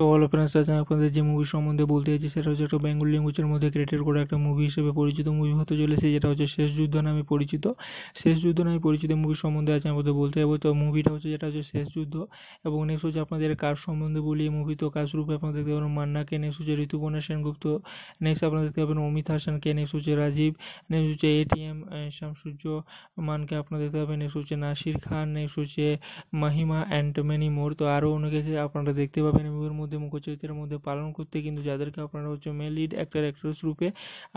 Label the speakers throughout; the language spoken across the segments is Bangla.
Speaker 1: তো অল ফ্রেন্ডস আজ আমি আপনাদের যে মুভি সম্বন্ধে বলতে চাইছি সেটা হচ্ছে একটা বেঙ্গল ল্যাঙ্গুয়েজের মধ্যে
Speaker 2: ক্রিয়েটেড করা একটা মুভি হিসেবে পরিচিত মুভি হতে চলেছে যেটা হচ্ছে শেষ যুদ্ধ নামে পরিচিত শেষ যুদ্ধ নামে পরিচিত মুভি সম্বন্ধে আজ আমাদের বলতে যাবো তো মুভিটা হচ্ছে যেটা হচ্ছে শেষ যুদ্ধ এবং নেক্সট হচ্ছে আপনাদের কাজ সম্বন্ধে বলি এই মুভি তো কাজ রূপে আপনারা দেখতে পাবেন মান্নাকে নেক্সট হচ্ছে ঋতুপর্ণা সেনগুপ্ত নেক্সট আপনারা দেখতে পাবেন অমিত হাসানকে নেক্সট হচ্ছে রাজীব নেক্সট হচ্ছে এটিএম শামসূর্য মানকে আপনারা দেখতে পাবেন নেক্সট হচ্ছে নাসির খান নেক্সট হচ্ছে মাহিমা অ্যান্ড মেনি মোর তো আরও অনেকে আপনারা দেখতে পাবেন মুভির মধ্যে মধ্যে মুখ্য চরিত্রের মধ্যে পালন করতে কিন্তু যাদেরকে আপনারা হচ্ছে মেন লিড অ্যাক্টর অ্যাক্ট্রেস রূপে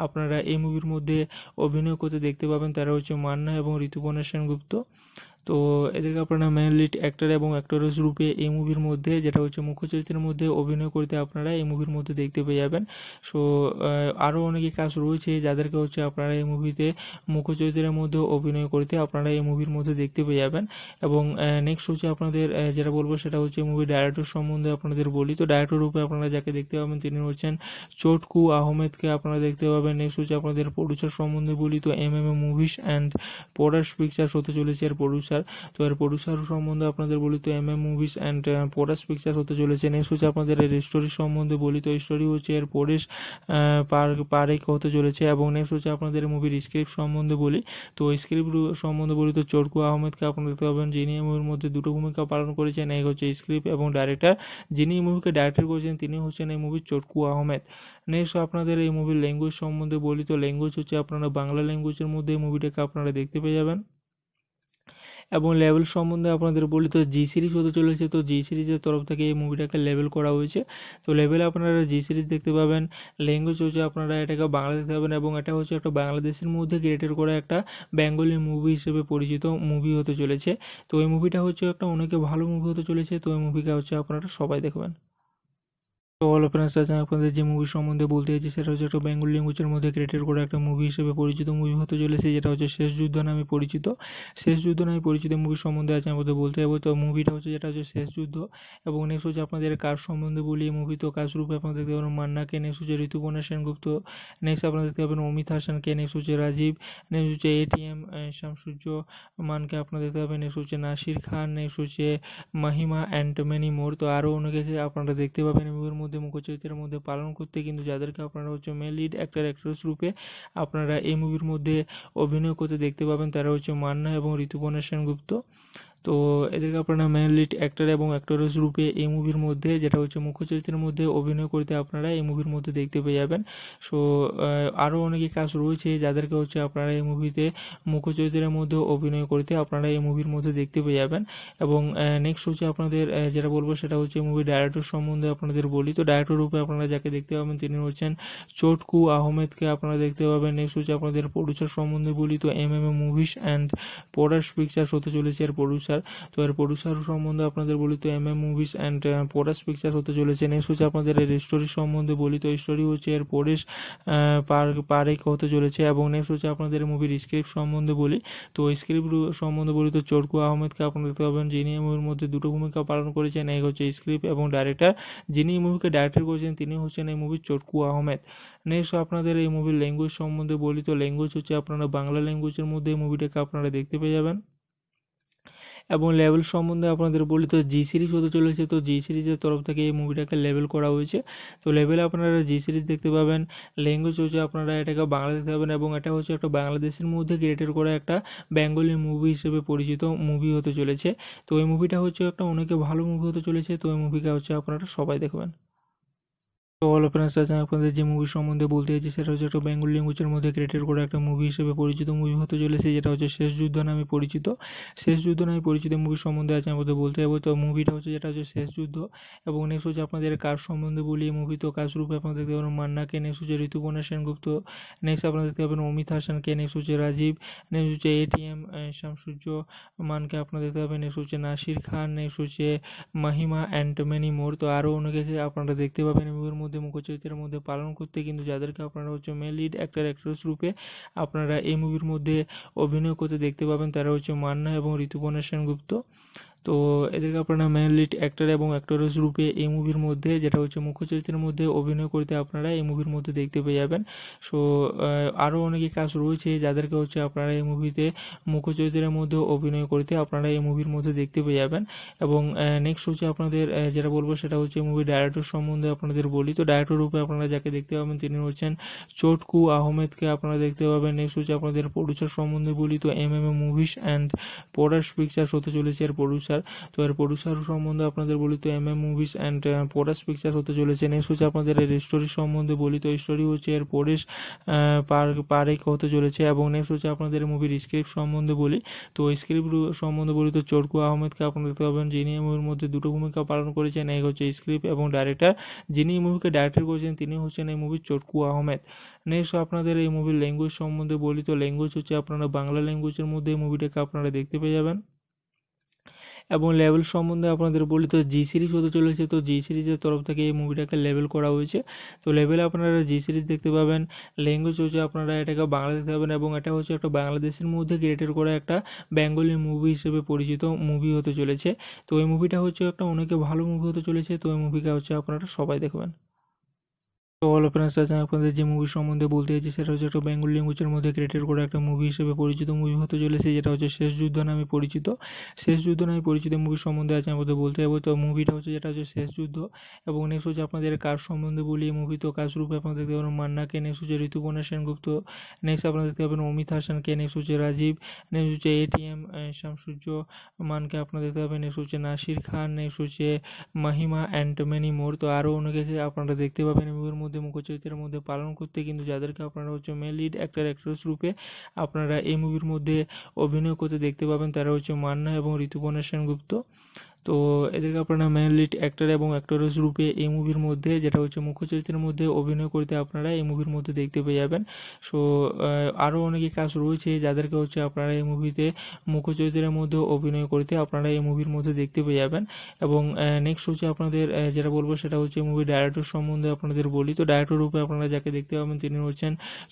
Speaker 2: আপনারা এই মুভির মধ্যে অভিনয় করতে দেখতে পাবেন তারা হচ্ছে মান্না এবং ঋতুপর্ণা সেনগুপ্ত তো এদেরকে আপনারা মেন লিড অ্যাক্টর এবং অ্যাক্টরেস রূপে এই মুভির মধ্যে যেটা হচ্ছে মুখ্য চরিত্রের মধ্যে অভিনয় করতে আপনারা এই মুভির মধ্যে দেখতে পেয়ে যাবেন সো আরও অনেকে কাজ রয়েছে যাদেরকে হচ্ছে আপনারা এই মুভিতে মুখ্য চরিত্রের মধ্যে অভিনয় করতে আপনারা এই মুভির মধ্যে দেখতে পেয়ে যাবেন এবং নেক্সট হচ্ছে আপনাদের যেটা বলবো সেটা হচ্ছে মুভি ডাইরেক্টর সম্বন্ধে আপনাদের বলি তো ডাইরেক্টর রূপে আপনারা যাকে দেখতে পাবেন তিনি হচ্ছেন চটকু আহমেদকে আপনারা দেখতে পাবেন নেক্সট হচ্ছে আপনাদের প্রডিউসার সম্বন্ধে বলি তো M M A movies and product pictures হতে চলেছে এর প্রডিউসার প্রডিউসার তো এর প্রডিউসার সম্বন্ধে আপনাদের বলি তো M M movies and porous picture হতে চলেছে নেক্সট হচ্ছে আপনাদের এর স্টোরি সম্বন্ধে বলি তো স্টোরি হচ্ছে এর পরেশ uh, পারেক হতে চলেছে এবং নেক্সট হচ্ছে আপনাদের মুভির স্ক্রিপ্ট সম্বন্ধে বলি তো স্ক্রিপ্ট সম্বন্ধে বলি তো চরকু আহমেদকে আপনারা দেখতে পাবেন যিনি মুভির মধ্যে দুটো ভূমিকা পালন করেছেন এক হচ্ছে স্ক্রিপ্ট এবং ডাইরেক্টর যিনি এই মুভিকে ডাইরেক্টর করেছেন তিনি হচ্ছেন এই মুভির চরকু আহমেদ নেক্সট আপনাদের এই মুভির ল্যাঙ্গুয়েজ সম্বন্ধে বলি তো ল্যাঙ্গুয়েজ হচ্ছে আপনারা বাংলা ল্যাঙ্গুয়েজের মধ্যে এই মুভিটাকে আপনারা দেখতে পেয়ে যাবেন এবং লেভেল সম্বন্ধে আপনাদের বলি তো জি সিরিজ হতে চলেছে তো জি সিরিজের তরফ থেকে এই মুভিটাকে লেভেল করা হয়েছে তো লেভেলে আপনারা জি সিরিজ দেখতে পাবেন ল্যাঙ্গুয়েজ হচ্ছে আপনারা এটাকে বাংলা দেখতে পাবেন এবং এটা হচ্ছে একটা বাংলাদেশের মধ্যে ক্রিয়েটেড করা একটা বেঙ্গলি মুভি হিসেবে পরিচিত মুভি হতে চলেছে তো এই মুভিটা হচ্ছে একটা অনেকে ভালো মুভি হতে চলেছে তো এই মুভিটা হচ্ছে আপনারা সবাই দেখবেন তো হলো ফ্রেন্ডস আজ আমি আপনাদের যে মুভি সম্বন্ধে বলতে চাইছি সেটা হচ্ছে একটা বেঙ্গল ল্যাঙ্গুয়েজের মধ্যে ক্রিয়েটেড করা একটা মুভি হিসেবে পরিচিত মুভি হতে চলেছে যেটা হচ্ছে শেষ যুদ্ধ নামে পরিচিত শেষ যুদ্ধ নামে পরিচিত মুভি সম্বন্ধে আজ আমাদের বলতে যাবো তো মুভিটা হচ্ছে যেটা হচ্ছে শেষ যুদ্ধ এবং নেক্সট হচ্ছে আপনাদের কাজ সম্বন্ধে বলি এই মুভি তো কাজ রূপে আপনারা দেখতে পাবেন মান্নাকে নেক্সট হচ্ছে ঋতুপর্ণা সেনগুপ্ত নেক্সট আপনারা দেখতে পাবেন অমিত হাসান কে নেক্সট হচ্ছে রাজীব নেক্সট হচ্ছে এটিএম শামসূর্য মানকে আপনারা দেখতে পাবেন নেক্সট হচ্ছে নাসির খান নেক্সট হচ্ছে মাহিমা অ্যান্ড মেনি মোর তো আরও অনেকে আপনারা দেখতে পাবেন মুভির মধ্যে মধ্যে মুখ্য চরিত্রের মধ্যে পালন করতে কিন্তু যাদেরকে আপনারা হচ্ছে মেন লিড অ্যাক্টর অ্যাক্ট্রেস রূপে আপনারা এই মুভির মধ্যে অভিনয় করতে দেখতে পাবেন তারা হচ্ছে মান্না এবং ঋতুপর্ণা সেনগুপ্ত তো এদেরকে আপনারা মেন লিড অ্যাক্টর এবং অ্যাক্টরেস রূপে এই মুভির মধ্যে যেটা হচ্ছে মুখ্য চরিত্রের মধ্যে অভিনয় করতে আপনারা এই মুভির মধ্যে দেখতে পেয়ে যাবেন সো আরও অনেকে কাজ রয়েছে যাদেরকে হচ্ছে আপনারা এই মুভিতে মুখ্য চরিত্রের মধ্যে অভিনয় করতে আপনারা এই মুভির মধ্যে দেখতে পেয়ে যাবেন এবং নেক্সট হচ্ছে আপনাদের যেটা বলবো সেটা হচ্ছে মুভি ডাইরেক্টর সম্বন্ধে আপনাদের বলি তো ডাইরেক্টর রূপে আপনারা যাকে দেখতে পাবেন তিনি হচ্ছেন চটকু আহমেদকে আপনারা দেখতে পাবেন নেক্সট হচ্ছে আপনাদের প্রডিউসার সম্বন্ধে বলি তো M M A movies and product pictures হতে চলেছে এর প্রডিউসার প্রডিউসার তো এর প্রডিউসার সম্বন্ধে আপনাদের বলি তো M M movies and porous picture হতে চলেছে নেক্সট হচ্ছে আপনাদের এর স্টোরি uh, সম্বন্ধে বলি তো স্টোরি হচ্ছে এর পরেশ পারেক হতে চলেছে এবং নেক্সট হচ্ছে আপনাদের মুভির স্ক্রিপ্ট সম্বন্ধে বলি তো স্ক্রিপ্ট সম্বন্ধে বলি তো চরকু আহমেদকে আপনারা দেখতে পাবেন যিনি এই মুভির মধ্যে দুটো ভূমিকা পালন করেছেন এক হচ্ছে স্ক্রিপ্ট এবং ডাইরেক্টর যিনি এই মুভিকে ডাইরেক্টর করেছেন তিনি হচ্ছেন এই মুভির চরকু আহমেদ নেক্সট আপনাদের এই মুভির ল্যাঙ্গুয়েজ সম্বন্ধে বলি তো ল্যাঙ্গুয়েজ হচ্ছে আপনারা বাংলা ল্যাঙ্গুয়েজের মধ্যে এই মুভিটাকে আপনারা দেখতে পেয়ে যাবেন এবং লেভেল সম্বন্ধে আপনাদের বলি তো জি সিরিজ হতে চলেছে তো জি সিরিজের তরফ থেকে এই মুভিটাকে লেভেল করা হয়েছে তো লেভেলে আপনারা জি সিরিজ দেখতে পাবেন ল্যাঙ্গুয়েজ হচ্ছে আপনারা এটাকে বাংলা দেখতে পাবেন এবং এটা হচ্ছে একটা বাংলাদেশের মধ্যে ক্রিয়েটেড করা একটা বেঙ্গলি মুভি হিসেবে পরিচিত মুভি হতে চলেছে তো এই মুভিটা হচ্ছে একটা অনেকে ভালো মুভি হতে চলেছে তো এই মুভিটা হচ্ছে আপনারা সবাই দেখবেন তো অল অফ আজ আপনাদের যে মুভি সম্বন্ধে বলতে চাইছি সেটা হচ্ছে একটা বেঙ্গল ল্যাঙ্গুয়েজের মধ্যে ক্রিয়েটেড করা একটা মুভি হিসেবে পরিচিত মুভি হতে চলেছে যেটা হচ্ছে শেষ যুদ্ধ নামে পরিচিত শেষ যুদ্ধ নামে পরিচিত মুভি সম্বন্ধে আজ আমাদের বলতে যাবো তো মুভিটা হচ্ছে যেটা হচ্ছে শেষ যুদ্ধ এবং নেক্সট হচ্ছে আপনাদের কাজ সম্বন্ধে বলি এই মুভি তো কাজ রূপে আপনারা দেখতে পাবেন মান্নাকে নেক্সট হচ্ছে ঋতুপর্ণা সেনগুপ্ত নেক্সট আপনারা দেখতে পাবেন অমিত হাসানকে নেক্সট হচ্ছে রাজীব নেক্সট হচ্ছে এটিএম শামসূর্য মানকে আপনারা দেখতে পাবেন নেক্সট হচ্ছে নাসির খান নেক্সট হচ্ছে মাহিমা অ্যান্ড মেনি মোর তো আরও অনেকে আপনারা দেখতে পাবেন মুভির মধ্যে মধ্যে মুখ্য চরিত্রের মধ্যে পালন করতে কিন্তু যাদেরকে আপনারা হচ্ছে মেন লিড অ্যাক্টর অ্যাক্ট্রেস রূপে আপনারা এই মুভির মধ্যে অভিনয় করতে দেখতে পাবেন তারা হচ্ছে মান্না এবং ঋতুপর্ণা সেনগুপ্ত তো এদেরকে আপনারা মেন লিড অ্যাক্টর এবং অ্যাক্টরেস রূপে এই মুভির মধ্যে যেটা হচ্ছে মুখ্য চরিত্রের মধ্যে অভিনয় করতে আপনারা এই মুভির মধ্যে দেখতে পেয়ে যাবেন সো আরও অনেকে কাজ রয়েছে যাদেরকে হচ্ছে আপনারা এই মুভিতে মুখ্য চরিত্রের মধ্যে অভিনয় করতে আপনারা এই মুভির মধ্যে দেখতে পেয়ে যাবেন এবং নেক্সট হচ্ছে আপনাদের যেটা বলবো সেটা হচ্ছে মুভি ডাইরেক্টর সম্বন্ধে আপনাদের বলি তো ডাইরেক্টর রূপে আপনারা যাকে দেখতে পাবেন তিনি হচ্ছেন চটকু আহমেদকে আপনারা দেখতে পাবেন নেক্সট হচ্ছে আপনাদের প্রডিউসার সম্বন্ধে বলি তো M M A movies and product pictures হতে চলেছে এর প্রডিউসার প্রডিউসার তো এর প্রডিউসার সম্বন্ধে আপনাদের বলি তো M M movies and porous picture হতে চলেছে নেক্সট হচ্ছে আপনাদের এর স্টোরি uh, সম্বন্ধে বলি তো স্টোরি হচ্ছে এর পরেশ পারেক হতে চলেছে এবং নেক্সট হচ্ছে আপনাদের মুভির স্ক্রিপ্ট সম্বন্ধে বলি তো স্ক্রিপ্ট সম্বন্ধে বলি তো চরকু আহমেদকে আপনারা দেখতে পাবেন যিনি এই মুভির মধ্যে দুটো ভূমিকা পালন করেছেন এক হচ্ছে স্ক্রিপ্ট এবং ডাইরেক্টর যিনি এই মুভিকে ডাইরেক্ট করেছেন তিনি হচ্ছেন এই মুভির চরকু আহমেদ নেক্সট আপনাদের এই মুভির ল্যাঙ্গুয়েজ সম্বন্ধে বলি তো ল্যাঙ্গুয়েজ হচ্ছে আপনারা বাংলা ল্যাঙ্গুয়েজের মধ্যে এই মুভিটাকে আপনারা দেখতে পেয়ে যাবেন এবং লেভেল সম্বন্ধে আপনাদের বলি তো জি সিরিজ হতে চলেছে তো জি সিরিজের তরফ থেকে এই মুভিটাকে লেভেল করা হয়েছে তো লেভেলে আপনারা জি সিরিজ দেখতে পাবেন ল্যাঙ্গুয়েজ হচ্ছে আপনারা এটাকে বাংলা দেখতে পাবেন এবং এটা হচ্ছে একটা বাংলাদেশের মধ্যে ক্রিয়েটেড করা একটা বেঙ্গলি মুভি হিসেবে পরিচিত মুভি হতে চলেছে তো এই মুভিটা হচ্ছে একটা অনেকে ভালো মুভি হতে চলেছে তো এই মুভিটা হচ্ছে আপনারা সবাই দেখবেন তো অল অফ আজ আপনাদের যে মুভি সম্বন্ধে বলতে চাইছি সেটা হচ্ছে একটা বেঙ্গল ল্যাঙ্গুয়েজের মধ্যে ক্রিয়েটেড করা একটা মুভি হিসেবে পরিচিত মুভি হতে চলেছে যেটা হচ্ছে শেষ যুদ্ধ নামে পরিচিত শেষ যুদ্ধ নামে পরিচিত মুভি সম্বন্ধে আজ আমাদের বলতে যাবো তো মুভিটা হচ্ছে যেটা হচ্ছে শেষ যুদ্ধ এবং নেক্সট হচ্ছে আপনাদের কাজ সম্বন্ধে বলি এই মুভি তো কাজ রূপে আপনারা দেখতে পাবেন মান্নাকে নেক্সট হচ্ছে ঋতুপর্ণা সেনগুপ্ত নেক্সট আপনারা দেখতে পাবেন অমিত হাসানকে নেক্সট হচ্ছে রাজীব নেক্সট হচ্ছে এটিএম শামসূর্য মানকে আপনারা দেখতে পাবেন নেক্সট হচ্ছে নাসির খান নেক্সট হচ্ছে মাহিমা অ্যান্ড মেনি মোর তো আরও অনেকে আপনারা দেখতে পাবেন মুভির মধ্যে মধ্যে মুখ্য চরিত্রের মধ্যে পালন করতে কিন্তু যাদেরকে আপনারা হচ্ছে মেন লিড অ্যাক্টার অ্যাক্ট্রেস রূপে আপনারা এই মুভির মধ্যে অভিনয় করতে দেখতে পাবেন তারা হচ্ছে মান্না এবং ঋতুপর্ণা সেনগুপ্ত তো এদেরকে আপনারা মেন লিড অ্যাক্টর এবং অ্যাক্টরেস রূপে এই মুভির মধ্যে যেটা হচ্ছে মুখ্য চরিত্রের মধ্যে অভিনয় করতে আপনারা এই মুভির মধ্যে দেখতে পেয়ে যাবেন সো আরও অনেকে কাজ রয়েছে যাদেরকে হচ্ছে আপনারা এই মুভিতে মুখ্য চরিত্রের মধ্যে অভিনয় করতে আপনারা এই মুভির মধ্যে দেখতে পেয়ে যাবেন এবং নেক্সট হচ্ছে আপনাদের যেটা বলবো সেটা হচ্ছে মুভি ডাইরেক্টর সম্বন্ধে আপনাদের বলি তো ডাইরেক্টর রূপে আপনারা যাকে দেখতে পাবেন তিনি হচ্ছেন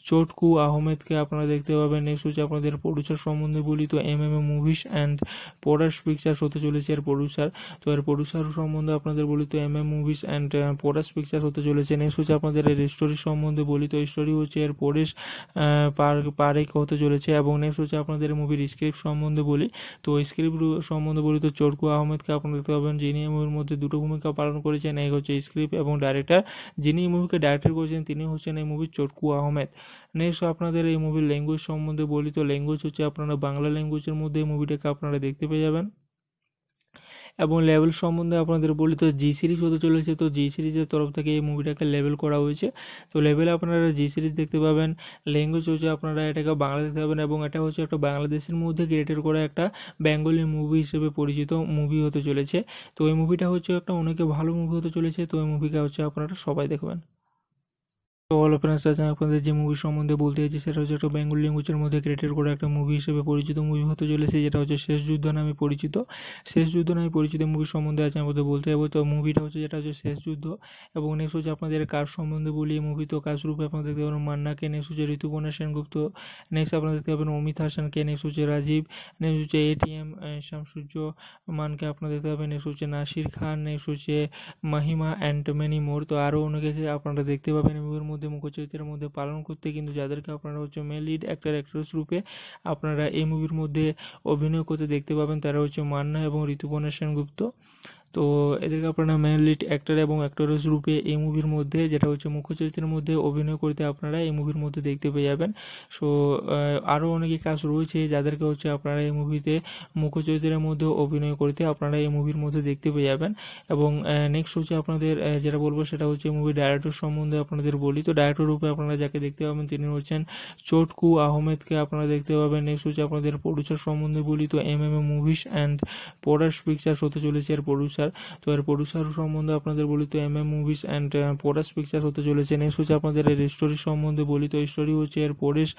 Speaker 2: চটকু আহমেদকে আপনারা দেখতে পাবেন নেক্সট হচ্ছে আপনাদের প্রডিউসার সম্বন্ধে বলি তো M M A movies and product pictures হতে চলেছে এর প্রডিউসার প্রডিউসার তো এর প্রডিউসার সম্বন্ধে আপনাদের বলি তো M M movies and porous picture হতে চলেছে নেক্সট হচ্ছে আপনাদের এর স্টোরি সম্বন্ধে বলি তো স্টোরি হচ্ছে এর পরেশ পারেক uh, হতে চলেছে এবং নেক্সট হচ্ছে আপনাদের মুভির স্ক্রিপ্ট সম্বন্ধে বলি তো স্ক্রিপ্ট সম্বন্ধে বলি তো চরকু আহমেদকে আপনারা দেখতে পাবেন যিনি এই মুভির মধ্যে দুটো ভূমিকা পালন করেছেন এক হচ্ছে স্ক্রিপ্ট এবং ডাইরেক্টর যিনি এই মুভিকে ডাইরেক্ট করেছেন তিনি হচ্ছেন এই মুভির চরকু আহমেদ নেক্সট আপনাদের এই মুভির ল্যাঙ্গুয়েজ সম্বন্ধে বলি তো ল্যাঙ্গুয়েজ হচ্ছে আপনারা বাংলা ল্যাঙ্গুয়েজের মধ্যে এই মুভিটাকে আপনারা দেখতে পেয়ে যাবেন এবং লেভেল সম্বন্ধে আপনাদের বলি তো জি সিরিজ হতে চলেছে তো জি সিরিজের তরফ থেকে এই মুভিটাকে লেভেল করা হয়েছে তো লেভেলে আপনারা জি সিরিজ দেখতে পাবেন ল্যাঙ্গুয়েজ হচ্ছে আপনারা এটাকে বাংলা দেখতে পাবেন এবং এটা হচ্ছে একটা বাংলাদেশের মধ্যে ক্রিয়েটেড করা একটা বেঙ্গলি মুভি হিসেবে পরিচিত মুভি হতে চলেছে তো এই মুভিটা হচ্ছে একটা অনেকে ভালো মুভি হতে চলেছে তো এই মুভিটা হচ্ছে আপনারা সবাই দেখবেন তো অল ফ্রেন্ডস আজ আমি আপনাদের যে মুভি সম্বন্ধে বলতে চাইছি সেটা হচ্ছে একটা বেঙ্গল ল্যাঙ্গুয়েজের মধ্যে ক্রিয়েটেড করা একটা মুভি হিসেবে পরিচিত মুভি হতে চলেছে যেটা হচ্ছে শেষ যুদ্ধ নামে পরিচিত শেষ যুদ্ধ নামে পরিচিত মুভি সম্বন্ধে আজ আমাদের বলতে যাবো তো মুভিটা হচ্ছে যেটা হচ্ছে শেষ যুদ্ধ এবং নেক্সট হচ্ছে আপনাদের কাজ সম্বন্ধে বলি এই মুভি তো কাজ রূপে আপনারা দেখতে পাবেন মান্নাকে নেক্সট হচ্ছে ঋতুপর্ণা সেনগুপ্ত নেক্সট আপনারা দেখতে পাবেন অমিত হাসানকে নেক্সট হচ্ছে রাজীব নেক্সট হচ্ছে এটিএম শামসূর্য মানকে আপনারা দেখতে পাবেন নেক্সট হচ্ছে নাসির খান নেক্সট হচ্ছে মাহিমা অ্যান্ড মেনি মোর তো আরও অনেকে আপনারা দেখতে পাবেন মুভির মধ্যে মধ্যে মুখ্য চরিত্রের মধ্যে পালন করতে কিন্তু যাদেরকে আপনারা হচ্ছে মেন লিড অ্যাক্টর অ্যাক্ট্রেস রূপে আপনারা এই মুভির মধ্যে অভিনয় করতে দেখতে পাবেন তারা হচ্ছে মান্না এবং ঋতুপর্ণা সেনগুপ্ত তো এদেরকে আপনারা মেন লিড অ্যাক্টর এবং অ্যাক্টরেস রূপে এই মুভির মধ্যে যেটা হচ্ছে মুখ্য চরিত্রের মধ্যে অভিনয় করতে আপনারা এই মুভির মধ্যে দেখতে পেয়ে যাবেন সো আরও অনেকে কাজ রয়েছে যাদেরকে হচ্ছে আপনারা এই মুভিতে মুখ্য চরিত্রের মধ্যে অভিনয় করতে আপনারা এই মুভির মধ্যে দেখতে পেয়ে যাবেন এবং নেক্সট হচ্ছে আপনাদের যেটা বলবো সেটা হচ্ছে মুভি ডায়রেক্টর সম্বন্ধে আপনাদের বলি তো ডায়রেক্টর রূপে আপনারা যাকে দেখতে পাবেন তিনি হচ্ছেন চটকু আহমেদকে আপনারা দেখতে পাবেন নেক্সট হচ্ছে আপনাদের প্রডিউসার সম্বন্ধে বলি তো M M A movies and product pictures হতে চলেছে এর প্রডিউসার প্রডিউসার তো এর প্রডিউসার সম্বন্ধে আপনাদের বলি তো M M movies and পোডাস picture হতে চলেছে নেক্সট হচ্ছে আপনাদের এর স্টোরি সম্বন্ধে বলি তো স্টোরি হচ্ছে এর পরেশ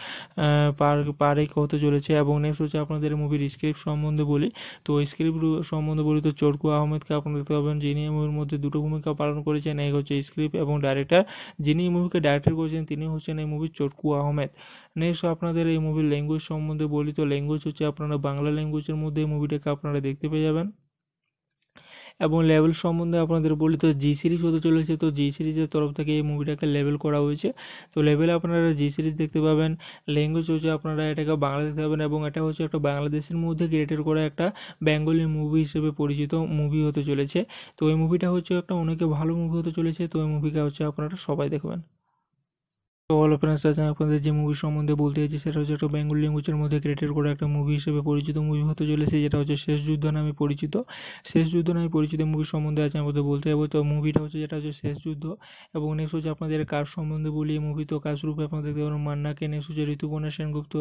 Speaker 2: পারেক uh, হতে চলেছে এবং নেক্সট হচ্ছে আপনাদের মুভির স্ক্রিপ্ট সম্বন্ধে বলি তো স্ক্রিপ্ট সম্বন্ধে বলি তো চরকু আহমেদকে আপনারা দেখতে পাবেন যিনি এই মুভির মধ্যে দুটো ভূমিকা পালন করেছেন এক হচ্ছে স্ক্রিপ্ট এবং ডাইরেক্টর যিনি এই মুভিকে ডাইরেক্টর করেছেন তিনি হচ্ছেন এই মুভির চরকু আহমেদ নেক্সট আপনাদের এই মুভির ল্যাঙ্গুয়েজ সম্বন্ধে বলি তো ল্যাঙ্গুয়েজ হচ্ছে আপনারা বাংলা ল্যাঙ্গুয়েজের মধ্যে এই মুভিটাকে আপনারা দেখতে পেয়ে যাবেন এবং লেভেল সম্বন্ধে আপনাদের বলি তো জি সিরিজ হতে চলেছে তো জি সিরিজের তরফ থেকে এই মুভিটাকে লেভেল করা হয়েছে তো লেভেলে আপনারা জি সিরিজ দেখতে পাবেন ল্যাঙ্গুয়েজ হচ্ছে আপনারা এটাকে বাংলা দেখতে পাবেন এবং এটা হচ্ছে একটা বাংলাদেশের মধ্যে ক্রিয়েটেড করা একটা বেঙ্গলি মুভি হিসেবে পরিচিত মুভি হতে চলেছে তো এই মুভিটা হচ্ছে একটা অনেকে ভালো মুভি হতে চলেছে তো এই মুভিটা হচ্ছে আপনারা সবাই দেখবেন তো অল অফ আজ আপনাদের যে মুভি সম্বন্ধে বলতে চাইছি সেটা হচ্ছে একটা বেঙ্গল ল্যাঙ্গুয়েজের মধ্যে ক্রিয়েটেড করা একটা মুভি হিসেবে পরিচিত মুভি হতে চলেছে যেটা হচ্ছে শেষ যুদ্ধ নামে পরিচিত শেষ যুদ্ধ নামে পরিচিত মুভি সম্বন্ধে আজ আমাদের বলতে যাবো তো মুভিটা হচ্ছে যেটা হচ্ছে শেষ যুদ্ধ এবং নেক্সট হচ্ছে আপনাদের কাজ সম্বন্ধে বলি এই মুভি তো কাজ রূপে আপনাদের দেখতে পাবেন মান্নাকে নেক্সট হচ্ছে ঋতুপর্ণা সেনগুপ্ত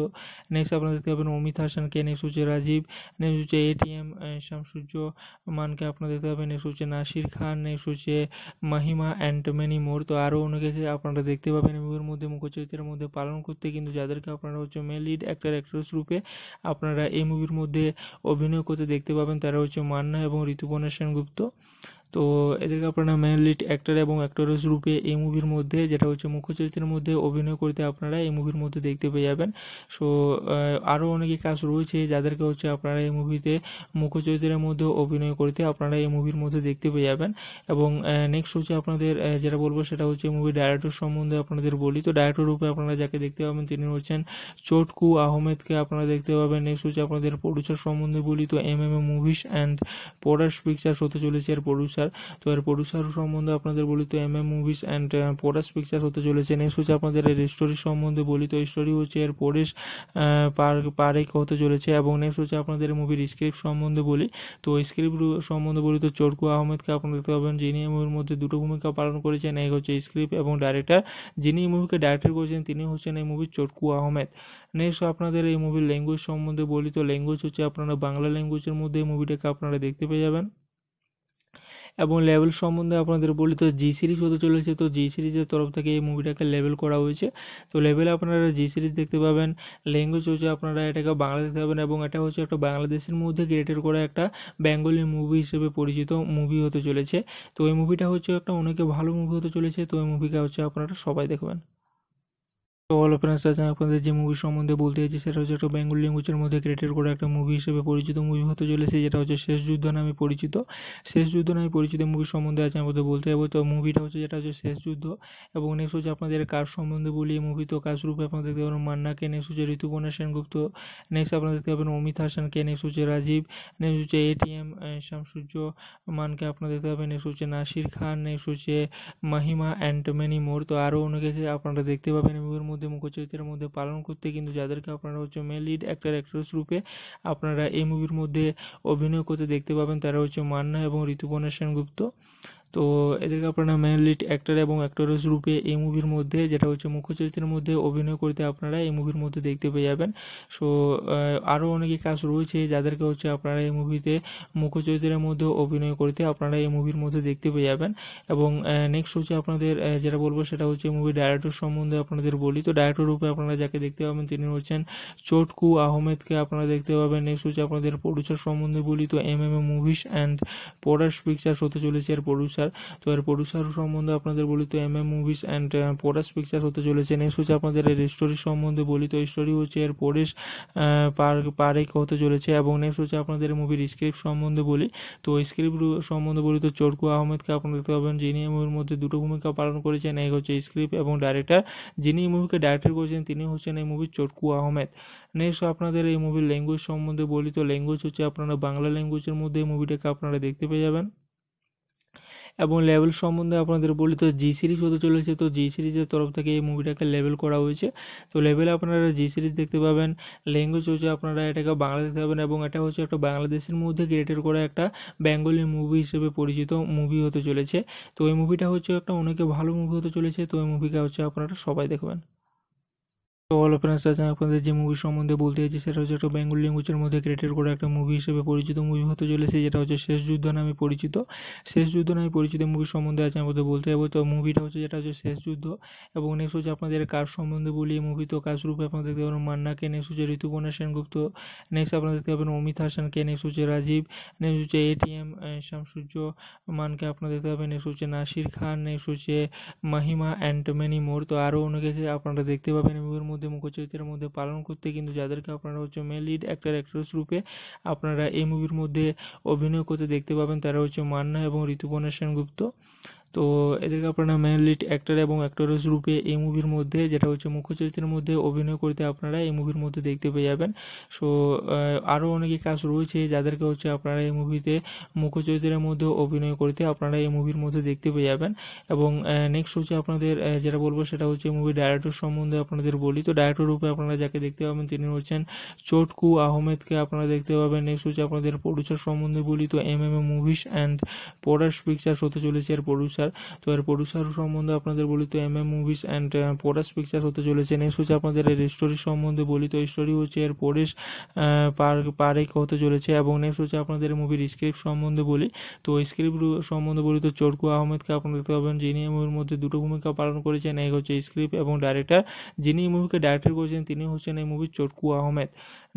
Speaker 2: নেক্সট আপনারা দেখতে পাবেন অমিত হাসানকে নেক্সট হচ্ছে রাজীব নেক্সট হচ্ছে এটিএম শামসূর্য মানকে আপনারা দেখতে পাবেন নেক্সট হচ্ছে নাসির খান নেক্সট হচ্ছে মাহিমা অ্যান্ড মেনি মোর তো আরও অনেকে আপনারা দেখতে পাবেন মুভির মধ্যে মধ্যে মুখ্য চরিত্রের মধ্যে পালন করতে কিন্তু যাদেরকে আপনারা হচ্ছে মেন লিড অ্যাক্টর অ্যাক্ট্রেস রূপে আপনারা এই মুভির মধ্যে অভিনয় করতে দেখতে পাবেন তারা হচ্ছে মান্না এবং ঋতুপর্ণা সেনগুপ্ত তো এদেরকে আপনারা মেন লিড অ্যাক্টর এবং অ্যাক্টরেস রূপে এই মুভির মধ্যে যেটা হচ্ছে মুখ্য চরিত্রের মধ্যে অভিনয় করতে আপনারা এই মুভির মধ্যে দেখতে পেয়ে যাবেন সো আরও অনেকে কাজ রয়েছে যাদেরকে হচ্ছে আপনারা এই মুভিতে মুখ্য চরিত্রের মধ্যে অভিনয় করতে আপনারা এই মুভির মধ্যে দেখতে পেয়ে যাবেন এবং নেক্সট হচ্ছে আপনাদের যেটা বলবো সেটা হচ্ছে মুভি ডাইরেক্টর সম্বন্ধে আপনাদের বলি তো ডাইরেক্টর রূপে আপনারা যাকে দেখতে পাবেন তিনি হচ্ছেন চটকু আহমেদকে আপনারা দেখতে পাবেন নেক্সট হচ্ছে আপনাদের প্রডিউসার সম্বন্ধে বলি তো M M A movies and product picture হতে চলেছে এর প্রডিউসার প্রডিউসার তো এর প্রডিউসার সম্বন্ধে আপনাদের বলি তো M M movies and porous picture হতে চলেছে নেক্সট হচ্ছে আপনাদের এর স্টোরি সম্বন্ধে বলি তো স্টোরি হচ্ছে এর পরেশ uh, পারেক হতে চলেছে এবং নেক্সট হচ্ছে আপনাদের মুভির স্ক্রিপ্ট সম্বন্ধে বলি তো স্ক্রিপ্ট সম্বন্ধে বলি তো চরকু আহমেদকে আপনারা দেখতে পাবেন যিনি মুভির মধ্যে দুটো ভূমিকা পালন করেছেন এক হচ্ছে স্ক্রিপ্ট এবং ডাইরেক্টর যিনি এই মুভিকে ডাইরেক্ট করেছেন তিনি হচ্ছেন এই মুভির চরকু আহমেদ নেক্সট আপনাদের এই মুভির ল্যাঙ্গুয়েজ সম্বন্ধে বলি তো ল্যাঙ্গুয়েজ হচ্ছে আপনারা বাংলা ল্যাঙ্গুয়েজের মধ্যে এই মুভিটাকে আপনারা দেখতে পেয়ে যাবেন এবং লেভেল সম্বন্ধে আপনাদের বলি তো জি সিরিজ হতে চলেছে তো জি সিরিজের তরফ থেকে এই মুভিটাকে লেভেল করা হয়েছে তো লেভেলে আপনারা জি সিরিজ দেখতে পাবেন ল্যাঙ্গুয়েজ হচ্ছে আপনারা এটাকে বাংলা দেখতে পাবেন এবং এটা হচ্ছে একটা বাংলাদেশের মধ্যে ক্রিয়েটেড করা একটা বেঙ্গলি মুভি হিসেবে পরিচিত মুভি হতে চলেছে তো এই মুভিটা হচ্ছে একটা অনেকে ভালো মুভি হতে চলেছে তো এই মুভিটা হচ্ছে আপনারা সবাই দেখবেন তো হ্যালো ফ্রেন্ডস আজ আমি আপনাদের যে মুভি সম্বন্ধে বলতে চাইছি সেটা হচ্ছে একটা বেঙ্গল ল্যাঙ্গুয়েজের মধ্যে ক্রিয়েটেড করা একটা মুভি হিসেবে পরিচিত মুভি হতে চলেছে যেটা হচ্ছে শেষ যুদ্ধ নামে পরিচিত শেষ যুদ্ধ নামে পরিচিত মুভি সম্বন্ধে আজ আমাদের বলতে যাবো তো মুভিটা হচ্ছে যেটা হচ্ছে শেষ যুদ্ধ এবং নেক্সট হচ্ছে আপনাদের কাজ সম্বন্ধে বলি এই মুভি তো কাজ রূপে আপনারা দেখতে পাবেন মান্নাকে নেক্সট হচ্ছে ঋতুপর্ণা সেনগুপ্ত নেক্সট আপনারা দেখতে পাবেন অমিত হাসানকে নেক্সট হচ্ছে রাজীব নেক্সট হচ্ছে এটিএম শামসূর্য মানকে আপনারা দেখতে পাবেন নেক্সট হচ্ছে নাসির খান নেক্সট হচ্ছে মাহিমা অ্যান্ড মেনি মোর তো আরও অনেকে আপনারা দেখতে পাবেন মুভির মধ্যে মধ্যে মুখ্য চরিত্রের মধ্যে পালন করতে কিন্তু যাদেরকে আপনারা হচ্ছে মেন লিড অ্যাক্টর অ্যাক্ট্রেস রূপে আপনারা এই মুভির মধ্যে অভিনয় করতে দেখতে পাবেন তারা হচ্ছে মান্না এবং ঋতুপর্ণা সেনগুপ্ত তো এদেরকে আপনারা মেন লিড অ্যাক্টর এবং অ্যাক্টরেস রূপে এই মুভির মধ্যে যেটা হচ্ছে মুখ্য চরিত্রের মধ্যে অভিনয় করতে আপনারা এই মুভির মধ্যে দেখতে পেয়ে যাবেন সো আরও অনেকে কাজ রয়েছে যাদেরকে হচ্ছে আপনারা এই মুভিতে মুখ্য চরিত্রের মধ্যে অভিনয় করতে আপনারা এই মুভির মধ্যে দেখতে পেয়ে যাবেন এবং নেক্সট হচ্ছে আপনাদের যেটা বলবো সেটা হচ্ছে মুভি ডাইরেক্টর সম্বন্ধে আপনাদের বলি তো ডাইরেক্টর রূপে আপনারা যাকে দেখতে পাবেন তিনি হচ্ছেন চটকু আহমেদকে আপনারা দেখতে পাবেন নেক্সট হচ্ছে আপনাদের প্রডিউসার সম্বন্ধে বলি তো M M A movies and product pictures হতে চলেছে এর প্রডিউসার প্রডিউসার তো এর প্রডিউসার সম্বন্ধে আপনাদের বলি তো M M movies and porous picture হতে চলেছে নেক্সট হচ্ছে আপনাদের এর স্টোরি uh, সম্বন্ধে বলি তো স্টোরি হচ্ছে এর পরেশ পারেক হতে চলেছে এবং নেক্সট হচ্ছে আপনাদের মুভির স্ক্রিপ্ট সম্বন্ধে বলি তো স্ক্রিপ্ট সম্বন্ধে বলি তো চরকু আহমেদকে আপনারা দেখতে পাবেন যিনি এই মুভির মধ্যে দুটো ভূমিকা পালন করেছেন এক হচ্ছে স্ক্রিপ্ট এবং ডাইরেক্টর যিনি এই মুভিকে ডাইরেক্টর করেছেন তিনি হচ্ছেন এই মুভির চরকু আহমেদ নেক্সট আপনাদের এই মুভির ল্যাঙ্গুয়েজ সম্বন্ধে বলি তো ল্যাঙ্গুয়েজ হচ্ছে আপনারা বাংলা ল্যাঙ্গুয়েজের মধ্যে এই মুভিটাকে আপনারা দেখতে পেয়ে যাবেন এবং লেভেল সম্বন্ধে আপনাদের বলি তো জি সিরিজ হতে চলেছে তো জি সিরিজের তরফ থেকে এই মুভিটাকে লেভেল করা হয়েছে তো লেভেলে আপনারা জি সিরিজ দেখতে পাবেন ল্যাঙ্গুয়েজ হচ্ছে আপনারা এটাকে বাংলা দেখতে পাবেন এবং এটা হচ্ছে একটা বাংলাদেশের মধ্যে ক্রিয়েটেড করা একটা বেঙ্গলি মুভি হিসেবে পরিচিত মুভি হতে চলেছে তো এই মুভিটা হচ্ছে একটা অনেকে ভালো মুভি হতে চলেছে তো এই মুভিটা হচ্ছে আপনারা সবাই দেখবেন তো অল অফ আজ আপনাদের যে মুভি সম্বন্ধে বলতে চাইছি সেটা হচ্ছে একটা বেঙ্গল ল্যাঙ্গুয়েজের মধ্যে ক্রিয়েটেড করা একটা মুভি হিসেবে পরিচিত মুভি হতে চলেছে যেটা হচ্ছে শেষ যুদ্ধ নামে পরিচিত শেষ যুদ্ধ নামে পরিচিত মুভি সম্বন্ধে আজ আমাদের বলতে যাবো তো মুভিটা হচ্ছে যেটা হচ্ছে শেষ যুদ্ধ এবং নেক্সট হচ্ছে আপনাদের কাজ সম্বন্ধে বলি এই মুভি তো কাজ রূপে আপনারা দেখতে পাবেন মান্নাকে নেক্সট হচ্ছে ঋতুপর্ণা সেনগুপ্ত নেক্সট আপনারা দেখতে পাবেন অমিত হাসানকে নেক্সট হচ্ছে রাজীব নেক্সট হচ্ছে এটিএম শামসূর্য মানকে আপনারা দেখতে পাবেন নেক্সট হচ্ছে নাসির খান নেক্সট হচ্ছে মাহিমা অ্যান্ড মেনি মোর তো আরও অনেকে আপনারা দেখতে পাবেন মুভির মধ্যে মধ্যে মুখ্য চরিত্রের মধ্যে পালন করতে কিন্তু যাদেরকে আপনারা হচ্ছে মেন লিড অ্যাক্টর অ্যাক্ট্রেস রূপে আপনারা এই মুভির মধ্যে অভিনয় করতে দেখতে পাবেন তারা হচ্ছে মান্না এবং ঋতুপর্ণা সেনগুপ্ত তো এদেরকে আপনারা মেন লিড অ্যাক্টর এবং অ্যাক্টরেস রূপে এই মুভির মধ্যে যেটা হচ্ছে মুখ্য চরিত্রের মধ্যে অভিনয় করতে আপনারা এই মুভির মধ্যে দেখতে পেয়ে যাবেন সো আরও অনেকে কাজ রয়েছে যাদেরকে হচ্ছে আপনারা এই মুভিতে মুখ্য চরিত্রের মধ্যে অভিনয় করতে আপনারা এই মুভির মধ্যে দেখতে পেয়ে যাবেন এবং নেক্সট হচ্ছে আপনাদের যেটা বলবো সেটা হচ্ছে মুভি ডাইরেক্টর সম্বন্ধে আপনাদের বলি তো ডাইরেক্টর রূপে আপনারা যাকে দেখতে পাবেন তিনি হচ্ছেন চটকু আহমেদকে আপনারা দেখতে পাবেন নেক্সট হচ্ছে আপনাদের প্রডিউসার সম্বন্ধে বলি তো M M A movies and product picture হতে চলেছে এর প্রডিউসার প্রডিউসার তো এর প্রডিউসার সম্বন্ধে আপনাদের বলি তো M M movies and porous picture হতে চলেছে নেক্সট হচ্ছে আপনাদের এর স্টোরি uh, সম্বন্ধে বলি তো স্টোরি হচ্ছে এর পরেশ পারেক হতে চলেছে এবং নেক্সট হচ্ছে আপনাদের মুভির স্ক্রিপ্ট সম্বন্ধে বলি তো স্ক্রিপ্ট সম্বন্ধে বলি তো চরকু আহমেদকে আপনারা দেখতে পাবেন যিনি এই মুভির মধ্যে দুটো ভূমিকা পালন করেছেন এক হচ্ছে স্ক্রিপ্ট এবং ডাইরেক্টর যিনি এই মুভিকে ডাইরেক্টর করেছেন তিনি হচ্ছেন এই মুভির চরকু আহমেদ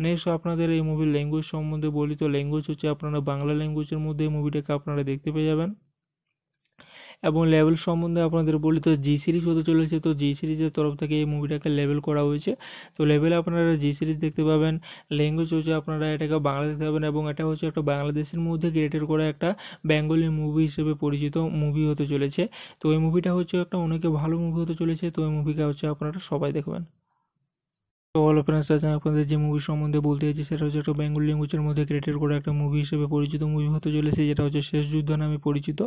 Speaker 2: নেক্সট আপনাদের এই মুভির ল্যাঙ্গুয়েজ সম্বন্ধে বলি তো ল্যাঙ্গুয়েজ হচ্ছে আপনারা বাংলা ল্যাঙ্গুয়েজের মধ্যে এই মুভিটাকে আপনারা দেখতে পেয়ে যাবেন এবং লেভেল সম্বন্ধে আপনাদের বলি তো জি সিরিজ হতে চলেছে তো জি সিরিজের তরফ থেকে এই মুভিটাকে লেভেল করা হয়েছে তো লেভেলে আপনারা জি সিরিজ দেখতে পাবেন ল্যাঙ্গুয়েজ হচ্ছে আপনারা এটাকে বাংলা দেখতে পাবেন এবং এটা হচ্ছে একটা বাংলাদেশের মধ্যে ক্রিয়েটেড করা একটা বেঙ্গলি মুভি হিসেবে পরিচিত মুভি হতে চলেছে তো এই মুভিটা হচ্ছে একটা অনেকে ভালো মুভি হতে চলেছে তো এই মুভিটা হচ্ছে আপনারা সবাই দেখবেন তো অল ফ্রেন্ডস আজ আমি আপনাদের যে মুভি সম্বন্ধে বলতে চাইছি সেটা হচ্ছে একটা বেঙ্গল ল্যাঙ্গুয়েজের মধ্যে ক্রিয়েটেড করা একটা মুভি হিসেবে পরিচিত মুভি হতে চলেছে যেটা হচ্ছে শেষ যুদ্ধ নামে পরিচিত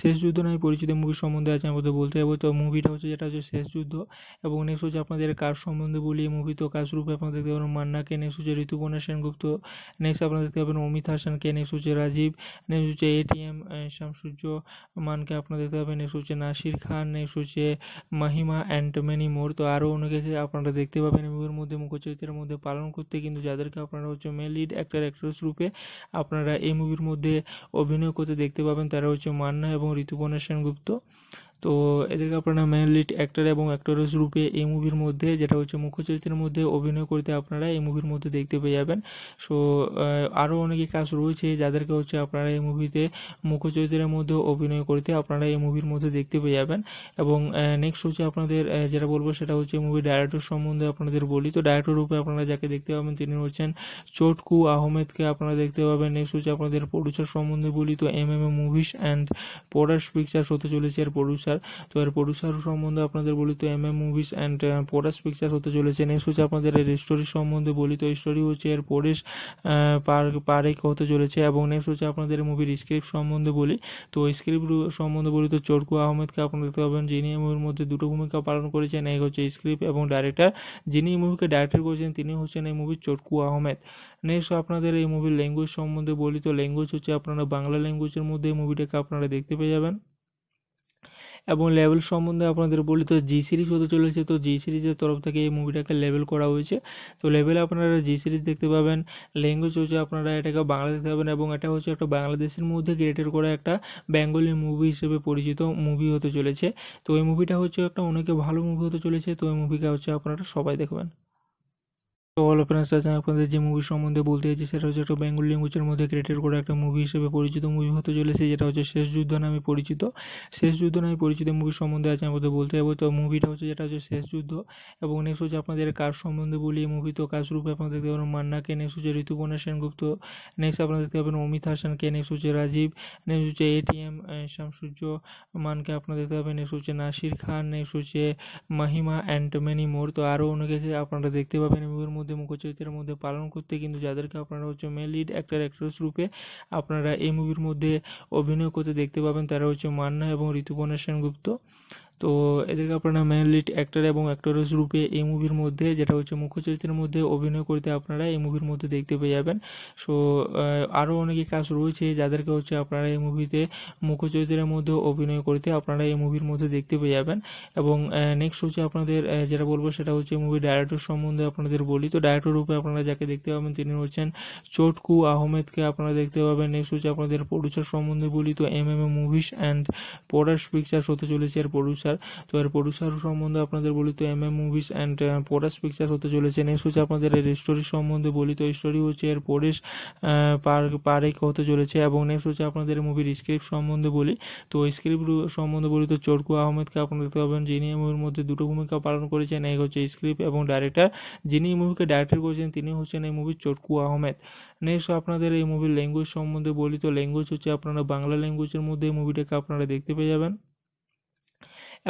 Speaker 2: শেষ যুদ্ধ নামে পরিচিত মুভি সম্বন্ধে আজ আমাদের বলতে যাবো তো মুভিটা হচ্ছে যেটা হচ্ছে শেষ যুদ্ধ এবং নেক্সট হচ্ছে আপনাদের কাজ সম্বন্ধে বলি এই মুভি তো কাজ রূপে আপনারা দেখতে পাবেন মান্নাকে নেক্সট হচ্ছে ঋতুপর্ণা সেনগুপ্ত নেক্সট আপনারা দেখতে পাবেন অমিত হাসানকে নেক্সট হচ্ছে রাজীব নেক্সট হচ্ছে এটিএম শামসূর্য মানকে আপনারা দেখতে পাবেন নেক্সট হচ্ছে নাসির খান নেক্সট হচ্ছে মাহিমা অ্যান্ড মেনি মোর তো আরও অনেকে আপনারা দেখতে পাবেন মুভির মধ্যে মধ্যে মুখ্য চরিত্রের মধ্যে পালন করতে কিন্তু যাদেরকে আপনারা হচ্ছে মেন লিড অ্যাক্টর অ্যাক্ট্রেস রূপে আপনারা এই মুভির মধ্যে অভিনয় করতে দেখতে পাবেন তারা হচ্ছে মান্না এবং ঋতুপর্ণা সেনগুপ্ত তো এদেরকে আপনারা মেন লিড অ্যাক্টর এবং অ্যাক্টরেস রূপে এই মুভির মধ্যে যেটা হচ্ছে মুখ্য চরিত্রের মধ্যে অভিনয় করতে আপনারা এই মুভির মধ্যে দেখতে পেয়ে যাবেন সো আরও অনেকে কাজ রয়েছে যাদেরকে হচ্ছে আপনারা এই মুভিতে মুখ্য চরিত্রের মধ্যে অভিনয় করতে আপনারা এই মুভির মধ্যে দেখতে পেয়ে যাবেন এবং নেক্সট হচ্ছে আপনাদের যেটা বলবো সেটা হচ্ছে মুভি ডাইরেক্টর সম্বন্ধে আপনাদের বলি তো ডাইরেক্টর রূপে আপনারা যাকে দেখতে পাবেন তিনি হচ্ছেন চটকু আহমেদকে আপনারা দেখতে পাবেন নেক্সট হচ্ছে আপনাদের প্রডিউসার সম্বন্ধে বলি তো M M A movies and product pictures হতে চলেছে এর প্রডিউসার প্রডিউসার তো এর প্রডিউসার সম্বন্ধে আপনাদের বলি তো M M movies and porous picture হতে চলেছে নেক্সট হচ্ছে আপনাদের এর স্টোরি সম্বন্ধে বলি তো স্টোরি হচ্ছে এর পরেশ পারেক uh, হতে চলেছে এবং নেক্সট হচ্ছে আপনাদের মুভির স্ক্রিপ্ট সম্বন্ধে বলি তো স্ক্রিপ্ট সম্বন্ধে বলি তো চরকু আহমেদকে আপনারা দেখতে পাবেন যিনি এই মুভির মধ্যে দুটো ভূমিকা পালন করেছেন এক হচ্ছে স্ক্রিপ্ট এবং ডাইরেক্টর যিনি এই মুভিকে ডাইরেক্ট করেছেন তিনি হচ্ছেন এই মুভির চরকু আহমেদ নেক্সট আপনাদের এই মুভির ল্যাঙ্গুয়েজ সম্বন্ধে বলি তো ল্যাঙ্গুয়েজ হচ্ছে আপনারা বাংলা ল্যাঙ্গুয়েজের মধ্যে এই মুভিটাকে আপনারা দেখতে পেয়ে যাবেন এবং লেভেল সম্বন্ধে আপনাদের বলি তো জি সিরিজ হতে চলেছে তো জি সিরিজের তরফ থেকে এই মুভিটাকে লেভেল করা হয়েছে তো লেভেলে আপনারা জি সিরিজ দেখতে পাবেন ল্যাঙ্গুয়েজ হচ্ছে আপনারা এটাকে বাংলা দেখতে পাবেন এবং এটা হচ্ছে একটা বাংলাদেশের মধ্যে ক্রিয়েটেড করা একটা বেঙ্গলি মুভি হিসেবে পরিচিত মুভি হতে চলেছে তো এই মুভিটা হচ্ছে একটা অনেকে ভালো মুভি হতে চলেছে তো এই মুভিটা হচ্ছে আপনারা সবাই দেখবেন তো অল ফ্রেন্ডস আজ আপনাদের যে মুভি সম্বন্ধে বলতে চাইছি সেটা হচ্ছে একটা বেঙ্গল ল্যাঙ্গুয়েজের মধ্যে ক্রিয়েটেড করা একটা মুভি হিসেবে পরিচিত মুভি হতে চলেছে যেটা হচ্ছে শেষ যুদ্ধ নামে পরিচিত শেষ যুদ্ধ নামে পরিচিত মুভি সম্বন্ধে আজ আমাদের বলতে যাবো তো মুভিটা হচ্ছে যেটা হচ্ছে শেষ যুদ্ধ এবং নেক্সট হচ্ছে আপনাদের কাজ সম্বন্ধে বলি এই মুভি তো কাজ রূপে আপনারা দেখতে পাবেন মান্নাকে নেক্সট হচ্ছে ঋতুপর্ণা সেনগুপ্ত নেক্সট আপনারা দেখতে পাবেন অমিত হাসানকে নেক্সট হচ্ছে রাজীব নেক্সট হচ্ছে এটিএম শামসূর্য মানকে আপনারা দেখতে পাবেন নেক্সট হচ্ছে নাসির খান নেক্সট হচ্ছে মাহিমা অ্যান্ড মেনি মোর তো আরও অনেকে আপনারা দেখতে পাবেন মুভির মধ্যে মধ্যে মুখচরিত্রের মধ্যে পালন করতে কিন্তু যাদেরকে আপনারা হচ্ছে মেন লিড অ্যাক্টর অ্যাক্ট্রেস রূপে আপনারা এই মুভির মধ্যে অভিনয় করতে দেখতে পাবেন তারা হচ্ছে মান্না এবং ঋতুপর্ণা সেনগুপ্ত তো এদেরকে আপনারা মেন লিড অ্যাক্টর এবং অ্যাক্টরেস রূপে এই মুভির মধ্যে যেটা হচ্ছে মুখ্য চরিত্রের মধ্যে অভিনয় করতে আপনারা এই মুভির মধ্যে দেখতে পেয়ে যাবেন সো আরও অনেকে কাজ রয়েছে যাদেরকে হচ্ছে আপনারা এই মুভিতে মুখ্য চরিত্রের মধ্যে অভিনয় করতে আপনারা এই মুভির মধ্যে দেখতে পেয়ে যাবেন এবং নেক্সট হচ্ছে আপনাদের যেটা বলবো সেটা হচ্ছে মুভি ডাইরেক্টর সম্বন্ধে আপনাদের বলি তো ডাইরেক্টর রূপে আপনারা যাকে দেখতে পাবেন তিনি হচ্ছেন চটকু আহমেদকে আপনারা দেখতে পাবেন নেক্সট হচ্ছে আপনাদের প্রডিউসার সম্বন্ধে বলি তো M M A movies and product pictures হতে চলেছে এর প্রডিউসার পিকচার তো এর প্রডিউসার সম্বন্ধে আপনাদের বলি তো M M movies and porous picture হতে চলেছে নেক্সট হচ্ছে আপনাদের এর স্টোরি সম্বন্ধে বলি তো স্টোরি হচ্ছে এর পরেশ uh, পারেক হতে চলেছে এবং নেক্সট হচ্ছে আপনাদের মুভির স্ক্রিপ্ট সম্বন্ধে বলি তো স্ক্রিপ্ট সম্বন্ধে বলি তো চরকু আহমেদকে আপনারা দেখতে পাবেন যিনি মুভির মধ্যে দুটো ভূমিকা পালন করেছেন এক হচ্ছে স্ক্রিপ্ট এবং ডাইরেক্টর যিনি এই মুভিকে ডাইরেক্ট করেছেন তিনি হচ্ছেন এই মুভির চরকু আহমেদ নেক্সট আপনাদের এই মুভির ল্যাঙ্গুয়েজ সম্বন্ধে বলি তো ল্যাঙ্গুয়েজ হচ্ছে আপনারা বাংলা ল্যাঙ্গুয়েজের মধ্যে এই মুভিটাকে আপনারা দেখতে পেয়ে যাবেন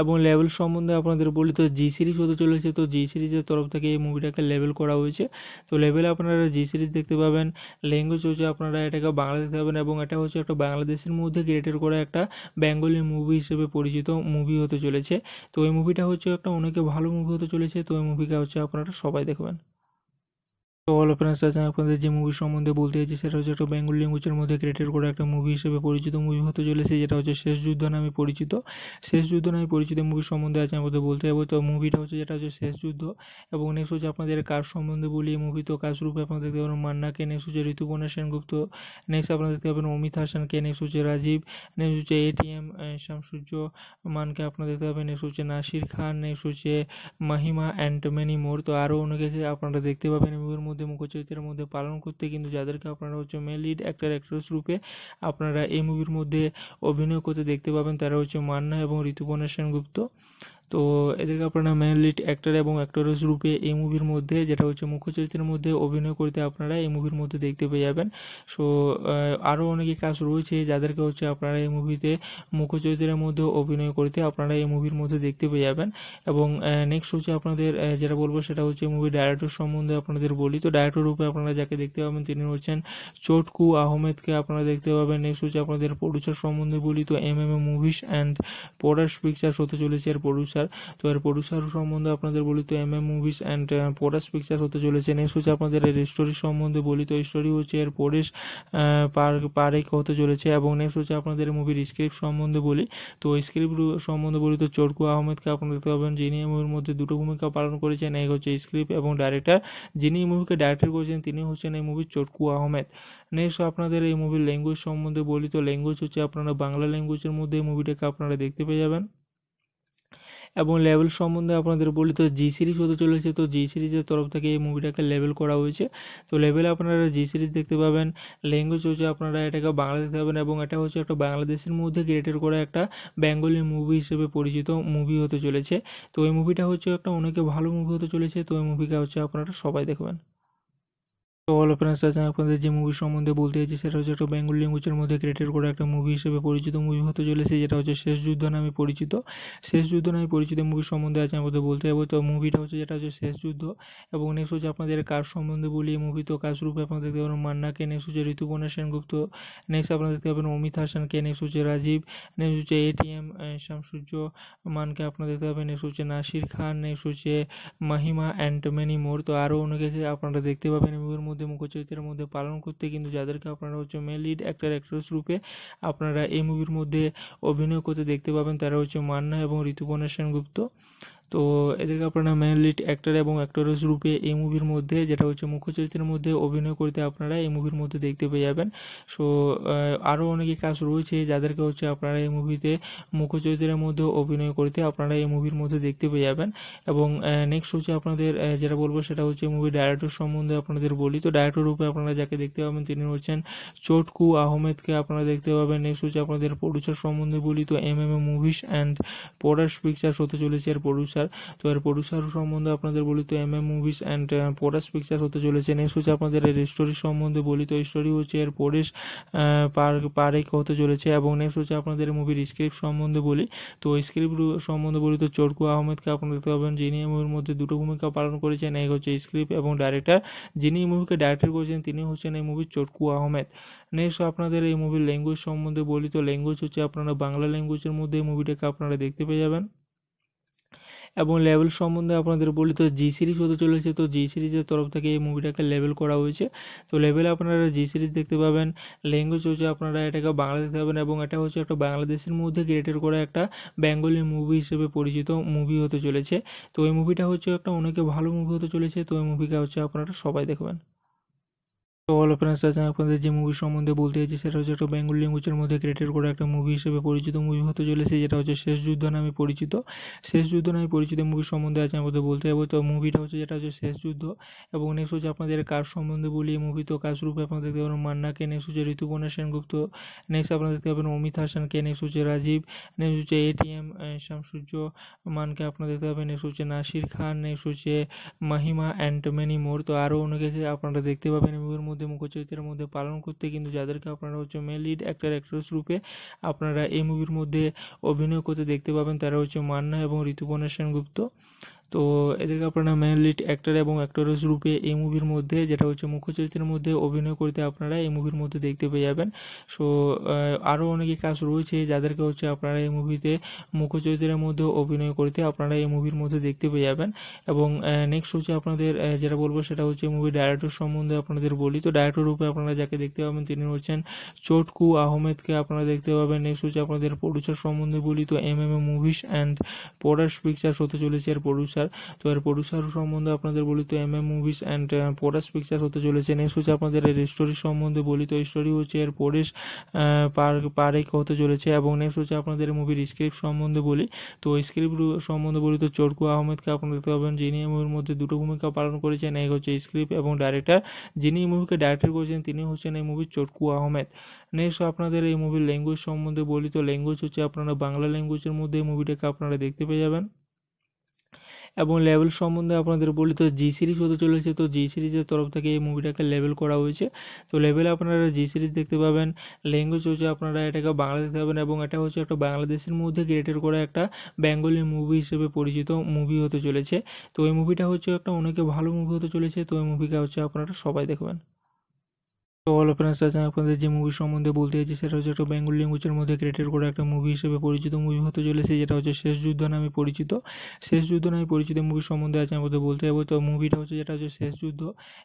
Speaker 2: এবং লেভেল সম্বন্ধে আপনাদের বলি তো জি সিরিজ হতে চলেছে তো জি সিরিজের তরফ থেকে এই মুভিটাকে লেভেল করা হয়েছে তো লেভেলে আপনারা জি সিরিজ দেখতে পাবেন ল্যাঙ্গুয়েজ হচ্ছে আপনারা এটাকে বাংলা দেখতে পাবেন এবং এটা হচ্ছে একটা বাংলাদেশের মধ্যে ক্রিয়েটেড করা একটা বেঙ্গলি মুভি হিসেবে পরিচিত মুভি হতে চলেছে তো এই মুভিটা হচ্ছে একটা অনেকে ভালো মুভি হতে চলেছে তো এই মুভিটা হচ্ছে আপনারা সবাই দেখবেন অল ফ্রেন্ডস আজ আপনাদের যে মুভি সম্বন্ধে বলতে চাইছি সেটা হচ্ছে একটা বেঙ্গল ল্যাঙ্গুয়েজের মধ্যে ক্রিয়েটেড করা একটা মুভি হিসেবে পরিচিত মুভি হতে চলেছে যেটা হচ্ছে শেষ যুদ্ধ নামে পরিচিত শেষ যুদ্ধ নামে পরিচিত মুভি সম্বন্ধে আজ আমাদের বলতে যাবো তো মুভিটা হচ্ছে যেটা হচ্ছে শেষ যুদ্ধ এবং নেক্সট হচ্ছে আপনাদের কাজ সম্বন্ধে বলি এই মুভি তো কাজ রূপে আপনাদের দেখতে পাবেন মান্নাকে নেক্সট হচ্ছে ঋতুপর্ণা সেনগুপ্ত নেক্সট আপনাদের দেখতে পাবেন অমিত হাসানকে নেক্সট হচ্ছে রাজীব নেক্সট হচ্ছে এটিএম শামসূর্য মানকে আপনারা দেখতে পাবেন নেক্সট হচ্ছে নাসির খান নেক্সট হচ্ছে মাহিমা অ্যান্ড মেনি মোর তো আরও অনেকে আপনারা দেখতে পাবেন মুভির মধ্যে মধ্যে চরিত্রের মধ্যে পালন করতে কিন্তু যাদেরকে আপনারা হচ্ছে মেন লিড অ্যাক্টর অ্যাক্ট্রেস রূপে আপনারা এই মুভির মধ্যে অভিনয় করতে দেখতে পাবেন তারা হচ্ছে মান্না এবং ঋতুপর্ণা সেনগুপ্ত তো এদেরকে আপনারা মেন লিড অ্যাক্টর এবং অ্যাক্টরেস রূপে এই মুভির মধ্যে যেটা হচ্ছে মুখ্য চরিত্রের মধ্যে অভিনয় করতে আপনারা এই মুভির মধ্যে দেখতে পেয়ে যাবেন সো আরও অনেকে কাজ রয়েছে যাদেরকে হচ্ছে আপনারা এই মুভিতে মুখ্য চরিত্রের মধ্যে অভিনয় করতে আপনারা এই মুভির মধ্যে দেখতে পেয়ে যাবেন এবং নেক্সট হচ্ছে আপনাদের যেটা বলবো সেটা হচ্ছে মুভি ডাইরেক্টর সম্বন্ধে আপনাদের বলি তো ডাইরেক্টর রূপে আপনারা যাকে দেখতে পাবেন তিনি হচ্ছেন চটকু আহমেদকে আপনারা দেখতে পাবেন নেক্সট হচ্ছে আপনাদের প্রডিউসার সম্বন্ধে বলি তো M M A movies and product picture হতে চলেছে এর প্রডিউসার প্রডিউসার তো এর প্রডিউসার সম্বন্ধে আপনাদের বলি তো M M movies and porous picture হতে চলেছে নেক্সট হচ্ছে আপনাদের এর স্টোরি সম্বন্ধে বলি তো স্টোরি হচ্ছে এর পরেশ uh, পারেক হতে চলেছে এবং নেক্সট হচ্ছে আপনাদের মুভির স্ক্রিপ্ট সম্বন্ধে বলি তো স্ক্রিপ্ট সম্বন্ধে বলি তো চরকু আহমেদকে আপনারা দেখতে পাবেন যিনি মুভির মধ্যে দুটো ভূমিকা পালন করেছেন এক হচ্ছে স্ক্রিপ্ট এবং ডাইরেক্টর যিনি এই মুভিকে ডাইরেক্টর করেছেন তিনি হচ্ছেন এই মুভির চরকু আহমেদ নেক্সট আপনাদের এই মুভির ল্যাঙ্গুয়েজ সম্বন্ধে বলি তো ল্যাঙ্গুয়েজ হচ্ছে আপনারা বাংলা ল্যাঙ্গুয়েজের মধ্যে এই মুভিটাকে আপনারা দেখতে পেয়ে যাবেন এবং লেভেল সম্বন্ধে আপনাদের বলি তো জি সিরিজ হতে চলেছে তো জি সিরিজের তরফ থেকে এই মুভিটাকে লেভেল করা হয়েছে তো লেভেলে আপনারা জি সিরিজ দেখতে পাবেন ল্যাঙ্গুয়েজ হচ্ছে আপনারা এটাকে বাংলা দেখতে পাবেন এবং এটা হচ্ছে একটা বাংলাদেশের মধ্যে ক্রিয়েটেড করা একটা বেঙ্গলি মুভি হিসেবে পরিচিত মুভি হতে চলেছে তো এই মুভিটা হচ্ছে একটা অনেকে ভালো মুভি হতে চলেছে তো এই মুভিটা হচ্ছে আপনারা সবাই দেখবেন তো হ্যালো ফ্রেন্ডস আজ আমি আপনাদের যে মুভি সম্বন্ধে বলতে চাইছি সেটা হচ্ছে একটা বেঙ্গল ল্যাঙ্গুয়েজের মধ্যে ক্রিয়েটেড করা একটা মুভি হিসেবে পরিচিত মুভি হতে চলেছে যেটা হচ্ছে শেষ যুদ্ধ নামে পরিচিত শেষ যুদ্ধ নামে পরিচিত মুভি সম্বন্ধে আজ আমাদের বলতে যাবো তো মুভিটা হচ্ছে যেটা হচ্ছে শেষ যুদ্ধ এবং নেক্সট হচ্ছে আপনাদের কাজ সম্বন্ধে বলি এই মুভি তো কাজ রূপে আপনারা দেখতে পাবেন মান্নাকে নেক্সট হচ্ছে ঋতুপর্ণা সেনগুপ্ত নেক্সট আপনারা দেখতে পাবেন অমিত হাসানকে নেক্সট হচ্ছে রাজীব নেক্সট হচ্ছে এটিএম শামসূর্য মানকে আপনারা দেখতে পাবেন নেক্সট হচ্ছে নাসির খান নেক্সট হচ্ছে মাহিমা অ্যান্ড মেনি মোর তো আরও অনেকে আপনারা দেখতে পাবেন মুভির মধ্যে মধ্যে মুখ্য চরিত্রের মধ্যে পালন করতে কিন্তু যাদেরকে আপনারা হচ্ছে মেন লিড অ্যাক্টর অ্যাক্ট্রেস রূপে আপনারা এই মুভির মধ্যে অভিনয় করতে দেখতে পাবেন তারা হচ্ছে মান্না এবং ঋতুপর্ণা সেনগুপ্ত তো এদেরকে আপনারা মেন লিড অ্যাক্টর এবং অ্যাক্টরেস রূপে এই মুভির মধ্যে যেটা হচ্ছে মুখ্য চরিত্রের মধ্যে অভিনয় করতে আপনারা এই মুভির মধ্যে দেখতে পেয়ে যাবেন সো আরও অনেকে কাজ রয়েছে যাদেরকে হচ্ছে আপনারা এই মুভিতে মুখ্য চরিত্রের মধ্যে অভিনয় করতে আপনারা এই মুভির মধ্যে দেখতে পেয়ে যাবেন এবং নেক্সট হচ্ছে আপনাদের যেটা বলবো সেটা হচ্ছে মুভি ডাইরেক্টর সম্বন্ধে আপনাদের বলি তো ডাইরেক্টর রূপে আপনারা যাকে দেখতে পাবেন তিনি হচ্ছেন চটকু আহমেদকে আপনারা দেখতে পাবেন নেক্সট হচ্ছে আপনাদের প্রডিউসার সম্বন্ধে বলি তো M M A movies and product pictures হতে চলেছে এর প্রডিউসার প্রডিউসার তো এর প্রডিউসার সম্বন্ধে আপনাদের বলি তো M M movies and porous picture হতে চলেছে নেক্সট হচ্ছে আপনাদের এর স্টোরি uh, সম্বন্ধে বলি তো স্টোরি হচ্ছে এর পরেশ পারেক হতে চলেছে এবং নেক্সট হচ্ছে আপনাদের মুভির স্ক্রিপ্ট সম্বন্ধে বলি তো স্ক্রিপ্ট সম্বন্ধে বলি তো চরকু আহমেদকে আপনারা দেখতে পাবেন যিনি এই মুভির মধ্যে দুটো ভূমিকা পালন করেছেন এক হচ্ছে স্ক্রিপ্ট এবং ডাইরেক্টর যিনি এই মুভিকে ডাইরেক্টর করেছেন তিনি হচ্ছেন এই মুভির চরকু আহমেদ নেক্সট আপনাদের এই মুভির ল্যাঙ্গুয়েজ সম্বন্ধে বলি তো ল্যাঙ্গুয়েজ হচ্ছে আপনারা বাংলা ল্যাঙ্গুয়েজের মধ্যে এই মুভিটাকে আপনারা দেখতে পেয়ে যাবেন এবং লেভেল সম্বন্ধে আপনাদের বলি তো জি সিরিজ হতে চলেছে তো জি সিরিজের তরফ থেকে এই মুভিটাকে লেভেল করা হয়েছে তো লেভেলে আপনারা জি সিরিজ দেখতে পাবেন ল্যাঙ্গুয়েজ হচ্ছে আপনারা এটাকে বাংলা দেখতে পাবেন এবং এটা হচ্ছে একটা বাংলাদেশের মধ্যে ক্রিয়েটেড করা একটা বেঙ্গলি মুভি হিসেবে পরিচিত মুভি হতে চলেছে তো এই মুভিটা হচ্ছে একটা অনেকে ভালো মুভি হতে চলেছে তো এই মুভিটা হচ্ছে আপনারা সবাই দেখবেন তো হ্যালো ফ্রেন্ডস আজ আমি আপনাদের যে মুভি সম্বন্ধে বলতে চাইছি সেটা হচ্ছে একটা বেঙ্গল ল্যাঙ্গুয়েজের মধ্যে ক্রিয়েটেড করা একটা মুভি হিসেবে পরিচিত মুভি হতে চলেছে যেটা হচ্ছে শেষ যুদ্ধ নামে পরিচিত শেষ যুদ্ধ নামে পরিচিত মুভি সম্বন্ধে আজ আমাদের বলতে যাবো তো মুভিটা হচ্ছে যেটা হচ্ছে শেষ যুদ্ধ এবং নেক্সট হচ্ছে আপনাদের কাজ সম্বন্ধে বলি এই মুভি তো কাজ রূপে আপনারা দেখতে পাবেন মান্নাকে নেক্সট হচ্ছে ঋতুপর্ণা সেনগুপ্ত নেক্সট আপনারা দেখতে পাবেন অমিত হাসানকে নেক্সট হচ্ছে রাজীব নেক্সট হচ্ছে এটিএম শামসূর্য মানকে আপনারা দেখতে পাবেন নেক্সট হচ্ছে নাসির খান নেক্সট হচ্ছে মাহিমা অ্যান্ড মেনি মোর তো আরও অনেকে আপনারা দেখতে পাবেন মুভির মধ্যে মধ্যে মুখ্য চরিত্রের মধ্যে পালন করতে কিন্তু যাদেরকে আপনারা হচ্ছে মেন লিড অ্যাক্টর অ্যাক্ট্রেস রূপে আপনারা এই মুভির মধ্যে অভিনয় করতে দেখতে পাবেন তারা হচ্ছে মান্না এবং ঋতুপর্ণা সেনগুপ্ত তো এদেরকে আপনারা মেন লিড অ্যাক্টর এবং অ্যাক্টরেস রূপে এই মুভির মধ্যে যেটা হচ্ছে মুখ্য চরিত্রের মধ্যে অভিনয় করতে আপনারা এই মুভির মধ্যে দেখতে পেয়ে যাবেন সো আরও অনেকে কাজ রয়েছে যাদেরকে হচ্ছে আপনারা এই মুভিতে মুখ্য চরিত্রের মধ্যে অভিনয় করতে আপনারা এই মুভির মধ্যে দেখতে পেয়ে যাবেন এবং নেক্সট হচ্ছে আপনাদের যেটা বলবো সেটা হচ্ছে মুভি ডাইরেক্টর সম্বন্ধে আপনাদের বলি তো ডাইরেক্টর রূপে আপনারা যাকে দেখতে পাবেন তিনি হচ্ছেন চটকু আহমেদকে আপনারা দেখতে পাবেন নেক্সট হচ্ছে আপনাদের প্রডিউসার সম্বন্ধে বলি তো M M A movies and product pictures হতে চলেছে এর প্রডিউসার প্রডিউসার তো এর প্রডিউসার সম্বন্ধে আপনাদের বলি তো M M movies and porous picture হতে চলেছে নেক্সট হচ্ছে আপনাদের এর স্টোরি uh, সম্বন্ধে বলি তো স্টোরি হচ্ছে এর পরেশ পারেক হতে চলেছে এবং নেক্সট হচ্ছে আপনাদের মুভির স্ক্রিপ্ট সম্বন্ধে বলি তো স্ক্রিপ্ট সম্বন্ধে বলি তো চরকু আহমেদকে আপনারা দেখতে পাবেন যিনি এই মুভির মধ্যে দুটো ভূমিকা পালন করেছেন এক হচ্ছে স্ক্রিপ্ট এবং ডাইরেক্টর যিনি এই মুভিকে ডাইরেক্টর করেছেন তিনি হচ্ছেন এই মুভির চরকু আহমেদ নেক্সট আপনাদের এই মুভির ল্যাঙ্গুয়েজ সম্বন্ধে বলি তো ল্যাঙ্গুয়েজ হচ্ছে আপনারা বাংলা ল্যাঙ্গুয়েজের মধ্যে এই মুভিটাকে আপনারা দেখতে পেয়ে যাবেন এবং লেভেল সম্বন্ধে আপনাদের বলি তো জি সিরিজ হতে চলেছে তো জি সিরিজের তরফ থেকে এই মুভিটাকে লেভেল করা হয়েছে তো লেভেলে আপনারা জি সিরিজ দেখতে পাবেন ল্যাঙ্গুয়েজ হচ্ছে আপনারা এটাকে বাংলা দেখতে পাবেন এবং এটা হচ্ছে একটা বাংলাদেশের মধ্যে ক্রিয়েটেড করা একটা বেঙ্গলি মুভি হিসেবে পরিচিত মুভি হতে চলেছে তো এই মুভিটা হচ্ছে একটা অনেকে ভালো মুভি হতে চলেছে তো এই মুভিটা হচ্ছে আপনারা সবাই দেখবেন অল ফ্রেন্ডস আজ আপনাদের যে মুভি সম্বন্ধে বলতে চাইছি সেটা হচ্ছে একটা বেঙ্গল ল্যাঙ্গুয়েজের মধ্যে ক্রিয়েটেড করা একটা মুভি হিসেবে পরিচিত মুভি হতে চলেছে যেটা হচ্ছে শেষ যুদ্ধ নামে পরিচিত শেষ যুদ্ধ নামে পরিচিত মুভি সম্বন্ধে আছে আমাদের বলতে যাবো তো মুভিটা হচ্ছে যেটা হচ্ছে শেষ যুদ্ধ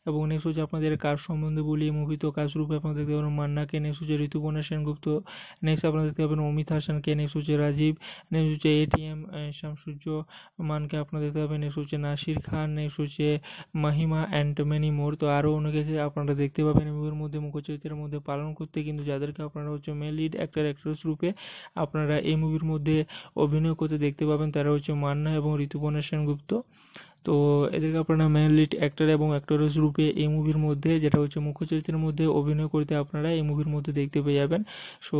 Speaker 2: এবং নেক্সট হচ্ছে আপনাদের কাজ সম্বন্ধে বলি এই মুভি তো কাজ রূপে আপনারা দেখতে পাবেন মান্নাকে নেক্সট হচ্ছে ঋতুপর্ণা সেনগুপ্ত নেক্সট আপনারা দেখতে পাবেন অমিত হাসানকে নেক্সট হচ্ছে রাজীব নেক্সট হচ্ছে এটিএম শামসূর্য মানকে আপনারা দেখতে পাবেন নেক্সট হচ্ছে নাসির খান নেক্সট হচ্ছে মাহিমা অ্যান্ড মেনি মোর তো আরও অনেকে আপনারা দেখতে পাবেন মুভির মধ্যে মধ্যে চরিত্রের মধ্যে পালন করতে কিন্তু যাদেরকে আপনারা হচ্ছে মেন লিড অ্যাক্টর অ্যাক্ট্রেস রূপে আপনারা এই মুভির মধ্যে অভিনয় করতে দেখতে পাবেন তারা হচ্ছে মান্না এবং ঋতুপর্ণা সেনগুপ্ত তো এদেরকে আপনারা মেন লিড অ্যাক্টর এবং অ্যাক্টরেস রূপে এই মুভির মধ্যে যেটা হচ্ছে মুখ্য চরিত্রের মধ্যে অভিনয় করতে আপনারা এই মুভির মধ্যে দেখতে পেয়ে যাবেন সো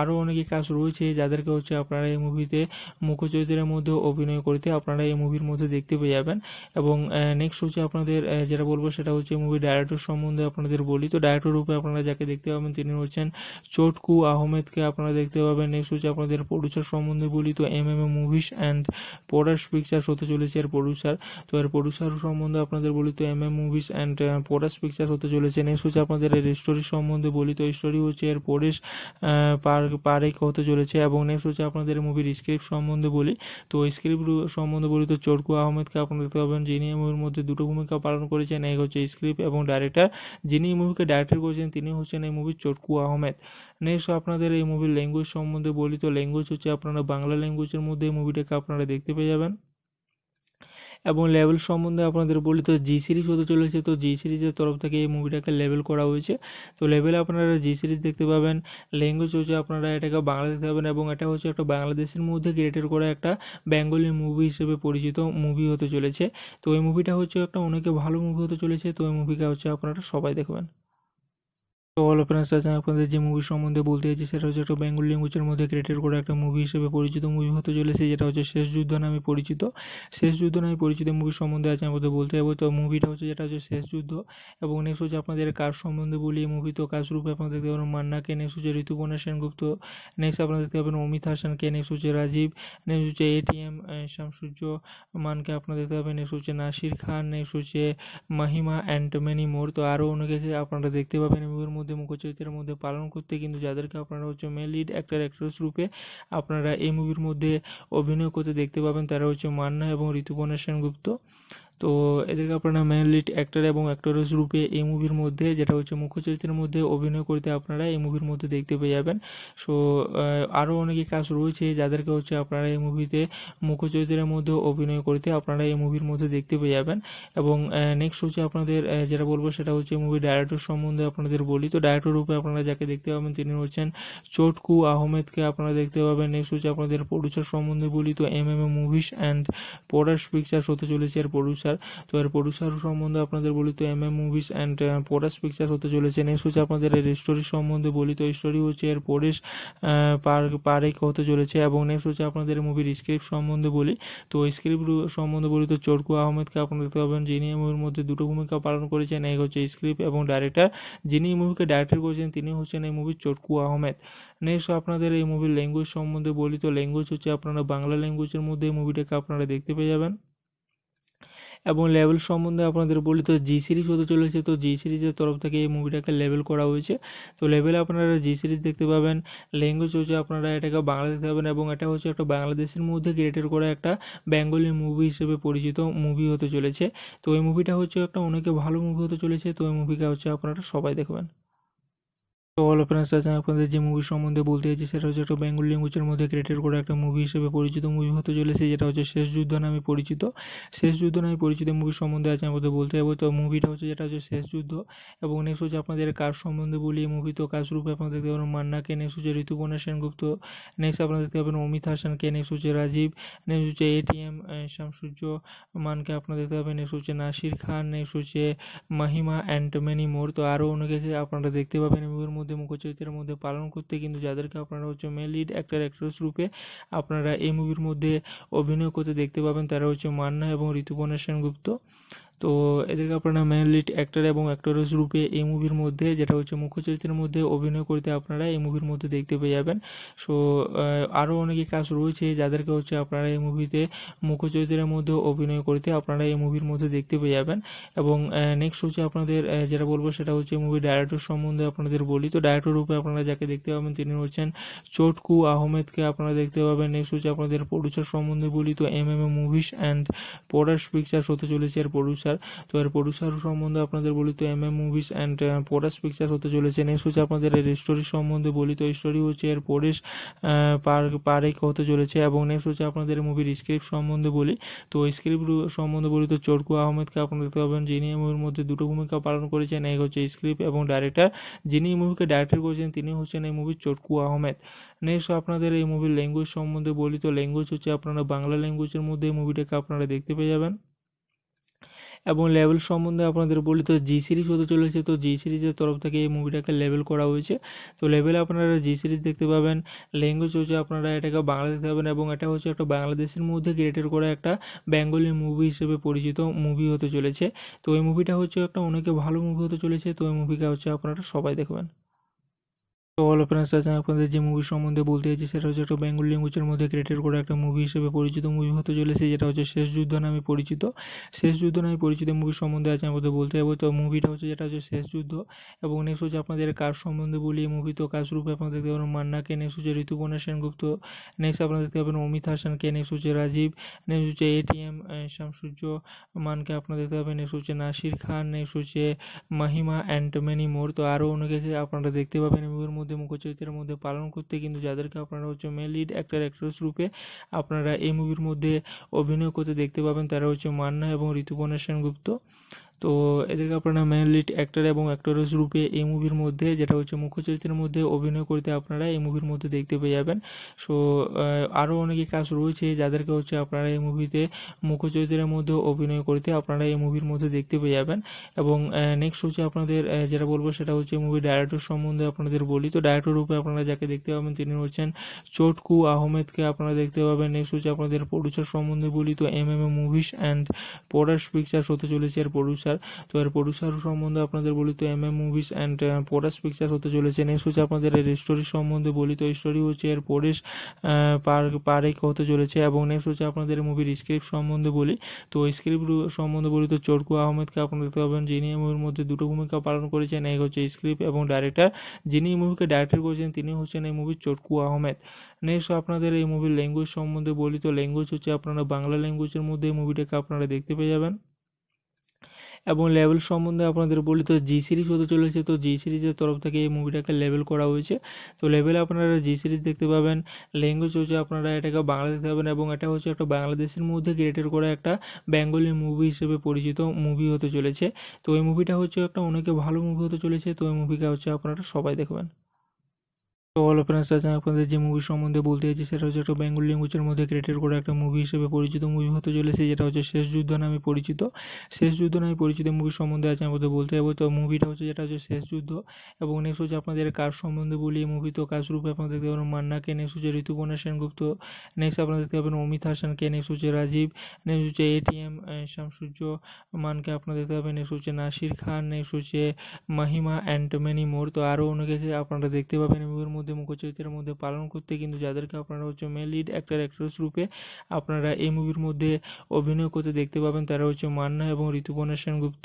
Speaker 2: আরও অনেকে কাজ রয়েছে যাদেরকে হচ্ছে আপনারা এই মুভিতে মুখ্য চরিত্রের মধ্যে অভিনয় করতে আপনারা এই মুভির মধ্যে দেখতে পেয়ে যাবেন এবং নেক্সট হচ্ছে আপনাদের যেটা বলবো সেটা হচ্ছে মুভি ডাইরেক্টর সম্বন্ধে আপনাদের বলি তো ডাইরেক্টর রূপে আপনারা যাকে দেখতে পাবেন তিনি হচ্ছেন চটকু আহমেদকে আপনারা দেখতে পাবেন নেক্সট হচ্ছে আপনাদের প্রডিউসার সম্বন্ধে বলি তো M M A movies and product pictures হতে চলেছে এর প্রডিউসার প্রডিউসার তো এর প্রডিউসার সম্বন্ধে আপনাদের বলি তো M M movies and porous picture হতে চলেছে নেক্সট হচ্ছে আপনাদের এর স্টোরি সম্বন্ধে বলি তো স্টোরি হচ্ছে এর পরেশ uh, পারেক হতে চলেছে এবং নেক্সট হচ্ছে আপনাদের মুভির স্ক্রিপ্ট সম্বন্ধে বলি তো স্ক্রিপ্ট সম্বন্ধে বলি তো চরকু আহমেদকে আপনারা দেখতে পাবেন যিনি মুভির মধ্যে দুটো ভূমিকা পালন করেছেন এক হচ্ছে স্ক্রিপ্ট এবং ডাইরেক্টর যিনি এই মুভিকে ডাইরেক্ট করেছেন তিনি হচ্ছেন এই মুভির চরকু আহমেদ নেক্সট আপনাদের এই মুভির ল্যাঙ্গুয়েজ সম্বন্ধে বলি তো ল্যাঙ্গুয়েজ হচ্ছে আপনারা বাংলা ল্যাঙ্গুয়েজের মধ্যে এই মুভিটাকে আপনারা দেখতে পেয়ে যাবেন এবং লেভেল সম্বন্ধে আপনাদের বলি তো জি সিরিজ হতে চলেছে তো জি সিরিজের তরফ থেকে এই মুভিটাকে লেভেল করা হয়েছে তো লেভেলে আপনারা জি সিরিজ দেখতে পাবেন ল্যাঙ্গুয়েজ হচ্ছে আপনারা এটাকে বাংলা দেখতে পাবেন এবং এটা হচ্ছে একটা বাংলাদেশের মধ্যে ক্রিয়েটেড করা একটা বেঙ্গলি মুভি হিসেবে পরিচিত মুভি হতে চলেছে তো এই মুভিটা হচ্ছে একটা অনেকে ভালো মুভি হতে চলেছে তো এই মুভিটা হচ্ছে আপনারা সবাই দেখবেন তো অল ফ্রেন্ডস আজ আপনাদের যে মুভি সম্বন্ধে বলতে চাইছি সেটা হচ্ছে একটা বেঙ্গল ল্যাঙ্গুয়েজের মধ্যে ক্রিয়েটেড করা একটা মুভি হিসেবে পরিচিত মুভি হতে চলেছে যেটা হচ্ছে শেষ যুদ্ধ নামে পরিচিত শেষ যুদ্ধ নামে পরিচিত মুভি সম্বন্ধে আজ আমাদের বলতে যাবো তো মুভিটা হচ্ছে যেটা হচ্ছে শেষ যুদ্ধ এবং নেক্সট হচ্ছে আপনাদের কাজ সম্বন্ধে বলি এই মুভি তো কাজ রূপে আপনাদের দেখতে পাবেন মান্নাকে নেক্সট হচ্ছে ঋতুপর্ণা সেনগুপ্ত নেক্সট আপনাদের দেখতে পাবেন অমিত হাসানকে নেক্সট হচ্ছে রাজীব নেক্সট হচ্ছে এটিএম শামসূর্য মানকে আপনারা দেখতে পাবেন নেক্সট হচ্ছে নাসির খান নেক্সট হচ্ছে মাহিমা অ্যান্ড মেনি মোর তো আরও অনেকে আপনারা দেখতে পাবেন মুভির মধ্যে মধ্যে মুখচরিত্রের মধ্যে পালন করতে কিন্তু যাদেরকে আপনারা হচ্ছে মেন লিড অ্যাক্টর অ্যাক্ট্রেস রূপে আপনারা এই মুভির মধ্যে অভিনয় করতে দেখতে পাবেন তারা হচ্ছে মান্না এবং ঋতুপর্ণা সেনগুপ্ত তো এদেরকে আপনারা মেন লিড অ্যাক্টর এবং অ্যাক্টরেস রূপে এই মুভির মধ্যে যেটা হচ্ছে মুখ্য চরিত্রের মধ্যে অভিনয় করতে আপনারা এই মুভির মধ্যে দেখতে পেয়ে যাবেন সো আরও অনেকে কাজ রয়েছে যাদেরকে হচ্ছে আপনারা এই মুভিতে মুখ্য চরিত্রের মধ্যে অভিনয় করতে আপনারা এই মুভির মধ্যে দেখতে পেয়ে যাবেন এবং নেক্সট হচ্ছে আপনাদের যেটা বলবো সেটা হচ্ছে মুভি ডাইরেক্টর সম্বন্ধে আপনাদের বলি তো ডাইরেক্টর রূপে আপনারা যাকে দেখতে পাবেন তিনি হচ্ছেন চটকু আহমেদকে আপনারা দেখতে পাবেন নেক্সট হচ্ছে আপনাদের প্রডিউসার সম্বন্ধে বলি তো M M A movies and product pictures হতে চলেছে এর প্রডিউসার পিকচার তো এর প্রডিউসার সম্বন্ধে আপনাদের বলি তো M M movies and porous picture হতে চলেছে নেক্সট হচ্ছে আপনাদের এর স্টোরি সম্বন্ধে বলি তো স্টোরি হচ্ছে এর পরেশ uh, পারেক হতে চলেছে এবং নেক্সট হচ্ছে আপনাদের মুভির স্ক্রিপ্ট সম্বন্ধে বলি তো স্ক্রিপ্ট সম্বন্ধে বলি তো চরকু আহমেদকে আপনারা দেখতে পাবেন যিনি মুভির মধ্যে দুটো ভূমিকা পালন করেছেন এক হচ্ছে স্ক্রিপ্ট এবং ডাইরেক্টর যিনি এই মুভিকে ডাইরেক্ট করেছেন তিনি হচ্ছেন এই মুভির চরকু আহমেদ নেক্সট আপনাদের এই মুভির ল্যাঙ্গুয়েজ সম্বন্ধে বলি তো ল্যাঙ্গুয়েজ হচ্ছে আপনারা বাংলা ল্যাঙ্গুয়েজের মধ্যে এই মুভিটাকে আপনারা দেখতে পেয়ে যাবেন এবং লেভেল সম্বন্ধে আপনাদের বলি তো জি সিরিজ হতে চলেছে তো জি সিরিজের তরফ থেকে এই মুভিটাকে লেভেল করা হয়েছে তো লেভেলে আপনারা জি সিরিজ দেখতে পাবেন ল্যাঙ্গুয়েজ হচ্ছে আপনারা এটাকে বাংলা দেখতে পাবেন এবং এটা হচ্ছে একটা বাংলাদেশের মধ্যে ক্রিয়েটেড করা একটা বেঙ্গলি মুভি হিসেবে পরিচিত মুভি হতে চলেছে তো এই মুভিটা হচ্ছে একটা অনেকে ভালো মুভি হতে চলেছে তো এই মুভিটা হচ্ছে আপনারা সবাই দেখবেন অল ফ্রেন্ডস আজ আপনাদের যে মুভি সম্বন্ধে বলতে চাইছি সেটা হচ্ছে একটা বেঙ্গল ল্যাঙ্গুয়েজের মধ্যে ক্রিয়েটেড করা একটা মুভি হিসেবে পরিচিত মুভি হতে চলেছে যেটা হচ্ছে শেষ যুদ্ধ নামে পরিচিত শেষ যুদ্ধ নামে পরিচিত মুভি সম্বন্ধে আজ আমাদের বলতে যাবো তো মুভিটা হচ্ছে যেটা হচ্ছে শেষ যুদ্ধ এবং নেক্সট হচ্ছে আপনাদের কাজ সম্বন্ধে বলি এই মুভি তো কাজ রূপে আপনারা দেখতে পাবেন মান্নাকে নেক্সট হচ্ছে ঋতুপর্ণা সেনগুপ্ত নেক্সট আপনারা দেখতে পাবেন অমিত হাসানকে নেক্সট হচ্ছে রাজীব নেক্সট হচ্ছে এটিএম শামসূর্য মানকে আপনারা দেখতে পাবেন নেক্সট হচ্ছে নাসির খান নেক্সট হচ্ছে মাহিমা অ্যান্ড মেনি মোর তো আরও অনেকে আপনারা দেখতে পাবেন মুভির মধ্যে মধ্যে মুখচরিত্রের মধ্যে পালন করতে কিন্তু যাদেরকে আপনারা হচ্ছে মেন লিড অ্যাক্টর অ্যাক্ট্রেস রূপে আপনারা এই মুভির মধ্যে অভিনয় করতে দেখতে পাবেন তারা হচ্ছে মান্না এবং ঋতুপর্ণা সেনগুপ্ত তো এদেরকে আপনারা মেন লিড অ্যাক্টর এবং অ্যাক্টরেস রূপে এই মুভির মধ্যে যেটা হচ্ছে মুখ্য চরিত্রের মধ্যে অভিনয় করতে আপনারা এই মুভির মধ্যে দেখতে পেয়ে যাবেন সো আরও অনেকে কাজ রয়েছে যাদেরকে হচ্ছে আপনারা এই মুভিতে মুখ্য চরিত্রের মধ্যে অভিনয় করতে আপনারা এই মুভির মধ্যে দেখতে পেয়ে যাবেন এবং নেক্সট হচ্ছে আপনাদের যেটা বলবো সেটা হচ্ছে মুভি ডাইরেক্টর সম্বন্ধে আপনাদের বলি তো ডাইরেক্টর রূপে আপনারা যাকে দেখতে পাবেন তিনি হচ্ছেন চটকু আহমেদকে আপনারা দেখতে পাবেন নেক্সট হচ্ছে আপনাদের প্রডিউসার সম্বন্ধে বলি তো M M A movies and product picture হতে চলেছে এর প্রডিউসার প্রডিউসার তো এর প্রডিউসার সম্বন্ধে আপনাদের বলি তো M M movies and porous picture হতে চলেছে নেক্সট হচ্ছে আপনাদের এর স্টোরি সম্বন্ধে বলি তো স্টোরি হচ্ছে এর পরেশ uh, পারেক হতে চলেছে এবং নেক্সট হচ্ছে আপনাদের মুভির স্ক্রিপ্ট সম্বন্ধে বলি তো স্ক্রিপ্ট সম্বন্ধে বলি তো চরকু আহমেদকে আপনারা দেখতে পাবেন যিনি মুভির মধ্যে দুটো ভূমিকা পালন করেছেন এক হচ্ছে স্ক্রিপ্ট এবং ডাইরেক্টর যিনি এই মুভিকে ডাইরেক্টর করেছেন তিনি হচ্ছেন এই মুভির চরকু আহমেদ নেক্সট আপনাদের এই মুভির ল্যাঙ্গুয়েজ সম্বন্ধে বলি তো ল্যাঙ্গুয়েজ হচ্ছে আপনারা বাংলা ল্যাঙ্গুয়েজের মধ্যে এই মুভিটাকে আপনারা দেখতে পেয়ে যাবেন এবং লেভেল সম্বন্ধে আপনাদের বলি তো জি সিরিজ হতে চলেছে তো জি সিরিজের তরফ থেকে এই মুভিটাকে লেভেল করা হয়েছে তো লেভেলে আপনারা জি সিরিজ দেখতে পাবেন ল্যাঙ্গুয়েজ হচ্ছে আপনারা এটাকে বাংলা দেখতে পাবেন এবং এটা হচ্ছে একটা বাংলাদেশের মধ্যে ক্রিয়েটেড করা একটা বেঙ্গলি মুভি হিসেবে পরিচিত মুভি হতে চলেছে তো এই মুভিটা হচ্ছে একটা অনেকে ভালো মুভি হতে চলেছে তো এই মুভিটা হচ্ছে আপনারা সবাই দেখবেন তো হ্যালো ফ্রেন্ডস আজ আমি আপনাদের যে মুভি সম্বন্ধে বলতে চাইছি সেটা হচ্ছে একটা বেঙ্গল ল্যাঙ্গুয়েজের মধ্যে ক্রিয়েটেড করা একটা মুভি হিসেবে পরিচিত মুভি হতে চলেছে যেটা হচ্ছে শেষ যুদ্ধ নামে পরিচিত শেষ যুদ্ধ নামে পরিচিত মুভি সম্বন্ধে আজ আমাদের বলতে যাবো তো মুভিটা হচ্ছে যেটা হচ্ছে শেষ যুদ্ধ এবং নেক্সট হচ্ছে আপনাদের কাজ সম্বন্ধে বলি এই মুভি তো কাজ রূপে আপনারা দেখতে পাবেন মান্নাকে নেক্সট হচ্ছে ঋতুপর্ণা সেনগুপ্ত নেক্সট আপনারা দেখতে পাবেন অমিত হাসানকে নেক্সট হচ্ছে রাজীব নেক্সট হচ্ছে এটিএম শামসূর্য মানকে আপনারা দেখতে পাবেন নেক্সট হচ্ছে নাসির খান নেক্সট হচ্ছে মাহিমা অ্যান্ড মেনি মোর তো আরও অনেকে আপনারা দেখতে পাবেন মুভির মধ্যে মধ্যে মুখ্য চরিত্রের মধ্যে পালন করতে কিন্তু যাদেরকে আপনারা হচ্ছে মেন লিড অ্যাক্টর অ্যাক্ট্রেস রূপে আপনারা এই মুভির মধ্যে অভিনয় করতে দেখতে পাবেন তারা হচ্ছে মান্না এবং ঋতুপর্ণা সেনগুপ্ত তো এদেরকে আপনারা মেন লিড অ্যাক্টর এবং অ্যাক্টরেস রূপে এই মুভির মধ্যে যেটা হচ্ছে মুখ্য চরিত্রের মধ্যে অভিনয় করতে আপনারা এই মুভির মধ্যে দেখতে পেয়ে যাবেন সো আরও অনেকে কাজ রয়েছে যাদেরকে হচ্ছে আপনারা এই মুভিতে মুখ্য চরিত্রের মধ্যে অভিনয় করতে আপনারা এই মুভির মধ্যে দেখতে পেয়ে যাবেন এবং নেক্সট হচ্ছে আপনাদের যেটা বলবো সেটা হচ্ছে মুভি ডাইরেক্টর সম্বন্ধে আপনাদের বলি তো ডাইরেক্টর রূপে আপনারা যাকে দেখতে পাবেন তিনি হচ্ছেন চটকু আহমেদকে আপনারা দেখতে পাবেন নেক্সট হচ্ছে আপনাদের প্রডিউসার সম্বন্ধে বলি তো M M A movies and product picture হতে চলেছে এর প্রডিউসার প্রডিউসার তো এর প্রডিউসার সম্বন্ধে আপনাদের বলি তো M M movies and porous picture হতে চলেছে নেক্সট হচ্ছে আপনাদের এর স্টোরি সম্বন্ধে বলি তো স্টোরি হচ্ছে এর পরেশ uh, পারেক হতে চলেছে এবং নেক্সট হচ্ছে আপনাদের মুভির স্ক্রিপ্ট সম্বন্ধে বলি তো স্ক্রিপ্ট সম্বন্ধে বলি তো চরকু আহমেদকে আপনারা দেখতে পাবেন যিনি এই মুভির মধ্যে দুটো ভূমিকা পালন করেছেন এক হচ্ছে স্ক্রিপ্ট এবং ডাইরেক্টর যিনি এই মুভিকে ডাইরেক্ট করেছেন তিনি হচ্ছেন এই মুভির চরকু আহমেদ নেক্সট আপনাদের এই মুভির ল্যাঙ্গুয়েজ সম্বন্ধে বলি তো ল্যাঙ্গুয়েজ হচ্ছে আপনারা বাংলা ল্যাঙ্গুয়েজের মধ্যে এই মুভিটাকে আপনারা দেখতে পেয়ে যাবেন এবং লেভেল সম্বন্ধে আপনাদের বলি তো জি সিরিজ হতে চলেছে তো জি সিরিজের তরফ থেকে এই মুভিটাকে লেভেল করা হয়েছে তো লেভেলে আপনারা জি সিরিজ দেখতে পাবেন ল্যাঙ্গুয়েজ হচ্ছে আপনারা এটাকে বাংলা দেখতে পাবেন এবং এটা হচ্ছে একটা বাংলাদেশের মধ্যে ক্রিয়েটেড করা একটা বেঙ্গলি মুভি হিসেবে পরিচিত মুভি হতে চলেছে তো এই মুভিটা হচ্ছে একটা অনেকে ভালো মুভি হতে চলেছে তো এই মুভিটা হচ্ছে আপনারা সবাই দেখবেন তো হলো ফ্রেন্ডস আজ আমি আপনাদের যে মুভি সম্বন্ধে বলতে চাইছি সেটা হচ্ছে একটা বেঙ্গল ল্যাঙ্গুয়েজের মধ্যে ক্রিয়েটেড করা একটা মুভি হিসেবে পরিচিত মুভি হতে চলেছে যেটা হচ্ছে শেষ যুদ্ধ নামে পরিচিত শেষ যুদ্ধ নামে পরিচিত মুভি সম্বন্ধে আজ আমাদের বলতে যাবো তো মুভিটা হচ্ছে যেটা হচ্ছে শেষ যুদ্ধ এবং নেক্সট হচ্ছে আপনাদের কাজ সম্বন্ধে বলি এই মুভি তো কাজ রূপে আপনারা দেখতে পাবেন মান্নাকে নেক্সট হচ্ছে ঋতুপর্ণা সেনগুপ্ত নেক্সট আপনারা দেখতে পাবেন অমিত হাসানকে নেক্সট হচ্ছে রাজীব নেক্সট হচ্ছে এটিএম শামসূর্য মানকে আপনারা দেখতে পাবেন নেক্সট হচ্ছে নাসির খান নেক্সট হচ্ছে মাহিমা অ্যান্ড মেনি মোর তো আরও অনেকে আপনারা দেখতে পাবেন মুভির মধ্যে মধ্যে চরিত্রের মধ্যে পালন করতে কিন্তু যাদেরকে আপনারা হচ্ছে মেন লিড অ্যাক্টর অ্যাক্ট্রেস রূপে আপনারা এই মুভির মধ্যে অভিনয় করতে দেখতে পাবেন তারা হচ্ছে মান্না এবং ঋতুপর্ণা সেনগুপ্ত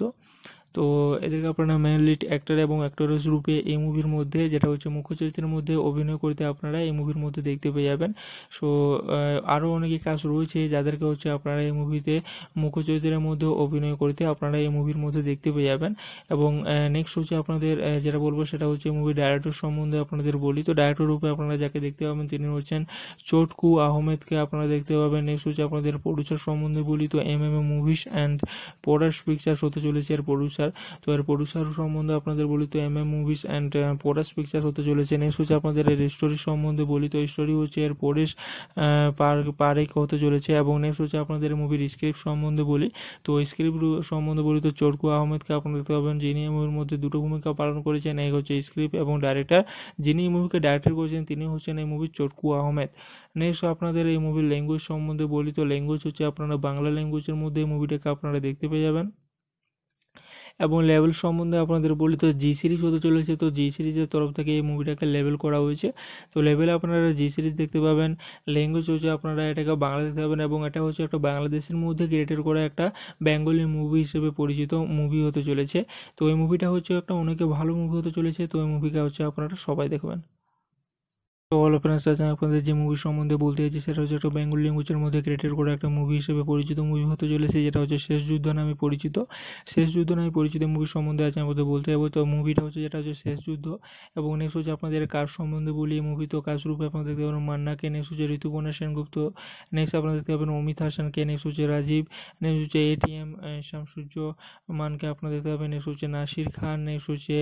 Speaker 2: তো এদেরকে আপনারা মেন লিড অ্যাক্টর এবং অ্যাক্টরেস রূপে এই মুভির মধ্যে যেটা হচ্ছে মুখ্য চরিত্রের মধ্যে অভিনয় করতে আপনারা এই মুভির মধ্যে দেখতে পেয়ে যাবেন সো আরও অনেকে কাজ রয়েছে যাদেরকে হচ্ছে আপনারা এই মুভিতে মুখ্য চরিত্রের মধ্যে অভিনয় করতে আপনারা এই মুভির মধ্যে দেখতে পেয়ে যাবেন এবং নেক্সট হচ্ছে আপনাদের যেটা বলবো সেটা হচ্ছে মুভি ডাইরেক্টর সম্বন্ধে আপনাদের বলি তো ডাইরেক্টর রূপে আপনারা যাকে দেখতে পাবেন তিনি হচ্ছেন চটকু আহমেদকে আপনারা দেখতে পাবেন নেক্সট হচ্ছে আপনাদের প্রডিউসার সম্বন্ধে বলি তো M M A movies and product picture হতে চলেছে এর প্রডিউসার প্রডিউসার তো এর প্রডিউসার সম্বন্ধে আপনাদের বলি তো M M movies and porous picture হতে চলেছে নেক্সট হচ্ছে আপনাদের এর স্টোরি সম্বন্ধে বলি তো স্টোরি হচ্ছে এর uh, পরেশ পারেক হতে চলেছে এবং নেক্সট হচ্ছে আপনাদের মুভির স্ক্রিপ্ট সম্বন্ধে বলি তো স্ক্রিপ্ট সম্বন্ধে বলি তো চরকু আহমেদকে আপনারা দেখতে পাবেন যিনি মুভির মধ্যে দুটো ভূমিকা পালন করেছেন এক হচ্ছে স্ক্রিপ্ট এবং ডাইরেক্টর যিনি এই মুভিকে ডাইরেক্টর করেছেন তিনি হচ্ছেন এই মুভির চরকু আহমেদ নেক্সট আপনাদের এই মুভির ল্যাঙ্গুয়েজ সম্বন্ধে বলি তো ল্যাঙ্গুয়েজ হচ্ছে আপনারা বাংলা ল্যাঙ্গুয়েজের মধ্যে এই মুভিটাকে আপনারা দেখতে পেয়ে যাবেন এবং লেভেল সম্বন্ধে আপনাদের বলি তো জি সিরিজ হতে চলেছে তো জি সিরিজের তরফ থেকে এই মুভিটাকে লেভেল করা হয়েছে তো লেভেলে আপনারা জি সিরিজ দেখতে পাবেন ল্যাঙ্গুয়েজ হচ্ছে আপনারা এটাকে বাংলা দেখতে পাবেন এবং এটা হচ্ছে একটা বাংলাদেশের মধ্যে ক্রিয়েটেড করা একটা বেঙ্গলি মুভি হিসেবে পরিচিত মুভি হতে চলেছে তো এই মুভিটা হচ্ছে একটা অনেকে ভালো মুভি হতে চলেছে তো এই মুভিটা হচ্ছে আপনারা সবাই দেখবেন অল ফ্রেন্ডস আজ আপনাদের যে মুভি সম্বন্ধে বলতে চাইছি সেটা হচ্ছে একটা বেঙ্গল ল্যাঙ্গুয়েজের মধ্যে ক্রিয়েটেড করা একটা মুভি হিসেবে পরিচিত মুভি হতে চলেছে যেটা হচ্ছে শেষ যুদ্ধ নামে পরিচিত শেষ যুদ্ধ নামে পরিচিত মুভি সম্বন্ধে আছে আমাদের বলতে যাবো তো মুভিটা হচ্ছে যেটা হচ্ছে শেষ যুদ্ধ এবং নেক্সট হচ্ছে আপনাদের কাজ সম্বন্ধে বলি এই মুভি তো কাজ রূপে আপনারা দেখতে পাবেন মান্নাকে নেক্সট হচ্ছে ঋতুপর্ণা সেনগুপ্ত নেক্সট আপনারা দেখতে পাবেন অমিত হাসানকে নেক্সট হচ্ছে রাজীব নেক্সট হচ্ছে এটিএম শামসূর্য মানকে আপনারা দেখতে পাবেন নেক্সট হচ্ছে নাসির খান নেক্সট হচ্ছে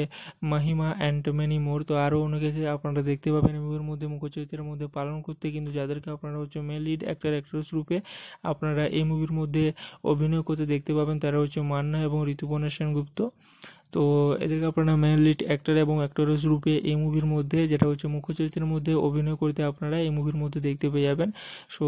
Speaker 2: মাহিমা অ্যান্ড মেনি মোর তো আরও অনেকে আপনারা দেখতে পাবেন মুভির মধ্যে মধ্যে চরিত্রের মধ্যে পালন করতে কিন্তু যাদেরকে আপনারা হচ্ছে মেন লিড অ্যাক্টর অ্যাক্ট্রেস রূপে আপনারা এই মুভির মধ্যে অভিনয় করতে দেখতে পাবেন তারা হচ্ছে মান্না এবং ঋতুপর্ণা সেনগুপ্ত তো এদেরকে আপনারা মেন লিড অ্যাক্টর এবং অ্যাক্টরেস রূপে এই মুভির মধ্যে যেটা হচ্ছে মুখ্য চরিত্রের মধ্যে অভিনয় করতে আপনারা এই মুভির মধ্যে দেখতে পেয়ে যাবেন সো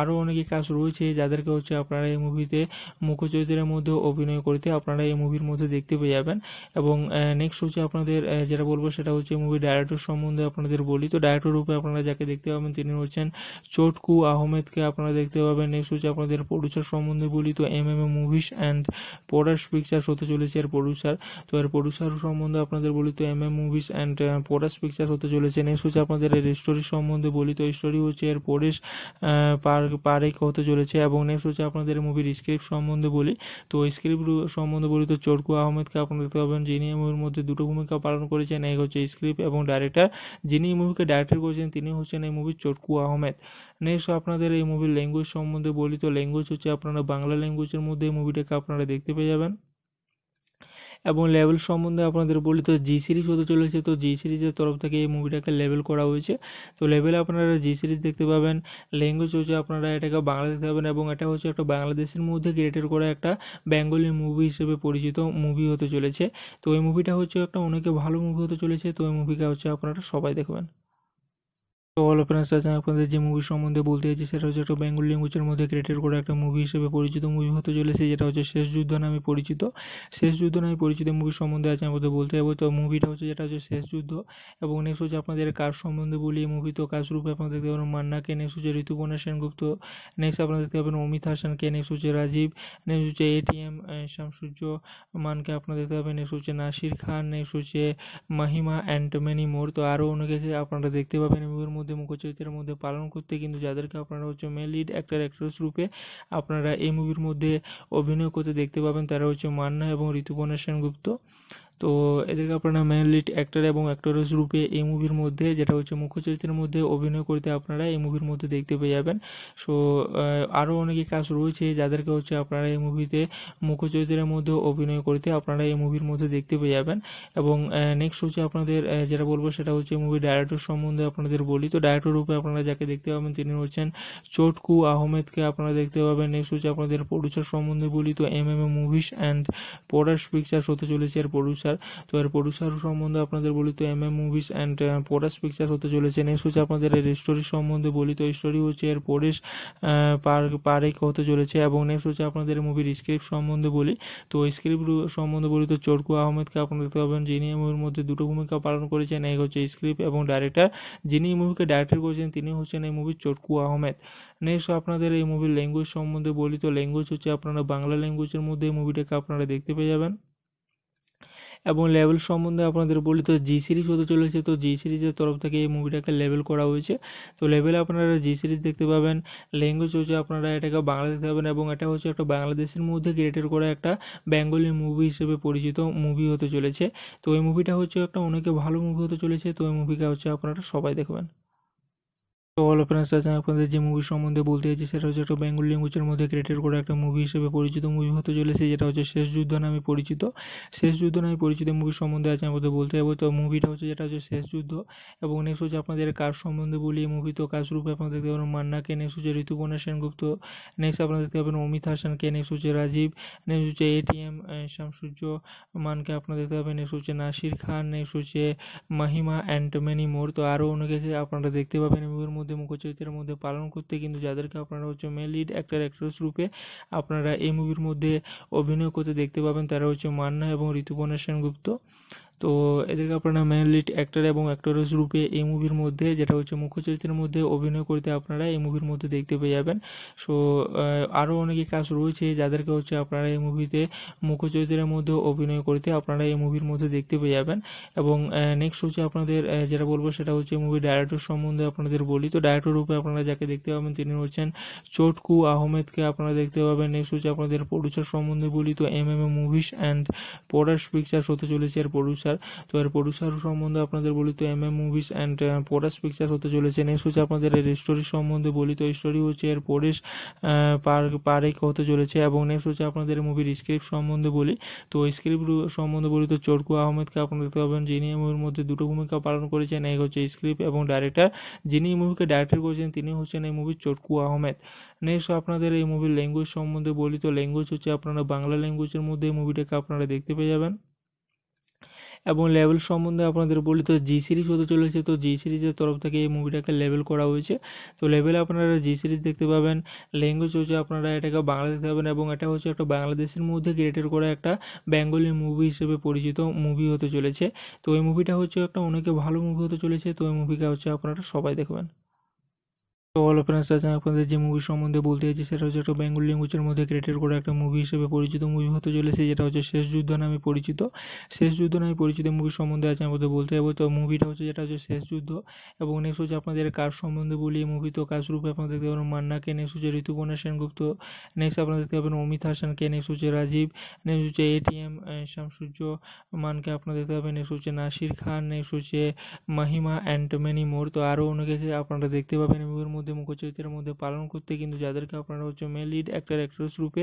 Speaker 2: আরও অনেকে কাজ রয়েছে যাদেরকে হচ্ছে আপনারা এই মুভিতে মুখ্য চরিত্রের মধ্যে অভিনয় করতে আপনারা এই মুভির মধ্যে দেখতে পেয়ে যাবেন এবং নেক্সট হচ্ছে আপনাদের যেটা বলবো সেটা হচ্ছে মুভি ডাইরেক্টর সম্বন্ধে আপনাদের বলি তো ডাইরেক্টর রূপে আপনারা যাকে দেখতে পাবেন তিনি হচ্ছেন চটকু আহমেদকে আপনারা দেখতে পাবেন নেক্সট হচ্ছে আপনাদের প্রডিউসার সম্বন্ধে বলি তো M M A movies and product pictures হতে চলেছে এর প্রডিউসার প্রডিউসার তো এর প্রডিউসার সম্বন্ধে আপনাদের বলি তো M M movies and porous picture হতে চলেছে নেক্সট হচ্ছে আপনাদের এর স্টোরি সম্বন্ধে বলি তো স্টোরি হচ্ছে এর পরেশ uh, পারেক হতে চলেছে এবং নেক্সট হচ্ছে আপনাদের মুভির স্ক্রিপ্ট সম্বন্ধে বলি তো স্ক্রিপ্ট সম্বন্ধে বলি তো চরকু আহমেদকে আপনারা দেখতে পাবেন যিনি মুভির মধ্যে দুটো ভূমিকা পালন করেছেন এক হচ্ছে স্ক্রিপ্ট এবং ডাইরেক্টর যিনি এই মুভিকে ডাইরেক্ট করেছেন তিনি হচ্ছেন এই মুভির চরকু আহমেদ নেক্সট আপনাদের এই মুভির ল্যাঙ্গুয়েজ সম্বন্ধে বলি তো ল্যাঙ্গুয়েজ হচ্ছে আপনারা বাংলা ল্যাঙ্গুয়েজের মধ্যে এই মুভিটাকে আপনারা দেখতে পেয়ে যাবেন এবং লেভেল সম্বন্ধে আপনাদের বলি তো জি সিরিজ হতে চলেছে তো জি সিরিজের তরফ থেকে এই মুভিটাকে লেভেল করা হয়েছে তো লেভেলে আপনারা জি সিরিজ দেখতে পাবেন ল্যাঙ্গুয়েজ হচ্ছে আপনারা এটাকে বাংলা দেখতে পাবেন এবং এটা হচ্ছে একটা বাংলাদেশের মধ্যে ক্রিয়েটেড করা একটা বেঙ্গলি মুভি হিসেবে পরিচিত মুভি হতে চলেছে তো এই মুভিটা হচ্ছে একটা অনেকে ভালো মুভি হতে চলেছে তো এই মুভিটা হচ্ছে আপনারা সবাই দেখবেন তো হল ফ্রেন্ডস আজ আমি আপনাদের যে মুভি সম্বন্ধে বলতে চাইছি সেটা হচ্ছে একটা বেঙ্গল ল্যাঙ্গুয়েজের মধ্যে ক্রিয়েটেড করা একটা মুভি হিসেবে পরিচিত মুভি হতে চলেছে যেটা হচ্ছে শেষ যুদ্ধ নামে পরিচিত শেষ যুদ্ধ নামে পরিচিত মুভি সম্বন্ধে আজ আমাদের বলতে যাবো তো মুভিটা হচ্ছে যেটা হচ্ছে শেষ যুদ্ধ এবং নেক্সট হচ্ছে আপনাদের কাজ সম্বন্ধে বলি এই মুভি তো কাজ রূপে আপনাদের দেখতে পাবেন মান্নাকে নেক্সট হচ্ছে ঋতুপর্ণা সেনগুপ্ত নেক্সট আপনাদের দেখতে পাবেন অমিত হাসানকে নেক্সট হচ্ছে রাজীব নেক্সট হচ্ছে এটিএম শামসূর্য মানকে আপনারা দেখতে পাবেন নেক্সট হচ্ছে নাসির খান নেক্সট হচ্ছে মাহিমা অ্যান্ড মেনি মোর তো আরও অনেকে আপনারা দেখতে পাবেন মুভির মধ্যে মধ্যে মুখ্য চরিত্রের মধ্যে পালন করতে কিন্তু যাদেরকে আপনারা হচ্ছে মেন লিড অ্যাক্টর অ্যাক্ট্রেস রূপে আপনারা এই মুভির মধ্যে অভিনয় করতে দেখতে পাবেন তারা হচ্ছে মান্না এবং ঋতুপর্ণা সেনগুপ্ত তো এদেরকে আপনারা মেন লিড অ্যাক্টর এবং অ্যাক্টরেস রূপে এই মুভির মধ্যে যেটা হচ্ছে মুখ্য চরিত্রের মধ্যে অভিনয় করতে আপনারা এই মুভির মধ্যে দেখতে পেয়ে যাবেন সো আরও অনেকে কাজ রয়েছে যাদেরকে হচ্ছে আপনারা এই মুভিতে মুখ্য চরিত্রের মধ্যে অভিনয় করতে আপনারা এই মুভির মধ্যে দেখতে পেয়ে যাবেন এবং নেক্সট হচ্ছে আপনাদের যেটা বলবো সেটা হচ্ছে মুভি ডাইরেক্টর সম্বন্ধে আপনাদের বলি তো ডাইরেক্টর রূপে আপনারা যাকে দেখতে পাবেন তিনি হচ্ছেন চটকু আহমেদকে আপনারা দেখতে পাবেন নেক্সট হচ্ছে আপনাদের প্রডিউসার সম্বন্ধে বলি তো M M A movies and product pictures হতে চলেছে এর প্রডিউসার প্রডিউসার তো এর প্রডিউসার সম্বন্ধে আপনাদের বলি তো M M movies and porous picture হতে চলেছে নেক্সট হচ্ছে আপনাদের এর স্টোরি সম্বন্ধে বলি তো স্টোরি হচ্ছে এর পরেশ uh, পারেক হতে চলেছে এবং নেক্সট হচ্ছে আপনাদের মুভির স্ক্রিপ্ট সম্বন্ধে বলি তো স্ক্রিপ্ট সম্বন্ধে বলি তো চরকু আহমেদকে আপনারা দেখতে পাবেন যিনি মুভির মধ্যে দুটো ভূমিকা পালন করেছেন এক হচ্ছে স্ক্রিপ্ট এবং ডাইরেক্টর যিনি এই মুভিকে ডাইরেক্ট করেছেন তিনি হচ্ছেন এই মুভির চরকু আহমেদ নেক্সট আপনাদের এই মুভির ল্যাঙ্গুয়েজ সম্বন্ধে বলি তো ল্যাঙ্গুয়েজ হচ্ছে আপনারা বাংলা ল্যাঙ্গুয়েজের মধ্যে এই মুভিটাকে আপনারা দেখতে পেয়ে যাবেন এবং লেভেল সম্বন্ধে আপনাদের বলি তো জি সিরিজ হতে চলেছে তো জি সিরিজের তরফ থেকে এই মুভিটাকে লেভেল করা হয়েছে তো লেভেলে আপনারা জি সিরিজ দেখতে পাবেন ল্যাঙ্গুয়েজ হচ্ছে আপনারা এটাকে বাংলা দেখতে পাবেন এবং এটা হচ্ছে একটা বাংলাদেশের মধ্যে ক্রিয়েটেড করা একটা বেঙ্গলি মুভি হিসেবে পরিচিত মুভি হতে চলেছে তো এই মুভিটা হচ্ছে একটা অনেকে ভালো মুভি হতে চলেছে তো এই মুভিটা হচ্ছে আপনারা সবাই দেখবেন তো অল ফ্রেন্ডস আজ আমি আপনাদের যে মুভি সম্বন্ধে বলতে চাইছি সেটা হচ্ছে একটা বেঙ্গল ল্যাঙ্গুয়েজের মধ্যে ক্রিয়েটেড করা একটা মুভি হিসেবে পরিচিত মুভি হতে চলেছে যেটা হচ্ছে শেষ যুদ্ধ নামে পরিচিত শেষ যুদ্ধ নামে পরিচিত মুভি সম্বন্ধে আজ আমাদের বলতে যাবো তো মুভিটা হচ্ছে যেটা হচ্ছে শেষ যুদ্ধ এবং নেক্সট হচ্ছে আপনাদের কাজ সম্বন্ধে বলি এই মুভি তো কাজ রূপে আপনাদের দেখতে পাবেন মান্নাকে নেক্সট হচ্ছে ঋতুপর্ণা সেনগুপ্ত নেক্সট আপনাদের দেখতে পাবেন অমিত হাসানকে নেক্সট হচ্ছে রাজীব নেক্সট হচ্ছে এটিএম শামসূর্য মানকে আপনারা দেখতে পাবেন নেক্সট হচ্ছে নাসির খান নেক্সট হচ্ছে মাহিমা অ্যান্ড মেনি মোর তো আরও অনেকে আপনারা দেখতে পাবেন মুভির মধ্যে মধ্যে মুখচরিত্রের মধ্যে পালন করতে কিন্তু যাদেরকে আপনারা হচ্ছে মেন লিড অ্যাক্টর অ্যাক্ট্রেস রূপে আপনারা এই মুভির মধ্যে অভিনয় করতে দেখতে পাবেন তারা হচ্ছে মান্না এবং ঋতুপর্ণা সেনগুপ্ত তো এদেরকে আপনারা মেন লিড অ্যাক্টর এবং অ্যাক্টরেস রূপে এই মুভির মধ্যে যেটা হচ্ছে মুখ্য চরিত্রের মধ্যে অভিনয় করতে আপনারা এই মুভির মধ্যে দেখতে পেয়ে যাবেন সো আরও অনেকে কাজ রয়েছে যাদেরকে হচ্ছে আপনারা এই মুভিতে মুখ্য চরিত্রের মধ্যে অভিনয় করতে আপনারা এই মুভির মধ্যে দেখতে পেয়ে যাবেন এবং নেক্সট হচ্ছে আপনাদের যেটা বলবো সেটা হচ্ছে মুভি ডাইরেক্টর সম্বন্ধে আপনাদের বলি তো ডাইরেক্টর রূপে আপনারা যাকে দেখতে পাবেন তিনি হচ্ছেন চটকু আহমেদকে আপনারা দেখতে পাবেন নেক্সট হচ্ছে আপনাদের প্রডিউসার সম্বন্ধে বলি তো M M A movies and product picture হতে চলেছে এর প্রডিউসার পিকচার তো এর প্রডিউসার সম্বন্ধে আপনাদের বলি তো M M movies and porous picture হতে চলেছে নেক্সট হচ্ছে আপনাদের এর স্টোরি সম্বন্ধে বলি তো স্টোরি হচ্ছে এর পরেশ uh, পারেক হতে চলেছে এবং নেক্সট হচ্ছে আপনাদের মুভির স্ক্রিপ্ট সম্বন্ধে বলি তো স্ক্রিপ্ট সম্বন্ধে বলি তো চরকু আহমেদকে আপনারা দেখতে পাবেন যিনি মুভির মধ্যে দুটো ভূমিকা পালন করেছেন এক হচ্ছে স্ক্রিপ্ট এবং ডাইরেক্টর যিনি এই মুভিকে ডাইরেক্টর করেছেন তিনি হচ্ছেন এই মুভির চরকু আহমেদ নেক্সট আপনাদের এই মুভির ল্যাঙ্গুয়েজ সম্বন্ধে বলি তো ল্যাঙ্গুয়েজ হচ্ছে আপনারা বাংলা ল্যাঙ্গুয়েজের মধ্যে এই মুভিটাকে আপনারা দেখতে পেয়ে যাবেন এবং লেভেল সম্বন্ধে আপনাদের বলি তো জি সিরিজ হতে চলেছে তো জি সিরিজের তরফ থেকে এই মুভিটাকে লেভেল করা হয়েছে তো লেভেলে আপনারা জি সিরিজ দেখতে পাবেন ল্যাঙ্গুয়েজ হচ্ছে আপনারা এটাকে বাংলা দেখতে পাবেন এবং এটা হচ্ছে একটা বাংলাদেশের মধ্যে ক্রিয়েটেড করা একটা বেঙ্গলি মুভি হিসেবে পরিচিত মুভি হতে চলেছে তো এই মুভিটা হচ্ছে একটা অনেকে ভালো মুভি হতে চলেছে তো এই মুভিটা হচ্ছে আপনারা সবাই দেখবেন তো হলো ফ্রেন্ডস আজ আমি আপনাদের যে মুভি সম্বন্ধে বলতে চাইছি সেটা হচ্ছে একটা বেঙ্গল ল্যাঙ্গুয়েজের মধ্যে ক্রিয়েটেড করা একটা মুভি হিসেবে পরিচিত মুভি হতে চলেছে যেটা হচ্ছে শেষ যুদ্ধ নামে পরিচিত শেষ যুদ্ধ নামে পরিচিত মুভি সম্বন্ধে আজ আমাদের বলতে যাবো তো মুভিটা হচ্ছে যেটা হচ্ছে শেষ যুদ্ধ এবং নেক্সট হচ্ছে আপনাদের কাজ সম্বন্ধে বলি এই মুভি তো কাজ রূপে আপনারা দেখতে পাবেন মান্নাকে নেক্সট হচ্ছে ঋতুপর্ণা সেনগুপ্ত নেক্সট আপনারা দেখতে পাবেন অমিত হাসানকে নেক্সট হচ্ছে রাজীব নেক্সট হচ্ছে এটিএম শামসূর্য মানকে আপনারা দেখতে পাবেন নেক্সট হচ্ছে নাসির খান নেক্সট হচ্ছে মাহিমা অ্যান্ড মেনি মোর তো আরও অনেকে আপনারা দেখতে পাবেন মুভির মধ্যে মধ্যে মুখ্য চরিত্রের মধ্যে পালন করতে কিন্তু যাদেরকে আপনারা হচ্ছে মেন লিড অ্যাক্টার অ্যাক্ট্রেস রূপে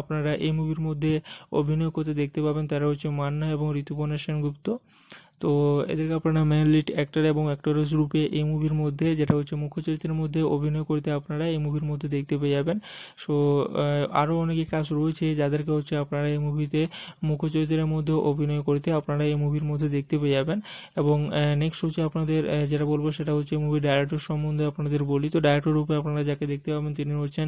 Speaker 2: আপনারা এই মুভির মধ্যে অভিনয় করতে দেখতে পাবেন তারা হচ্ছে মান্না এবং ঋতুপর্ণা সেনগুপ্ত তো এদেরকে আপনারা মেন লিড অ্যাক্টর এবং অ্যাক্টরেস রূপে এই মুভির মধ্যে যেটা হচ্ছে মুখ্য চরিত্রের মধ্যে অভিনয় করতে আপনারা এই মুভির মধ্যে দেখতে পেয়ে যাবেন সো আরও অনেকে কাজ রয়েছে যাদেরকে হচ্ছে আপনারা এই মুভিতে মুখ্য চরিত্রের মধ্যে অভিনয় করতে আপনারা এই মুভির মধ্যে দেখতে পেয়ে যাবেন এবং নেক্সট হচ্ছে আপনাদের যেটা বলবো সেটা হচ্ছে মুভি ডাইরেক্টর সম্বন্ধে আপনাদের বলি তো ডাইরেক্টর রূপে আপনারা যাকে দেখতে পাবেন তিনি হচ্ছেন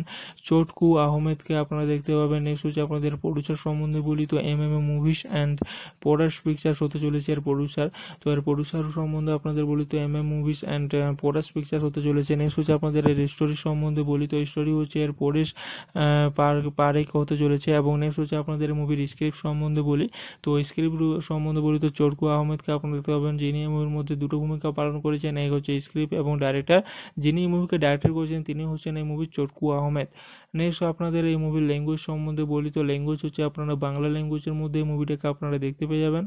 Speaker 2: চটকু আহমেদকে আপনারা দেখতে পাবেন নেক্সট হচ্ছে আপনাদের প্রডিউসার সম্বন্ধে বলি তো M M A movies and পোডাস pictures হতে চলেছে এর প্রডিউসার প্রডিউসার তো এর প্রডিউসার সম্বন্ধে আপনাদের বলি তো M M movies and পরাশ picture হতে চলেছে নেক্সট হচ্ছে আপনাদের এর স্টোরি সম্বন্ধে বলি তো স্টোরি হচ্ছে এর uh, পরেশ পারেক হতে চলেছে এবং নেক্সট হচ্ছে আপনাদের মুভির স্ক্রিপ্ট সম্বন্ধে বলি তো স্ক্রিপ্ট সম্বন্ধে বলি তো চরকু আহমেদকে আপনারা দেখতে পাবেন যিনি মুভির মধ্যে দুটো ভূমিকা পালন করেছেন এক হচ্ছে স্ক্রিপ্ট এবং ডাইরেক্টর যিনি এই মুভিকে ডাইরেক্টর করেছেন তিনি হচ্ছেন এই মুভির চরকু আহমেদ নেক্সট আপনাদের এই মুভির ল্যাঙ্গুয়েজ সম্বন্ধে বলি তো ল্যাঙ্গুয়েজ হচ্ছে আপনারা বাংলা ল্যাঙ্গুয়েজের মধ্যে এই মুভিটাকে আপনারা দেখতে পেয়ে যাবেন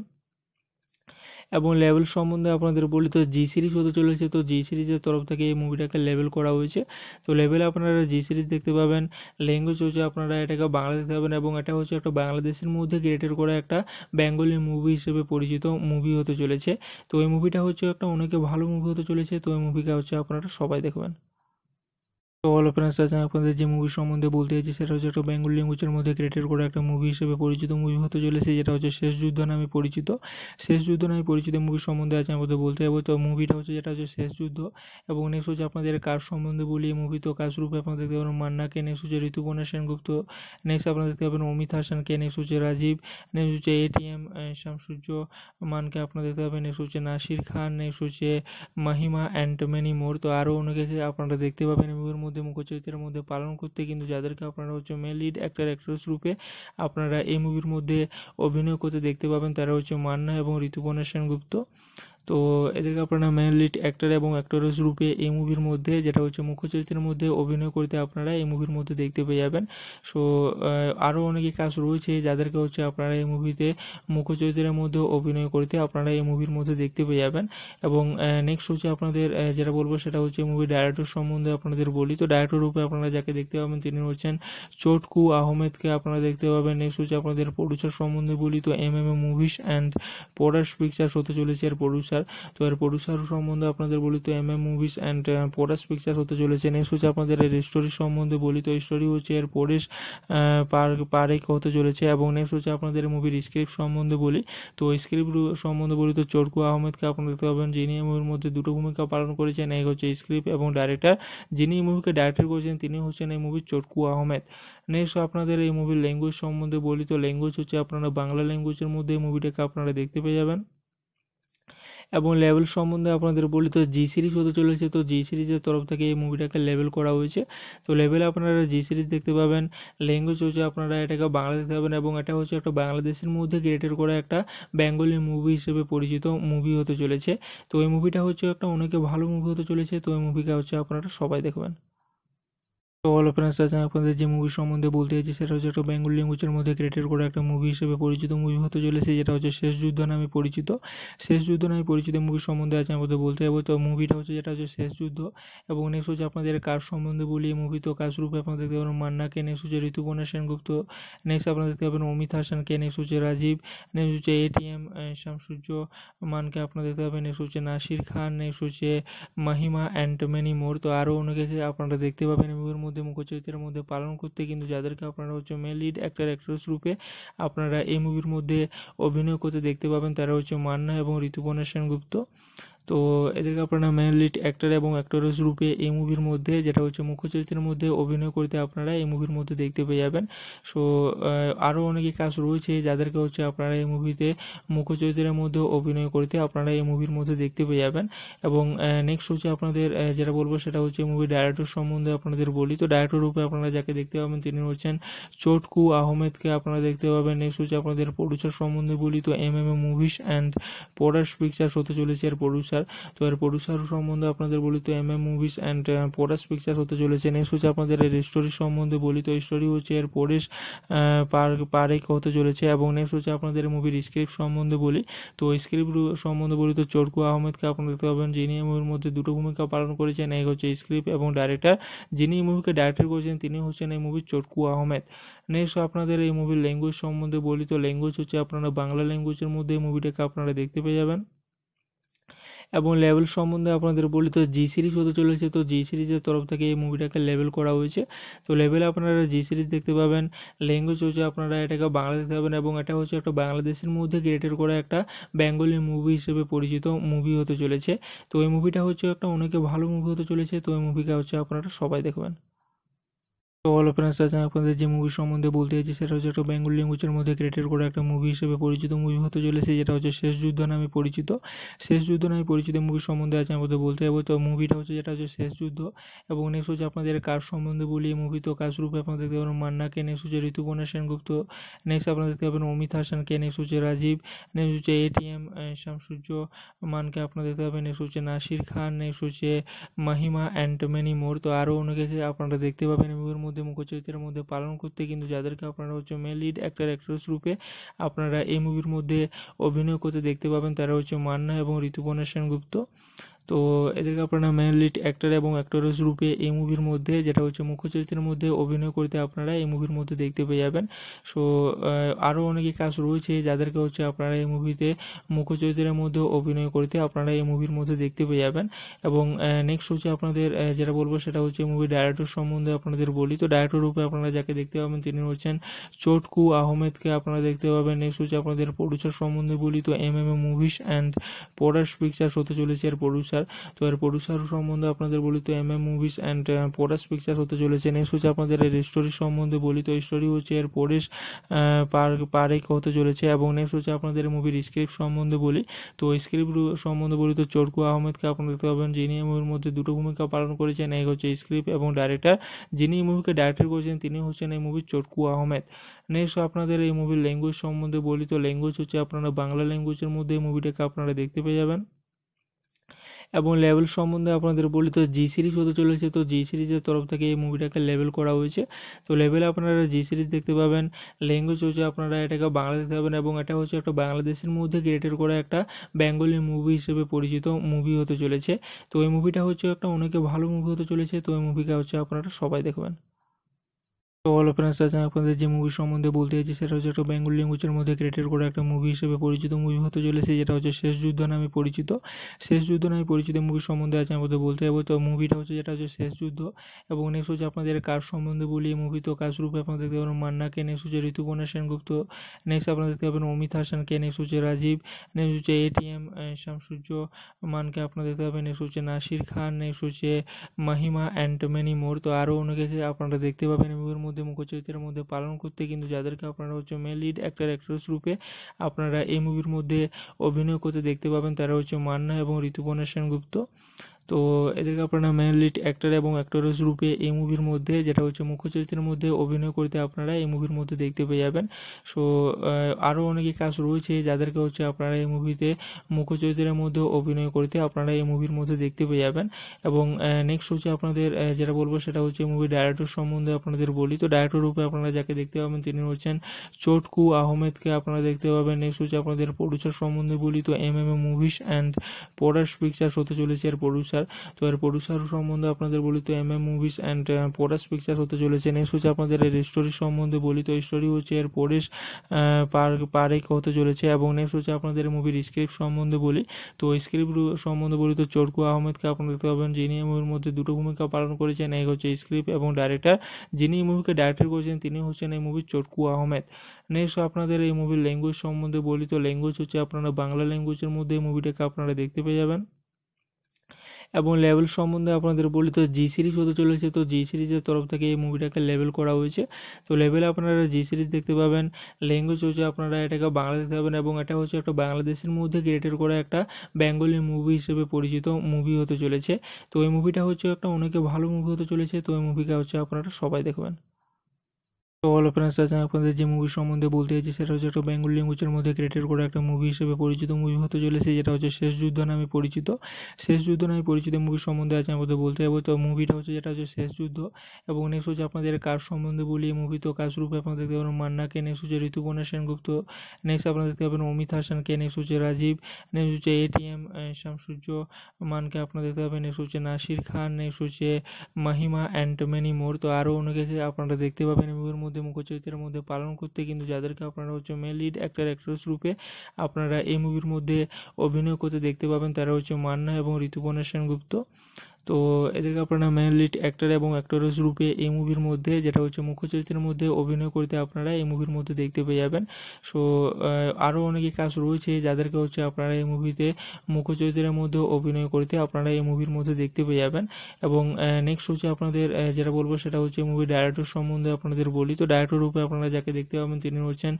Speaker 2: এবং লেভেল সম্বন্ধে আপনাদের বলি তো জি সিরিজ হতে চলেছে তো জি সিরিজের তরফ থেকে এই মুভিটাকে লেভেল করা হয়েছে তো লেভেলে আপনারা জি সিরিজ দেখতে পাবেন ল্যাঙ্গুয়েজ হচ্ছে আপনারা এটাকে বাংলা দেখতে পাবেন এবং এটা হচ্ছে একটা বাংলাদেশের মধ্যে ক্রিয়েটেড করা একটা বেঙ্গলি মুভি হিসেবে পরিচিত মুভি হতে চলেছে তো এই মুভিটা হচ্ছে একটা অনেকে ভালো মুভি হতে চলেছে তো এই মুভিটা হচ্ছে আপনারা সবাই দেখবেন তো হলো ফ্রেন্ডস আজ আমি আপনাদের যে মুভি সম্বন্ধে বলতে চাইছি সেটা হচ্ছে একটা বেঙ্গল ল্যাঙ্গুয়েজের মধ্যে ক্রিয়েটেড করা একটা মুভি হিসেবে পরিচিত মুভি হতে চলেছে যেটা হচ্ছে শেষ যুদ্ধ নামে পরিচিত শেষ যুদ্ধ নামে পরিচিত মুভি সম্বন্ধে আজ আমাদের বলতে যাবো তো মুভিটা হচ্ছে যেটা হচ্ছে শেষ যুদ্ধ এবং নেক্সট হচ্ছে আপনাদের কাজ সম্বন্ধে বলি এই মুভি তো কাজ রূপে আপনারা দেখতে পাবেন মান্নাকে নেক্সট হচ্ছে ঋতুপর্ণা সেনগুপ্ত নেক্সট আপনারা দেখতে পাবেন অমিত হাসানকে নেক্সট হচ্ছে রাজীব নেক্সট হচ্ছে এটিএম শামসূর্য মানকে আপনারা দেখতে পাবেন নেক্সট হচ্ছে নাসির খান নেক্সট হচ্ছে মাহিমা অ্যান্ড মেনি মোর তো আরও অনেকে আপনারা দেখতে পাবেন মুভির মধ্যে মধ্যে মুখ্য চরিত্রের মধ্যে পালন করতে কিন্তু যাদেরকে আপনারা হচ্ছে মেন লিড অ্যাক্টার অ্যাক্ট্রেস রূপে আপনারা এই মুভির মধ্যে অভিনয় করতে দেখতে পাবেন তারা হচ্ছে মান্না এবং ঋতুপর্ণা সেনগুপ্ত তো এদেরকে আপনারা মেনলি অ্যাক্টর এবং অ্যাক্টরেস রূপে এই মুভির মধ্যে যেটা হচ্ছে মুখ্য চরিত্রের মধ্যে অভিনয় করতে আপনারা এই মুভির মধ্যে দেখতে পেয়ে যাবেন সো আরও অনেকে কাজ রয়েছে যাদেরকে হচ্ছে আপনারা এই মুভিতে মুখ্য চরিত্রের মধ্যে অভিনয় করতে আপনারা এই মুভির মধ্যে দেখতে পেয়ে যাবেন এবং নেক্সট হচ্ছে আপনাদের যেটা বলবো সেটা হচ্ছে মুভি ডাইরেক্টর সম্বন্ধে আপনাদের বলি তো ডাইরেক্টর রূপে আপনারা যাকে দেখতে পাবেন তিনি হচ্ছেন চটকু আহমেদকে আপনারা দেখতে পাবেন নেক্সট হচ্ছে আপনাদের প্রডিউসার সম্বন্ধে বলি তো M M A movies and পোডাস pictures হতে চলেছে এর প্রডিউসার প্রডিউসার তো এর প্রডিউসার সম্বন্ধে আপনাদের বলি তো M M movies and porous picture হতে চলেছে নেক্সট হচ্ছে আপনাদের এর স্টোরি সম্বন্ধে বলি তো স্টোরি হচ্ছে এর uh, পরেশ পারেক হতে চলেছে এবং নেক্সট হচ্ছে আপনাদের মুভির স্ক্রিপ্ট সম্বন্ধে বলি তো স্ক্রিপ্ট সম্বন্ধে বলি তো চরকু আহমেদকে আপনারা দেখতে পাবেন যিনি মুভির মধ্যে দুটো ভূমিকা পালন করেছেন এক হচ্ছে স্ক্রিপ্ট এবং ডাইরেক্টর যিনি এই মুভিকে ডাইরেক্টর করেছেন তিনি হচ্ছেন এই মুভির চরকু আহমেদ নেক্সট আপনাদের এই মুভির ল্যাঙ্গুয়েজ সম্বন্ধে বলি তো ল্যাঙ্গুয়েজ হচ্ছে আপনারা বাংলা ল্যাঙ্গুয়েজের মধ্যে এই মুভিটাকে আপনারা দেখতে পেয়ে যাবেন এবং লেভেল সম্বন্ধে আপনাদের বলি তো জি সিরিজ হতে চলেছে তো জি সিরিজের তরফ থেকে এই মুভিটাকে লেভেল করা হয়েছে তো লেভেলে আপনারা জি সিরিজ দেখতে পাবেন ল্যাঙ্গুয়েজ হচ্ছে আপনারা এটাকে বাংলা দেখতে পাবেন এবং এটা হচ্ছে একটা বাংলাদেশের মধ্যে ক্রিয়েটেড করা একটা বেঙ্গলি মুভি হিসেবে পরিচিত মুভি হতে চলেছে তো এই মুভিটা হচ্ছে একটা অনেকে ভালো মুভি হতে চলেছে তো এই মুভিটা হচ্ছে আপনারা সবাই দেখবেন অল ফ্রেন্ডস আছে আপনাদের যে মুভি সম্বন্ধে বলতে চাইছি সেটা হচ্ছে একটা বেঙ্গল ল্যাঙ্গুয়েজের মধ্যে ক্রিয়েটেড করা একটা মুভি হিসেবে পরিচিত মুভি হতে চলেছে যেটা হচ্ছে শেষ যুদ্ধ নামে পরিচিত শেষ যুদ্ধ নামে পরিচিত মুভি সম্বন্ধে আছে আমাদের বলতে যাবো তো মুভিটা হচ্ছে যেটা হচ্ছে শেষ যুদ্ধ এবং নেক্সট হচ্ছে আপনাদের কাজ সম্বন্ধে বলি এই মুভি তো কাজ রূপে আপনারা দেখতে পাবেন মান্নাকে নেক্সট হচ্ছে ঋতুপর্ণা সেনগুপ্ত নেক্সট আপনারা দেখতে পাবেন অমিত হাসানকে নেক্সট হচ্ছে রাজীব নেক্সট হচ্ছে এটিএম শামসূর্য মানকে আপনারা দেখতে পাবেন নেক্সট হচ্ছে নাসির খান নেক্সট হচ্ছে মাহিমা অ্যান্ড মেনি মোর তো আরও অনেকে আপনারা দেখতে পাবেন মুভির মধ্যে মধ্যে চরিত্রের মধ্যে পালন করতে কিন্তু যাদেরকে আপনারা হচ্ছে মেন লিড অ্যাক্টর অ্যাক্ট্রেস রূপে আপনারা এই মুভির মধ্যে অভিনয় করতে দেখতে পাবেন তারা হচ্ছে মান্না এবং ঋতুপর্ণা সেনগুপ্ত তো এদেরকে আপনারা মেন লিড অ্যাক্টর এবং অ্যাক্টরেস রূপে এই মুভির মধ্যে যেটা হচ্ছে মুখ্য চরিত্রের মধ্যে অভিনয় করতে আপনারা এই মুভির মধ্যে দেখতে পেয়ে যাবেন সো আরও অনেকে কাজ রয়েছে যাদেরকে হচ্ছে আপনারা এই মুভিতে মুখ্য চরিত্রের মধ্যে অভিনয় করতে আপনারা এই মুভির মধ্যে দেখতে পেয়ে যাবেন এবং নেক্সট হচ্ছে আপনাদের যেটা বলবো সেটা হচ্ছে মুভি ডাইরেক্টর সম্বন্ধে আপনাদের বলি তো ডাইরেক্টর রূপে আপনারা যাকে দেখতে পাবেন তিনি হচ্ছেন চটকু আহমেদকে আপনারা দেখতে পাবেন নেক্সট হচ্ছে আপনাদের প্রডিউসার সম্বন্ধে বলি তো M M A movies and product pictures হতে চলেছে এর প্রডিউসার প্রডিউসার তো এর প্রডিউসার সম্বন্ধে আপনাদের বলি তো M M movies and porous picture হতে চলেছে নেক্সট হচ্ছে আপনাদের এর স্টোরি সম্বন্ধে বলি তো স্টোরি হচ্ছে এর পরেশ uh, পারেক হতে চলেছে এবং নেক্সট হচ্ছে আপনাদের মুভির স্ক্রিপ্ট সম্বন্ধে বলি তো স্ক্রিপ্ট সম্বন্ধে বলি তো চরকু আহমেদকে আপনারা দেখতে পাবেন যিনি মুভির মধ্যে দুটো ভূমিকা পালন করেছেন এক হচ্ছে স্ক্রিপ্ট এবং ডাইরেক্টর যিনি এই মুভিকে ডাইরেক্ট করেছেন তিনি হচ্ছেন এই মুভির চরকু আহমেদ নেক্সট আপনাদের এই মুভির ল্যাঙ্গুয়েজ সম্বন্ধে বলি তো ল্যাঙ্গুয়েজ হচ্ছে আপনারা বাংলা ল্যাঙ্গুয়েজের মধ্যে এই মুভিটাকে আপনারা দেখতে পেয়ে যাবেন এবং লেভেল সম্বন্ধে আপনাদের বলি তো জি সিরিজ হতে চলেছে তো জি সিরিজের তরফ থেকে এই মুভিটাকে লেভেল করা হয়েছে তো লেভেলে আপনারা জি সিরিজ দেখতে পাবেন ল্যাঙ্গুয়েজ হচ্ছে আপনারা এটাকে বাংলা দেখতে পাবেন এবং এটা হচ্ছে একটা বাংলাদেশের মধ্যে ক্রিয়েটেড করা একটা বেঙ্গলি মুভি হিসেবে পরিচিত মুভি হতে চলেছে তো এই মুভিটা হচ্ছে একটা অনেকে ভালো মুভি হতে চলেছে তো এই মুভিটা হচ্ছে আপনারা সবাই দেখবেন তো অল অফ আজ আপনাদের যে মুভি সম্বন্ধে বলতে চাইছি সেটা হচ্ছে একটা বেঙ্গল ল্যাঙ্গুয়েজের মধ্যে ক্রিয়েটেড করা একটা মুভি হিসেবে পরিচিত মুভি হতে চলেছে যেটা হচ্ছে শেষ যুদ্ধ নামে পরিচিত শেষ যুদ্ধ নামে পরিচিত মুভি সম্বন্ধে আজ আমাদের বলতে যাবো তো মুভিটা হচ্ছে যেটা হচ্ছে শেষ যুদ্ধ এবং নেক্সট হচ্ছে আপনাদের কাজ সম্বন্ধে বলি এই মুভি তো কাজ রূপে আপনাদের দেখতে পাবেন মান্নাকে নেক্সট হচ্ছে ঋতুপর্ণা সেনগুপ্ত নেক্সট আপনাদের দেখতে পাবেন অমিত হাসানকে নেক্সট হচ্ছে রাজীব নেক্সট হচ্ছে এটিএম শামসূর্য মানকে আপনারা দেখতে পাবেন নেক্সট হচ্ছে নাসির খান নেক্সট হচ্ছে মাহিমা অ্যান্ড মেনি মোর তো আরও অনেকে আপনারা দেখতে পাবেন মুভির মধ্যে মধ্যে মুখচরিত্রের মধ্যে পালন করতে কিন্তু যাদেরকে আপনারা হচ্ছে মেন লিড অ্যাক্টর অ্যাক্ট্রেস রূপে আপনারা এই মুভির মধ্যে অভিনয় করতে দেখতে পাবেন তারা হচ্ছে মান্না এবং ঋতুপর্ণা সেনগুপ্ত তো এদেরকে আপনারা মেনলি লিড অ্যাক্টর এবং অ্যাক্টরেস রূপে এই মুভির মধ্যে যেটা হচ্ছে মুখ্য চরিত্রের মধ্যে অভিনয় করতে আপনারা এই মুভির মধ্যে দেখতে পেয়ে যাবেন সো আরও অনেকে কাজ রয়েছে যাদেরকে হচ্ছে আপনারা এই মুভিতে মুখ্য চরিত্রের মধ্যে অভিনয় করতে আপনারা এই মুভির মধ্যে দেখতে পেয়ে যাবেন এবং নেক্সট হচ্ছে আপনাদের যেটা বলবো সেটা হচ্ছে মুভি ডায়রেক্টর সম্বন্ধে আপনাদের বলি তো ডায়রেক্টর রূপে আপনারা যাকে দেখতে পাবেন তিনি হচ্ছেন চটকু আহমেদকে আপনারা দেখতে পাবেন নেক্সট হচ্ছে আপনাদের প্রডিউসার সম্বন্ধে বলি তো M M A movies and product pictures হতে চলেছে এর প্রডিউসার পিকচার তো এর প্রডিউসার সম্বন্ধে আপনাদের বলি তো M M movies and porous picture হতে চলেছে নেক্সট হচ্ছে আপনাদের এর স্টোরি সম্বন্ধে বলি তো স্টোরি হচ্ছে এর পরেশ uh, পারেক হতে চলেছে এবং নেক্সট হচ্ছে আপনাদের মুভির স্ক্রিপ্ট সম্বন্ধে বলি তো স্ক্রিপ্ট সম্বন্ধে বলি তো চরকু আহমেদকে আপনারা দেখতে পাবেন যিনি মুভির মধ্যে দুটো ভূমিকা পালন করেছেন এক হচ্ছে স্ক্রিপ্ট এবং ডাইরেক্টর যিনি এই মুভিকে ডাইরেক্ট করেছেন তিনি হচ্ছেন এই মুভির চরকু আহমেদ নেক্সট আপনাদের এই মুভির ল্যাঙ্গুয়েজ সম্বন্ধে বলি তো ল্যাঙ্গুয়েজ হচ্ছে আপনারা বাংলা ল্যাঙ্গুয়েজের মধ্যে এই মুভিটাকে আপনারা দেখতে পেয়ে যাবেন এবং লেভেল সম্বন্ধে আপনাদের বলি তো জি সিরিজ হতে চলেছে তো জি সিরিজের তরফ থেকে এই মুভিটাকে লেভেল করা হয়েছে তো লেভেলে আপনারা জি সিরিজ দেখতে পাবেন ল্যাঙ্গুয়েজ হচ্ছে আপনারা এটাকে বাংলা দেখতে পাবেন এবং এটা হচ্ছে একটা বাংলাদেশের মধ্যে ক্রিয়েটেড করা একটা বেঙ্গলি মুভি হিসেবে পরিচিত মুভি হতে চলেছে তো এই মুভিটা হচ্ছে একটা অনেকে ভালো মুভি হতে চলেছে তো এই মুভিটা হচ্ছে আপনারা সবাই দেখবেন তো অল ফ্রেন্ডস আজ আপনাদের যে মুভি সম্বন্ধে বলতে চাইছি সেটা হচ্ছে একটা বেঙ্গল ল্যাঙ্গুয়েজের মধ্যে ক্রিয়েটেড করা একটা মুভি হিসেবে পরিচিত মুভি হতে চলেছে যেটা হচ্ছে শেষ যুদ্ধ নামে পরিচিত শেষ যুদ্ধ নামে পরিচিত মুভি সম্বন্ধে আজ আমাদের বলতে যাবো তো মুভিটা হচ্ছে যেটা হচ্ছে শেষ যুদ্ধ এবং নেক্সট হচ্ছে আপনাদের কাজ সম্বন্ধে বলি এই মুভি তো কাজ রূপে আপনাদের দেখতে পাবেন মান্নাকে নেক্সট হচ্ছে ঋতুপর্ণা সেনগুপ্ত নেক্সট আপনাদের দেখতে পাবেন অমিত হাসানকে নেক্সট হচ্ছে রাজীব নেক্সট হচ্ছে এটিএম শামসূর্য মানকে আপনার দেখতে পাবেন নেক্সট হচ্ছে নাসির খান নেক্সট হচ্ছে মাহিমা অ্যান্ড মেনি মোর তো আরও অনেকে আপনারা দেখতে পাবেন মুভির মধ্যে মধ্যে মুখচরিত্রের মধ্যে পালন করতে কিন্তু যাদেরকে আপনারা হচ্ছে মেন লিড অ্যাক্টর অ্যাক্ট্রেস রূপে আপনারা এই মুভির মধ্যে অভিনয় করতে দেখতে পাবেন তারা হচ্ছে মান্না এবং ঋতুপর্ণা সেনগুপ্ত তো এদেরকে আপনারা মেন লিড অ্যাক্টর এবং অ্যাক্টরেস রূপে এই মুভির মধ্যে যেটা হচ্ছে মুখ্য চরিত্রের মধ্যে অভিনয় করতে আপনারা এই মুভির মধ্যে দেখতে পেয়ে যাবেন সো আরও অনেকে কাজ রয়েছে যাদেরকে হচ্ছে আপনারা এই মুভিতে মুখ্য চরিত্রের মধ্যে অভিনয় করতে আপনারা এই মুভির মধ্যে দেখতে পেয়ে যাবেন এবং নেক্সট হচ্ছে আপনাদের যেটা বলবো সেটা হচ্ছে মুভি ডাইরেক্টর সম্বন্ধে আপনাদের বলি তো ডাইরেক্টর রূপে আপনারা যাকে দেখতে পাবেন তিনি হচ্ছেন চটকু আহমেদকে আপনারা দেখতে পাবেন নেক্সট হচ্ছে আপনাদের প্রডিউসার সম্বন্ধে বলি তো M M A movies and product pictures হতে চলেছে এর প্রডিউসার পিকচার তো এর প্রডিউসার সম্বন্ধে আপনাদের বলি তো M M movies and porous picture হতে চলেছে নেক্সট হচ্ছে আপনাদের এর স্টোরি সম্বন্ধে বলি তো স্টোরি হচ্ছে এর পরেশ uh, পারেক হতে চলেছে এবং নেক্সট হচ্ছে আপনাদের মুভির স্ক্রিপ্ট সম্বন্ধে বলি তো স্ক্রিপ্ট সম্বন্ধে বলি তো চরকু আহমেদকে আপনারা দেখতে পাবেন যিনি মুভির মধ্যে দুটো ভূমিকা পালন করেছেন এক হচ্ছে স্ক্রিপ্ট এবং ডাইরেক্টর যিনি এই মুভিকে ডাইরেক্টর করেছেন তিনি হচ্ছেন এই মুভির চরকু আহমেদ নেক্সট আপনাদের এই মুভির ল্যাঙ্গুয়েজ সম্বন্ধে বলি তো ল্যাঙ্গুয়েজ হচ্ছে আপনারা বাংলা ল্যাঙ্গুয়েজের মধ্যে এই মুভিটাকে আপনারা দেখতে পেয়ে যাবেন এবং লেভেল সম্বন্ধে আপনাদের বলি তো জি সিরিজ হতে চলেছে তো জি সিরিজের তরফ থেকে এই মুভিটাকে লেভেল করা হয়েছে তো লেভেলে আপনারা জি সিরিজ দেখতে পাবেন ল্যাঙ্গুয়েজ হচ্ছে আপনারা এটাকে বাংলা দেখতে পাবেন এবং এটা হচ্ছে একটা বাংলাদেশের মধ্যে ক্রিয়েটেড করা একটা বেঙ্গলি মুভি হিসেবে পরিচিত মুভি হতে চলেছে তো এই মুভিটা হচ্ছে একটা অনেকে ভালো মুভি হতে চলেছে তো এই মুভিটা হচ্ছে আপনারা সবাই দেখবেন তো হলো ফ্রেন্ডস আজ আমি আপনাদের যে মুভি সম্বন্ধে বলতে চাইছি সেটা হচ্ছে একটা বেঙ্গল ল্যাঙ্গুয়েজের মধ্যে ক্রিয়েটেড করা একটা মুভি হিসেবে পরিচিত মুভি হতে চলেছে যেটা হচ্ছে শেষ যুদ্ধ নামে পরিচিত শেষ যুদ্ধ নামে পরিচিত মুভি সম্বন্ধে আজ আমাদের বলতে যাবো তো মুভিটা হচ্ছে যেটা হচ্ছে শেষ যুদ্ধ এবং নেক্সট হচ্ছে আপনাদের কাজ সম্বন্ধে বলি এই মুভি তো কাজ রূপে আপনারা দেখতে পাবেন মান্নাকে নেক্সট হচ্ছে ঋতুপর্ণা সেনগুপ্ত নেক্সট আপনারা দেখতে পাবেন অমিত হাসানকে নেক্সট হচ্ছে রাজীব নেক্সট হচ্ছে এটিএম শামসূর্য মানকে আপনারা দেখতে পাবেন নেক্সট হচ্ছে নাসির খান নেক্সট হচ্ছে মাহিমা অ্যান্ড মেনি মোর তো আরও অনেকে আপনারা দেখতে পাবেন মুভির মধ্যে মধ্যে মুখ্য চরিত্রের মধ্যে পালন করতে কিন্তু যাদেরকে আপনারা হচ্ছে মেন লিড অ্যাক্টর অ্যাক্ট্রেস রূপে আপনারা এই মুভির মধ্যে অভিনয় করতে দেখতে পাবেন তারা হচ্ছে মান্না এবং ঋতুপর্ণা সেনগুপ্ত তো এদেরকে আপনারা মেনলি অ্যাক্টর এবং অ্যাক্টরেস রূপে এই মুভির মধ্যে যেটা হচ্ছে মুখ্য চরিত্রের মধ্যে অভিনয় করতে আপনারা এই মুভির মধ্যে দেখতে পেয়ে যাবেন সো আরও অনেকে কাজ রয়েছে যাদেরকে হচ্ছে আপনারা এই মুভিতে মুখ্য চরিত্রের মধ্যে অভিনয় করতে আপনারা এই মুভির মধ্যে দেখতে পেয়ে যাবেন এবং নেক্সট হচ্ছে আপনাদের যেটা বলবো সেটা হচ্ছে মুভি ডায়রেক্টর সম্বন্ধে আপনাদের বলি তো ডায়রেক্টর রূপে আপনারা যাকে দেখতে পাবেন তিনি হচ্ছেন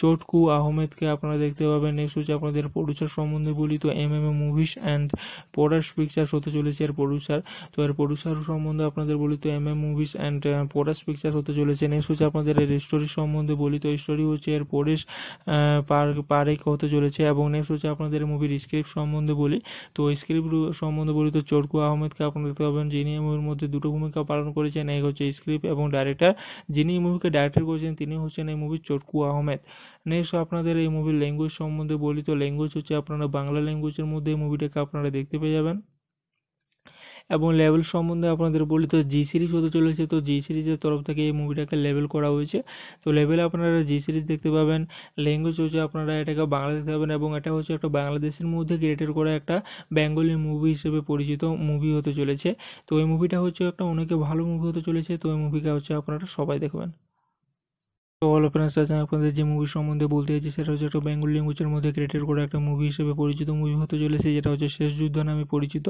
Speaker 2: চটকু আহমেদকে আপনারা দেখতে পাবেন নেক্সট হচ্ছে আপনাদের প্রডিউসার সম্বন্ধে বলি তো M M A movies and product pictures হতে চলেছে এর প্রডিউসার প্রডিউসার তো এর প্রডিউসার সম্বন্ধে আপনাদের বলি তো M M movies and পরাশ picture হতে চলেছে নেক্সট হচ্ছে আপনাদের এর স্টোরি সম্বন্ধে বলি তো স্টোরি হচ্ছে এর uh, পরেশ পারেক হতে চলেছে এবং নেক্সট হচ্ছে আপনাদের মুভির স্ক্রিপ্ট সম্বন্ধে বলি তো স্ক্রিপ্ট সম্বন্ধে বলি তো চরকু আহমেদকে আপনারা দেখতে পাবেন যিনি মুভির মধ্যে দুটো ভূমিকা পালন করেছেন এক হচ্ছে স্ক্রিপ্ট এবং ডাইরেক্টর যিনি এই মুভিকে ডাইরেক্টর করেছেন তিনি হচ্ছেন এই মুভির চরকু আহমেদ নেক্সট আপনাদের এই মুভির ল্যাঙ্গুয়েজ সম্বন্ধে বলি তো ল্যাঙ্গুয়েজ হচ্ছে আপনারা বাংলা ল্যাঙ্গুয়েজের মধ্যে এই মুভিটাকে আপনারা দেখতে পেয়ে যাবেন এবং লেভেল সম্বন্ধে আপনাদের বলি তো জি সিরিজ হতে চলেছে তো জি সিরিজের তরফ থেকে এই মুভিটাকে লেভেল করা হয়েছে তো লেভেলে আপনারা জি সিরিজ দেখতে পাবেন ল্যাঙ্গুয়েজ হচ্ছে আপনারা এটাকে বাংলা দেখতে পাবেন এবং এটা হচ্ছে একটা বাংলাদেশের মধ্যে ক্রিয়েটেড করা একটা বেঙ্গলি মুভি হিসেবে পরিচিত মুভি হতে চলেছে তো এই মুভিটা হচ্ছে একটা অনেকে ভালো মুভি হতে চলেছে তো এই মুভিটা হচ্ছে আপনারা সবাই দেখবেন তো হলো ফ্রেন্ডস আপনাদের যে মুভি সম্বন্ধে বলতে চাইছি সেটা হচ্ছে একটা বেঙ্গল ল্যাঙ্গুয়েজের মধ্যে ক্রিয়েটেড করা একটা মুভি হিসেবে পরিচিত মুভি হতে চলেছে যেটা হচ্ছে শেষ যুদ্ধ নামে পরিচিত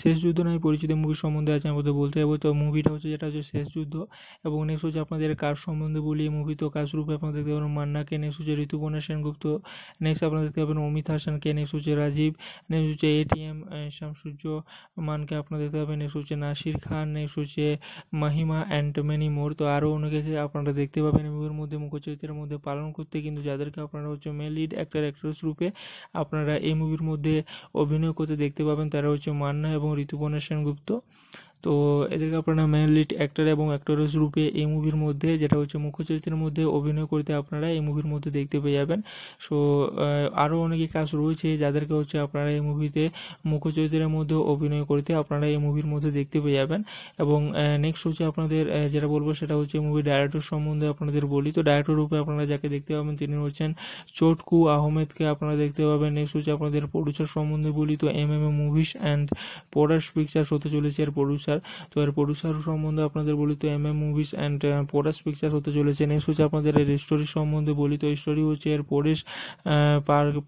Speaker 2: শেষ যুদ্ধ নামে পরিচিত মুভি সম্বন্ধে আছে আমাদের বলতে যাবো তো মুভিটা হচ্ছে যেটা হচ্ছে শেষ যুদ্ধ এবং নেক্সট হচ্ছে আপনাদের কাজ সম্বন্ধে বলি এই মুভি তো কাজ রূপে আপনারা দেখতে পাবেন মান্নাকে নেক্সট হচ্ছে ঋতুপর্ণা সেনগুপ্ত নেক্সট আপনারা দেখতে পাবেন অমিত হাসানকে নেক্সট হচ্ছে রাজীব নেক্সট হচ্ছে এটিএম শামসূর্য মানকে আপনারা দেখতে পাবেন নেক্সট হচ্ছে নাসির খান নেক্সট হচ্ছে মাহিমা অ্যান্ড মেনি মোর তো আরও অনেকে আপনারা দেখতে পাবেন মুভির মধ্যে মধ্যে মুখ্য চরিত্রের মধ্যে পালন করতে কিন্তু যাদেরকে আপনারা হচ্ছে মেন লিড অ্যাক্টর অ্যাক্ট্রেস রূপে আপনারা এই মুভির মধ্যে অভিনয় করতে দেখতে পাবেন তারা হচ্ছে মান্না এবং ঋতুপর্ণা সেনগুপ্ত তো এদেরকে আপনারা মেন লিড অ্যাক্টর এবং অ্যাক্টরেস রূপে এই মুভির মধ্যে যেটা হচ্ছে মুখ্য চরিত্রের মধ্যে অভিনয় করতে আপনারা এই মুভির মধ্যে দেখতে পেয়ে যাবেন সো আরও অনেকে কাজ রয়েছে যাদেরকে হচ্ছে আপনারা এই মুভিতে মুখ্য চরিত্রের মধ্যে অভিনয় করতে আপনারা এই মুভির মধ্যে দেখতে পেয়ে যাবেন এবং নেক্সট হচ্ছে আপনাদের যেটা বলবো সেটা হচ্ছে মুভি ডাইরেক্টর সম্বন্ধে আপনাদের বলি তো ডাইরেক্টর রূপে আপনারা যাকে দেখতে পাবেন তিনি হচ্ছেন চটকু আহমেদকে আপনারা দেখতে পাবেন নেক্সট হচ্ছে আপনাদের প্রডিউসার সম্বন্ধে বলি তো M M A movies and পোডাস pictures হতে চলেছে এর প্রডিউসার প্রডিউসার তো এর প্রডিউসার সম্বন্ধে আপনাদের বলি তো M M movies and Paresh pictures হতে চলেছে নেক্সট হচ্ছে আপনাদের এর স্টোরি সম্বন্ধে বলি তো স্টোরি হচ্ছে এর uh, পরেশ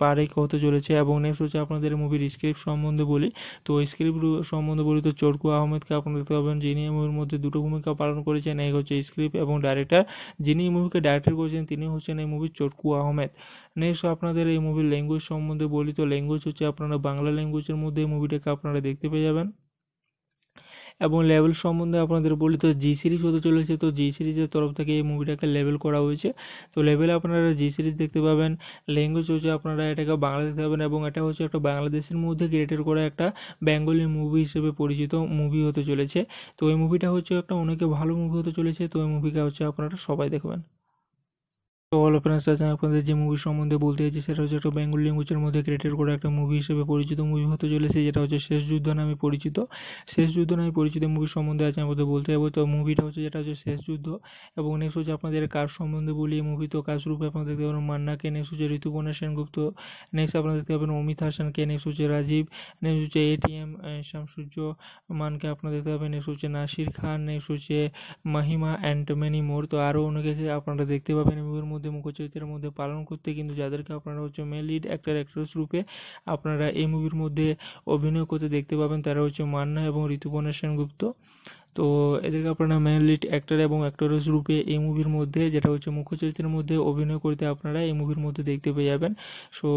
Speaker 2: পারেক হতে চলেছে এবং নেক্সট হচ্ছে আপনাদের মুভির স্ক্রিপ্ট সম্বন্ধে বলি তো স্ক্রিপ্ট সম্বন্ধে বলি তো চরকু আহমেদকে আপনারা দেখতে পাবেন যিনি মুভির মধ্যে দুটো ভূমিকা পালন করেছেন এক হচ্ছে স্ক্রিপ্ট এবং ডাইরেক্টর যিনি এই মুভিকে ডাইরেক্টর করেছেন তিনি হচ্ছেন এই মুভির চরকু আহমেদ নেক্সট আপনাদের এই মুভির ল্যাঙ্গুয়েজ সম্বন্ধে বলি তো ল্যাঙ্গুয়েজ হচ্ছে আপনারা বাংলা ল্যাঙ্গুয়েজের মধ্যে এই মুভিটাকে আপনারা দেখতে পেয়ে যাবেন এবং লেভেল সম্বন্ধে আপনাদের বলি তো জি সিরিজ হতে চলেছে তো জি সিরিজের তরফ থেকে এই মুভিটাকে লেভেল করা হয়েছে তো লেভেলে আপনারা জি সিরিজ দেখতে পাবেন ল্যাঙ্গুয়েজ হচ্ছে আপনারা এটাকে বাংলা দেখতে পাবেন এবং এটা হচ্ছে একটা বাংলাদেশের মধ্যে ক্রিয়েটেড করা একটা বেঙ্গলি মুভি হিসেবে পরিচিত মুভি হতে চলেছে তো এই মুভিটা হচ্ছে একটা অনেকে ভালো মুভি হতে চলেছে তো এই মুভিটা হচ্ছে আপনারা সবাই দেখবেন অল ফ্রেন্ডস আজ আপনাদের যে মুভি সম্বন্ধে বলতে চাইছি সেটা হচ্ছে একটা বেঙ্গল ল্যাঙ্গুয়েজের মধ্যে ক্রিয়েটেড করা একটা মুভি হিসেবে পরিচিত মুভি হতে চলেছে যেটা হচ্ছে শেষ যুদ্ধ নামে পরিচিত শেষ যুদ্ধ নামে পরিচিত মুভি সম্বন্ধে আছে আমাদের বলতে যাবো তো মুভিটা হচ্ছে যেটা হচ্ছে শেষ যুদ্ধ এবং নেক্সট হচ্ছে আপনাদের কাজ সম্বন্ধে বলি এই মুভি তো কাজ রূপে আপনারা দেখতে পাবেন মান্নাকে নেক্সট হচ্ছে ঋতুপর্ণা সেনগুপ্ত নেক্সট আপনারা দেখতে পাবেন অমিত হাসানকে নেক্সট হচ্ছে রাজীব নেক্সট হচ্ছে এটিএম শামসূর্য মানকে আপনারা দেখতে পাবেন নেক্সট হচ্ছে নাসির খান নেক্সট হচ্ছে মাহিমা অ্যান্ড মেনি মোর তো আরও অনেকে আপনারা দেখতে পাবেন মুভির মধ্যে মধ্যে চরিত্রের মধ্যে পালন করতে কিন্তু যাদেরকে আপনারা হচ্ছে মেন লিড অ্যাক্টর অ্যাক্ট্রেস রূপে আপনারা এই মুভির মধ্যে অভিনয় করতে দেখতে পাবেন তারা হচ্ছে মান্না এবং ঋতুপর্ণা সেনগুপ্ত তো এদেরকে আপনারা মেন লিড অ্যাক্টর এবং অ্যাক্টরেস রূপে এই মুভির মধ্যে যেটা হচ্ছে মুখ্য চরিত্রের মধ্যে অভিনয় করতে আপনারা এই মুভির মধ্যে দেখতে পেয়ে যাবেন সো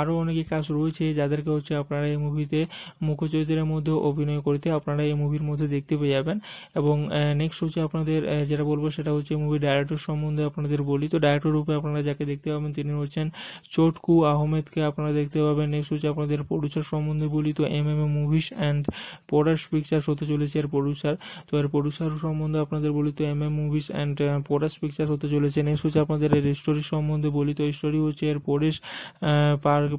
Speaker 2: আরও অনেকে কাজ রয়েছে যাদেরকে হচ্ছে আপনারা এই মুভিতে মুখ্য চরিত্রের মধ্যে অভিনয় করতে আপনারা এই মুভির মধ্যে দেখতে পেয়ে যাবেন এবং নেক্সট হচ্ছে আপনাদের যেটা বলবো সেটা হচ্ছে মুভি ডায়রেক্টর সম্বন্ধে আপনাদের বলি তো ডায়রেক্টর রূপে আপনারা যাকে দেখতে পাবেন তিনি হচ্ছেন চটকু আহমেদকে আপনারা দেখতে পাবেন নেক্সট হচ্ছে আপনাদের প্রডিউসার সম্বন্ধে বলি তো M M A movies and product pictures হতে চলেছে এর প্রডিউসার প্রডিউসার তো এর প্রডিউসার সম্বন্ধে আপনাদের বলি তো M M movies and porous picture হতে চলেছে নেক্সট হচ্ছে আপনাদের এর স্টোরি সম্বন্ধে বলি তো স্টোরি হচ্ছে এর uh, পরেশ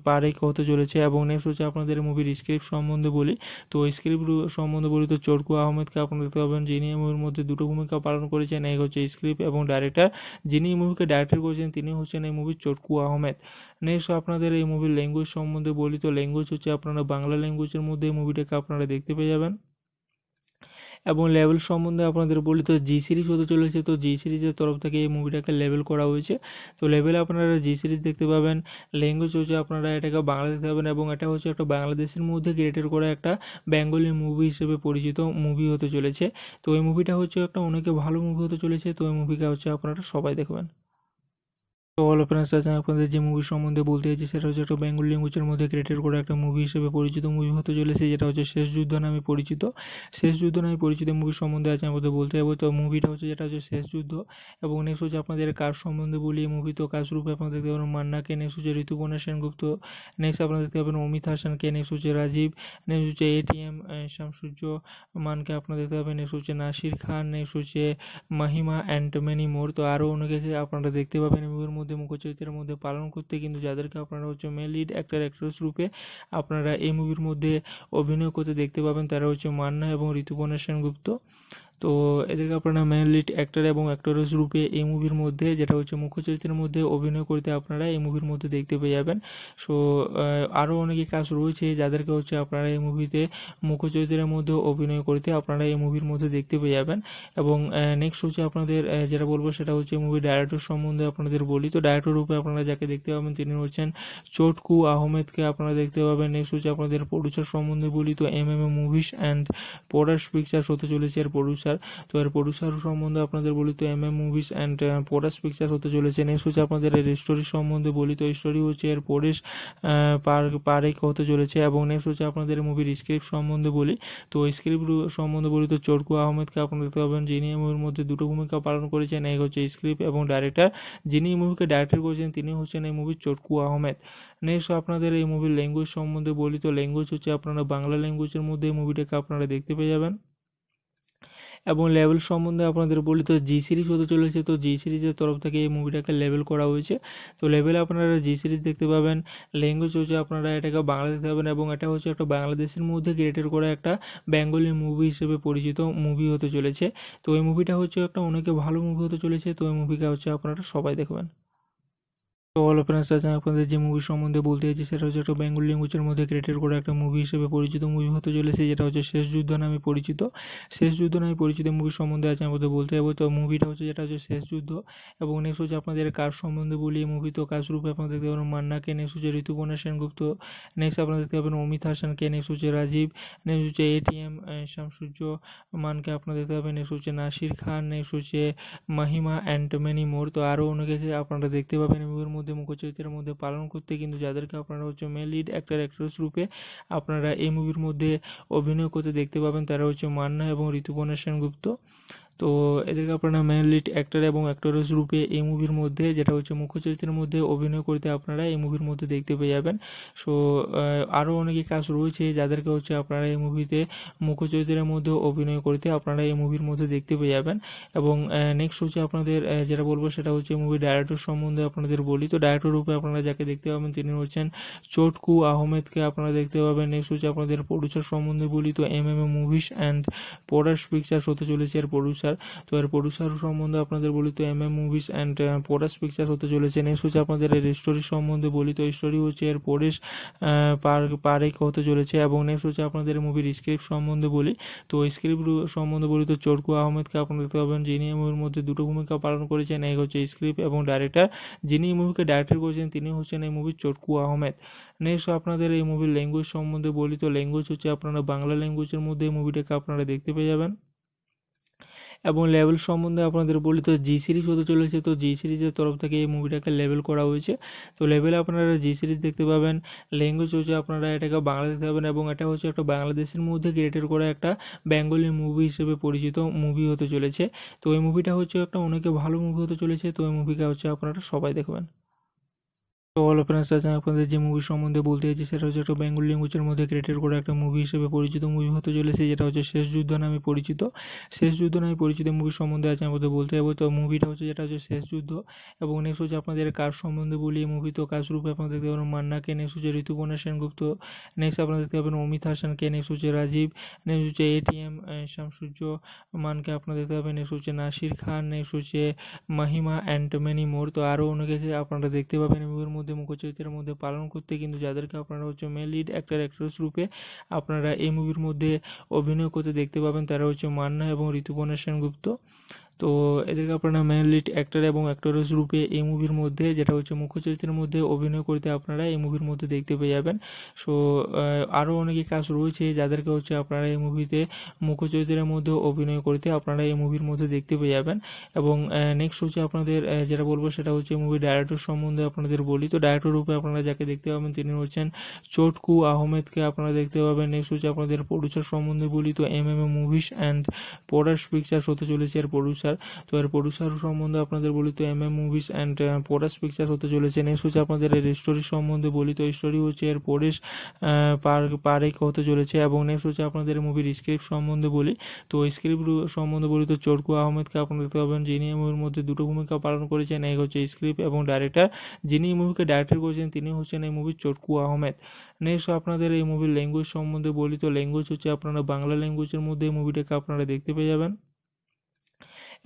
Speaker 2: পারেক হতে চলেছে এবং নেক্সট হচ্ছে আপনাদের মুভির স্ক্রিপ্ট সম্বন্ধে বলি তো স্ক্রিপ্ট সম্বন্ধে বলি তো চরকু আহমেদকে আপনারা দেখতে পাবেন যিনি মুভির মধ্যে দুটো ভূমিকা পালন করেছেন এক হচ্ছে স্ক্রিপ্ট এবং ডাইরেক্টর যিনি এই মুভিকে ডাইরেক্ট করেছেন তিনি হচ্ছেন এই মুভির চরকু আহমেদ নেক্সট আপনাদের এই মুভির ল্যাঙ্গুয়েজ সম্বন্ধে বলি তো ল্যাঙ্গুয়েজ হচ্ছে আপনারা বাংলা ল্যাঙ্গুয়েজের মধ্যে এই মুভিটাকে আপনারা দেখতে পেয়ে যাবেন এবং লেভেল সম্বন্ধে আপনাদের বলি তো জি সিরিজ হতে চলেছে তো জি সিরিজের তরফ থেকে এই মুভিটাকে লেভেল করা হয়েছে তো লেভেলে আপনারা জি সিরিজ দেখতে পাবেন ল্যাঙ্গুয়েজ হচ্ছে আপনারা এটাকে বাংলা দেখতে পাবেন এবং এটা হচ্ছে একটা বাংলাদেশের মধ্যে ক্রিয়েটেড করা একটা বেঙ্গলি মুভি হিসেবে পরিচিত মুভি হতে চলেছে তো এই মুভিটা হচ্ছে একটা অনেকে ভালো মুভি হতে চলেছে তো এই মুভিটা হচ্ছে আপনারা সবাই দেখবেন তো অল অফ আজ আপনাদের যে মুভি সম্বন্ধে বলতে চাইছি সেটা হচ্ছে একটা বেঙ্গল ল্যাঙ্গুয়েজের মধ্যে ক্রিয়েটেড করা একটা মুভি হিসেবে পরিচিত মুভি হতে চলেছে যেটা হচ্ছে শেষ যুদ্ধ নামে পরিচিত শেষ যুদ্ধ নামে পরিচিত মুভি সম্বন্ধে আজ আমাদের বলতে যাবো তো মুভিটা হচ্ছে যেটা হচ্ছে শেষ যুদ্ধ এবং নেক্সট হচ্ছে আপনাদের কাজ সম্বন্ধে বলি এই মুভি তো কাজ রূপে আপনাদের দেখতে পাবেন মান্নাকে নেক্সট হচ্ছে ঋতুপর্ণা সেনগুপ্ত নেক্সট আপনাদের দেখতে পাবেন অমিত হাসানকে নেক্সট হচ্ছে রাজীব নেক্সট হচ্ছে এটিএম শামসূর্য মানকে আপনাদের দেখতে পাবেন নেক্সট হচ্ছে নাসির খান নেক্সট হচ্ছে মাহিমা অ্যান্ড মেনি মোর তো আরও অনেকে আপনারা দেখতে পাবেন মুভির মধ্যে মধ্যে চরিত্রের মধ্যে পালন করতে কিন্তু যাদেরকে আপনারা হচ্ছে মেন লিড অ্যাক্টর অ্যাক্ট্রেস রূপে আপনারা এই মুভির মধ্যে অভিনয় করতে দেখতে পাবেন তারা হচ্ছে মান্না এবং ঋতুপর্ণা সেনগুপ্ত তো এদেরকে আপনারা মেনলি লিড অ্যাক্টর এবং অ্যাক্টরেস রূপে এই মুভির মধ্যে যেটা হচ্ছে মুখ্য চরিত্রের মধ্যে অভিনয় করতে আপনারা এই মুভির মধ্যে দেখতে পেয়ে যাবেন সো আরও অনেকে কাজ রয়েছে যাদেরকে হচ্ছে আপনারা এই মুভিতে মুখ্য চরিত্রের মধ্যে অভিনয় করতে আপনারা এই মুভির মধ্যে দেখতে পেয়ে যাবেন এবং নেক্সট হচ্ছে আপনাদের যেটা বলবো সেটা হচ্ছে মুভি ডাইরেক্টর সম্বন্ধে আপনাদের বলি তো ডাইরেক্টর রূপে আপনারা যাকে দেখতে পাবেন তিনি হচ্ছেন চটকু আহমেদকে আপনারা দেখতে পাবেন নেক্সট হচ্ছে আপনাদের প্রডিউসার সম্বন্ধে বলি তো M M A movies and product pictures হতে চলেছে এর প্রডিউসার প্রডিউসার তো এর প্রডিউসার সম্বন্ধে আপনাদের বলি তো M M movies and porous picture হতে চলেছে নেক্সট হচ্ছে আপনাদের এর স্টোরি সম্বন্ধে বলি তো স্টোরি হচ্ছে এর পরেশ uh, পারেক হতে চলেছে এবং নেক্সট হচ্ছে আপনাদের মুভির স্ক্রিপ্ট সম্বন্ধে বলি তো স্ক্রিপ্ট সম্বন্ধে বলি তো চরকু আহমেদকে আপনারা দেখতে পাবেন যিনি মুভির মধ্যে দুটো ভূমিকা পালন করেছেন এক হচ্ছে স্ক্রিপ্ট এবং ডাইরেক্টর যিনি এই মুভিকে ডাইরেক্ট করেছেন তিনি হচ্ছেন এই মুভির চরকু আহমেদ নেক্সট আপনাদের এই মুভির ল্যাঙ্গুয়েজ সম্বন্ধে বলি তো ল্যাঙ্গুয়েজ হচ্ছে আপনারা বাংলা ল্যাঙ্গুয়েজের মধ্যে এই মুভিটাকে আপনারা দেখতে পেয়ে যাবেন এবং লেভেল সম্বন্ধে আপনাদের বলি তো জি সিরিজ হতে চলেছে তো জি সিরিজের তরফ থেকে এই মুভিটাকে লেভেল করা হয়েছে তো লেভেলে আপনারা জি সিরিজ দেখতে পাবেন ল্যাঙ্গুয়েজ হচ্ছে আপনারা এটাকে বাংলা দেখতে পাবেন এবং এটা হচ্ছে একটা বাংলাদেশের মধ্যে ক্রিয়েটেড করা একটা বেঙ্গলি মুভি হিসেবে পরিচিত মুভি হতে চলেছে তো এই মুভিটা হচ্ছে একটা অনেকে ভালো মুভি হতে চলেছে তো এই মুভিটা হচ্ছে আপনারা সবাই দেখবেন তো অল ফ্রেন্ডস আজ আমি আপনাদের যে মুভি সম্বন্ধে বলতে চাইছি সেটা হচ্ছে একটা বেঙ্গল ল্যাঙ্গুয়েজের মধ্যে ক্রিয়েটেড করা একটা মুভি হিসেবে পরিচিত মুভি হতে চলেছে যেটা হচ্ছে শেষ যুদ্ধ নামে পরিচিত শেষ যুদ্ধ নামে পরিচিত মুভি সম্বন্ধে আজ আমাদের বলতে যাবো তো মুভিটা হচ্ছে যেটা হচ্ছে শেষ যুদ্ধ এবং নেক্সট হচ্ছে আপনাদের কাজ সম্বন্ধে বলি এই মুভি তো কাজ রূপে আপনারা দেখতে পাবেন মান্নাকে নেক্সট হচ্ছে ঋতুপর্ণা সেনগুপ্ত নেক্সট আপনারা দেখতে পাবেন অমিত হাসানকে নেক্সট হচ্ছে রাজীব নেক্সট হচ্ছে এটিএম শামসূর্য মানকে আপনার দেখতে পাবেন নেক্সট হচ্ছে নাসির খান নেক্সট হচ্ছে মাহিমা অ্যান্ড মেনি মোর তো আরও অনেকে আপনারা দেখতে পাবেন মুভির মধ্যে মধ্যে মুখ্য চরিত্রের মধ্যে পালন করতে কিন্তু যাদেরকে আপনারা হচ্ছে মেন লিড অ্যাক্টার অ্যাক্ট্রেস রূপে আপনারা এই মুভির মধ্যে অভিনয় করতে দেখতে পাবেন তারা হচ্ছে মান্না এবং ঋতুপর্ণা সেনগুপ্ত তো এদেরকে আপনারা মেনলি অ্যাক্টর এবং অ্যাক্টরেস রূপে এই মুভির মধ্যে যেটা হচ্ছে মুখ্য চরিত্রের মধ্যে অভিনয় করতে আপনারা এই মুভির মধ্যে দেখতে পেয়ে যাবেন সো আরও অনেকে কাজ রয়েছে যাদেরকে হচ্ছে আপনারা এই মুভিতে মুখ্য চরিত্রের মধ্যে অভিনয় করতে আপনারা এই মুভির মধ্যে দেখতে পেয়ে যাবেন এবং নেক্সট হচ্ছে আপনাদের যেটা বলবো সেটা হচ্ছে মুভি ডাইরেক্টর সম্বন্ধে আপনাদের বলি তো ডাইরেক্টর রূপে আপনারা যাকে দেখতে পাবেন তিনি হচ্ছেন চটকু আহমেদকে আপনারা দেখতে পাবেন নেক্সট হচ্ছে আপনাদের প্রডিউসার সম্বন্ধে বলি তো M M A movies and product pictures হতে চলেছে এর প্রডিউসার প্রডিউসার তো এর প্রডিউসার সম্বন্ধে আপনাদের বলি তো M M movies and পরাশ picture হতে চলেছে নেক্সট হচ্ছে আপনাদের এর স্টোরি সম্বন্ধে বলি তো স্টোরি হচ্ছে এর uh, পরেশ পারেক হতে চলেছে এবং নেক্সট হচ্ছে আপনাদের মুভির স্ক্রিপ্ট সম্বন্ধে বলি তো স্ক্রিপ্ট সম্বন্ধে বলি তো চরকু আহমেদকে আপনারা দেখতে পাবেন যিনি মুভির মধ্যে দুটো ভূমিকা পালন করেছেন এক হচ্ছে স্ক্রিপ্ট এবং ডাইরেক্টর যিনি এই মুভিকে ডাইরেক্টর করেছেন তিনি হচ্ছেন এই মুভির চরকু আহমেদ নেক্সট আপনাদের এই মুভির ল্যাঙ্গুয়েজ সম্বন্ধে বলি তো ল্যাঙ্গুয়েজ হচ্ছে আপনারা বাংলা ল্যাঙ্গুয়েজের মধ্যে এই মুভিটাকে আপনারা দেখতে পেয়ে যাবেন এবং লেভেল সম্বন্ধে আপনাদের বলি তো জি সিরিজ হতে চলেছে তো জি সিরিজের তরফ থেকে এই মুভিটাকে লেভেল করা হয়েছে তো লেভেলে আপনারা জি সিরিজ দেখতে পাবেন ল্যাঙ্গুয়েজ হচ্ছে আপনারা এটাকে বাংলা দেখতে পাবেন এবং এটা হচ্ছে একটা বাংলাদেশের মধ্যে ক্রিয়েটেড করা একটা বেঙ্গলি মুভি হিসেবে পরিচিত মুভি হতে চলেছে তো এই মুভিটা হচ্ছে একটা অনেকে ভালো মুভি হতে চলেছে তো এই মুভিটা হচ্ছে আপনারা সবাই দেখবেন তো হলো ফ্রেন্ডস আজ আমি আপনাদের যে মুভি সম্বন্ধে বলতে চাইছি সেটা হচ্ছে একটা বেঙ্গল ল্যাঙ্গুয়েজের মধ্যে ক্রিয়েটেড করা একটা মুভি হিসেবে পরিচিত মুভি হতে চলেছে যেটা হচ্ছে শেষ যুদ্ধ নামে পরিচিত শেষ যুদ্ধ নামে পরিচিত মুভি সম্বন্ধে আজ আমাদের বলতে যাবো তো মুভিটা হচ্ছে যেটা হচ্ছে শেষ যুদ্ধ এবং নেক্সট হচ্ছে আপনাদের কাজ সম্বন্ধে বলি এই মুভি তো কাজ রূপে আপনারা দেখতে পাবেন মান্নাকে নেক্সট হচ্ছে ঋতুপর্ণা সেনগুপ্ত নেক্সট আপনারা দেখতে পাবেন অমিত হাসানকে নেক্সট হচ্ছে রাজীব নেক্সট হচ্ছে এটিএম শামসূর্য মানকে আপনারা দেখতে পাবেন নেক্সট হচ্ছে নাসির খান নেক্সট হচ্ছে মাহিমা অ্যান্ড মেনি মোর তো আরও অনেকে আপনারা দেখতে পাবেন মুভির মধ্যে মধ্যে মুখ্য চরিত্রের মধ্যে পালন করতে কিন্তু যাদেরকে আপনারা হচ্ছে মেন লিড অ্যাক্টার অ্যাক্ট্রেস রূপে আপনারা এই মুভির মধ্যে অভিনয় করতে দেখতে পাবেন তারা হচ্ছে মান্না এবং ঋতুপর্ণা সেনগুপ্ত তো এদেরকে আপনারা মেনলি অ্যাক্টর এবং অ্যাক্টরেস রূপে এই মুভির মধ্যে যেটা হচ্ছে মুখ্য চরিত্রের মধ্যে অভিনয় করতে আপনারা এই মুভির মধ্যে দেখতে পেয়ে যাবেন সো আরও অনেকে কাজ রয়েছে যাদেরকে হচ্ছে আপনারা এই মুভিতে মুখ্য চরিত্রের মধ্যে অভিনয় করতে আপনারা এই মুভির মধ্যে দেখতে পেয়ে যাবেন এবং নেক্সট হচ্ছে আপনাদের যেটা বলবো সেটা হচ্ছে মুভি ডায়রেক্টর সম্বন্ধে আপনাদের বলি তো ডায়রেক্টর রূপে আপনারা যাকে দেখতে পাবেন তিনি হচ্ছেন চটকু আহমেদকে আপনারা দেখতে পাবেন নেক্সট হচ্ছে আপনাদের প্রডিউসার সম্বন্ধে বলি তো M M A movies and product pictures হতে চলেছে এর প্রডিউসার পিকচার তো এর প্রডিউসার সম্বন্ধে আপনাদের বলি তো M M movies and পরাশ picture হতে চলেছে নেক্সট হচ্ছে আপনাদের এর স্টোরি সম্বন্ধে বলি তো স্টোরি হচ্ছে এর uh, পরেশ পারেক হতে চলেছে এবং নেক্সট হচ্ছে আপনাদের মুভির স্ক্রিপ্ট সম্বন্ধে বলি তো স্ক্রিপ্ট সম্বন্ধে বলি তো চরকু আহমেদকে আপনারা দেখতে পাবেন যিনি মুভির মধ্যে দুটো ভূমিকা পালন করেছেন এক হচ্ছে স্ক্রিপ্ট এবং ডাইরেক্টর যিনি এই মুভিকে ডাইরেক্টর করেছেন তিনি হচ্ছেন এই মুভির চরকু আহমেদ নেক্সট আপনাদের এই মুভির ল্যাঙ্গুয়েজ সম্বন্ধে বলি তো ল্যাঙ্গুয়েজ হচ্ছে আপনারা বাংলা ল্যাঙ্গুয়েজের মধ্যে এই মুভিটাকে আপনারা দেখতে পেয়ে যাবেন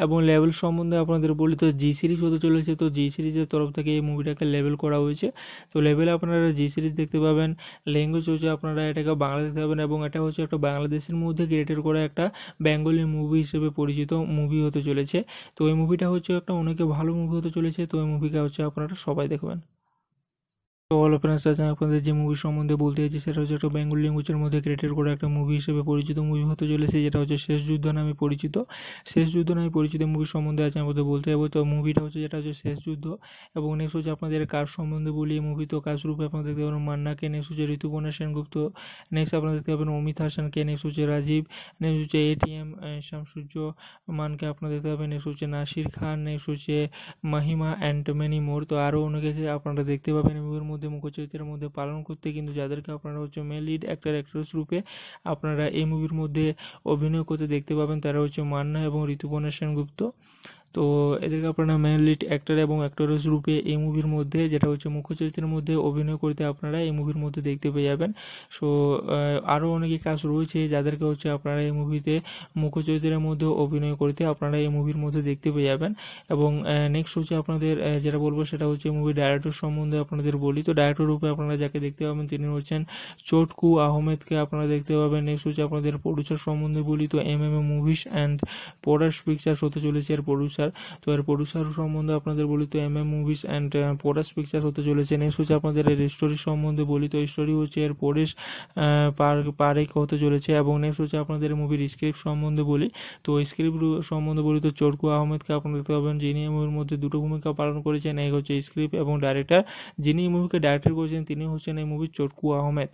Speaker 2: এবং লেভেল সম্বন্ধে আপনাদের বলি তো জি সিরিজ হতে চলেছে তো জি সিরিজের তরফ থেকে এই মুভিটাকে লেভেল করা হয়েছে তো লেভেলে আপনারা জি সিরিজ দেখতে পাবেন ল্যাঙ্গুয়েজ হচ্ছে আপনারা এটাকে বাংলা দেখতে পাবেন এবং এটা হচ্ছে একটা বাংলাদেশের মধ্যে ক্রিয়েটেড করা একটা বেঙ্গলি মুভি হিসেবে পরিচিত মুভি হতে চলেছে তো এই মুভিটা হচ্ছে একটা অনেকে ভালো মুভি হতে চলেছে তো এই মুভিটা হচ্ছে আপনারা সবাই দেখবেন তো হলো ফ্রেন্ডস আজ আমি আপনাদের যে মুভি সম্বন্ধে বলতে চাইছি সেটা হচ্ছে একটা বেঙ্গল ল্যাঙ্গুয়েজের মধ্যে ক্রিয়েটেড করা একটা মুভি হিসেবে পরিচিত মুভি হতে চলেছে যেটা হচ্ছে শেষ যুদ্ধ নামে পরিচিত শেষ যুদ্ধ নামে পরিচিত মুভি সম্বন্ধে আজ আমাদের বলতে যাবো তো মুভিটা হচ্ছে যেটা হচ্ছে শেষ যুদ্ধ এবং নেক্সট হচ্ছে আপনাদের কাজ সম্বন্ধে বলি এই মুভি তো কাজ রূপে আপনারা দেখতে পাবেন মান্নাকে নেক্সট হচ্ছে ঋতুপর্ণা সেনগুপ্ত নেক্সট আপনারা দেখতে পাবেন অমিত হাসানকে নেক্সট হচ্ছে রাজীব নেক্সট হচ্ছে এটিএম শামসূর্য মানকে আপনারা দেখতে পাবেন নেক্সট হচ্ছে নাসির খান নেক্সট হচ্ছে মাহিমা অ্যান্ড মেনি মোর তো আরও অনেকে আপনারা দেখতে পাবেন মুভির মধ্যে মধ্যে মুখ্য চরিত্রের মধ্যে পালন করতে কিন্তু যাদেরকে আপনারা হচ্ছে মেন লিড অ্যাক্টর অ্যাক্ট্রেস রূপে আপনারা এই মুভির মধ্যে অভিনয় করতে দেখতে পাবেন তারা হচ্ছে মান্না এবং ঋতুপর্ণা সেনগুপ্ত তো এদেরকে আপনারা মেন লিড অ্যাক্টর এবং অ্যাক্টরেস রূপে এই মুভির মধ্যে যেটা হচ্ছে মুখ্য চরিত্রের মধ্যে অভিনয় করতে আপনারা এই মুভির মধ্যে দেখতে পেয়ে যাবেন সো আরও অনেকে কাজ রয়েছে যাদেরকে হচ্ছে আপনারা এই মুভিতে মুখ্য চরিত্রের মধ্যে অভিনয় করতে আপনারা এই মুভির মধ্যে দেখতে পেয়ে যাবেন এবং নেক্সট হচ্ছে আপনাদের যেটা বলবো সেটা হচ্ছে মুভি ডাইরেক্টর সম্বন্ধে আপনাদের বলি তো ডাইরেক্টর রূপে আপনারা যাকে দেখতে পাবেন তিনি হচ্ছেন চটকু আহমেদকে আপনারা দেখতে পাবেন নেক্সট হচ্ছে আপনাদের প্রডিউসার সম্বন্ধে বলি তো M M A movies and পোডাস pictures হতে চলেছে এর প্রডিউসার প্রডিউসার তো এর প্রডিউসার সম্বন্ধে আপনাদের বলি তো M M movies and Paresh pictures হতে চলেছে নেক্সট হচ্ছে আপনাদের এর স্টোরি সম্বন্ধে বলি তো স্টোরি হচ্ছে এর uh, পরেশ পারেক হতে চলেছে এবং নেক্সট হচ্ছে আপনাদের মুভির স্ক্রিপ্ট সম্বন্ধে বলি তো স্ক্রিপ্ট সম্বন্ধে বলি তো চরকু আহমেদকে আপনারা দেখতে পাবেন যিনি মুভির মধ্যে দুটো ভূমিকা পালন করেছেন এক হচ্ছে স্ক্রিপ্ট এবং ডাইরেক্টর যিনি এই মুভিকে ডাইরেক্টর করেছেন তিনি হচ্ছেন এই মুভির চরকু আহমেদ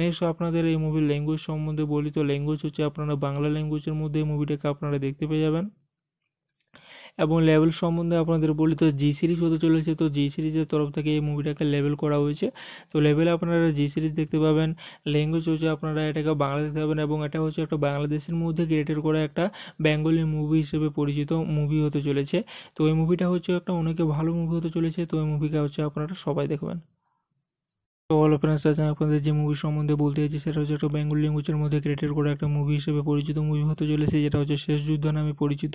Speaker 2: নেক্সট আপনাদের এই মুভির ল্যাঙ্গুয়েজ সম্বন্ধে বলি তো ল্যাঙ্গুয়েজ হচ্ছে আপনারা বাংলা ল্যাঙ্গুয়েজের মধ্যে এই মুভিটাকে আপনারা দেখতে পেয়ে যাবেন এবং লেভেল সম্বন্ধে আপনাদের বলি তো জি সিরিজ হতে চলেছে তো জি সিরিজের তরফ থেকে এই মুভিটাকে লেভেল করা হয়েছে তো লেভেলে আপনারা জি সিরিজ দেখতে পাবেন ল্যাঙ্গুয়েজ হচ্ছে আপনারা এটাকে বাংলা দেখতে পাবেন এবং এটা হচ্ছে একটা বাংলাদেশের মধ্যে ক্রিয়েটেড করা একটা বেঙ্গলি মুভি হিসেবে পরিচিত মুভি হতে চলেছে তো এই মুভিটা হচ্ছে একটা অনেকে ভালো মুভি হতে চলেছে তো এই মুভিটা হচ্ছে আপনারা সবাই দেখবেন অল ফ্রেন্ডস আজ আমি আপনাদের যে মুভি সম্বন্ধে বলতে চাইছি সেটা হচ্ছে একটা বেঙ্গল ল্যাঙ্গুয়েজের মধ্যে ক্রিয়েটেড করা একটা মুভি হিসেবে পরিচিত মুভি হতে চলেছে যেটা হচ্ছে শেষ যুদ্ধ নামে পরিচিত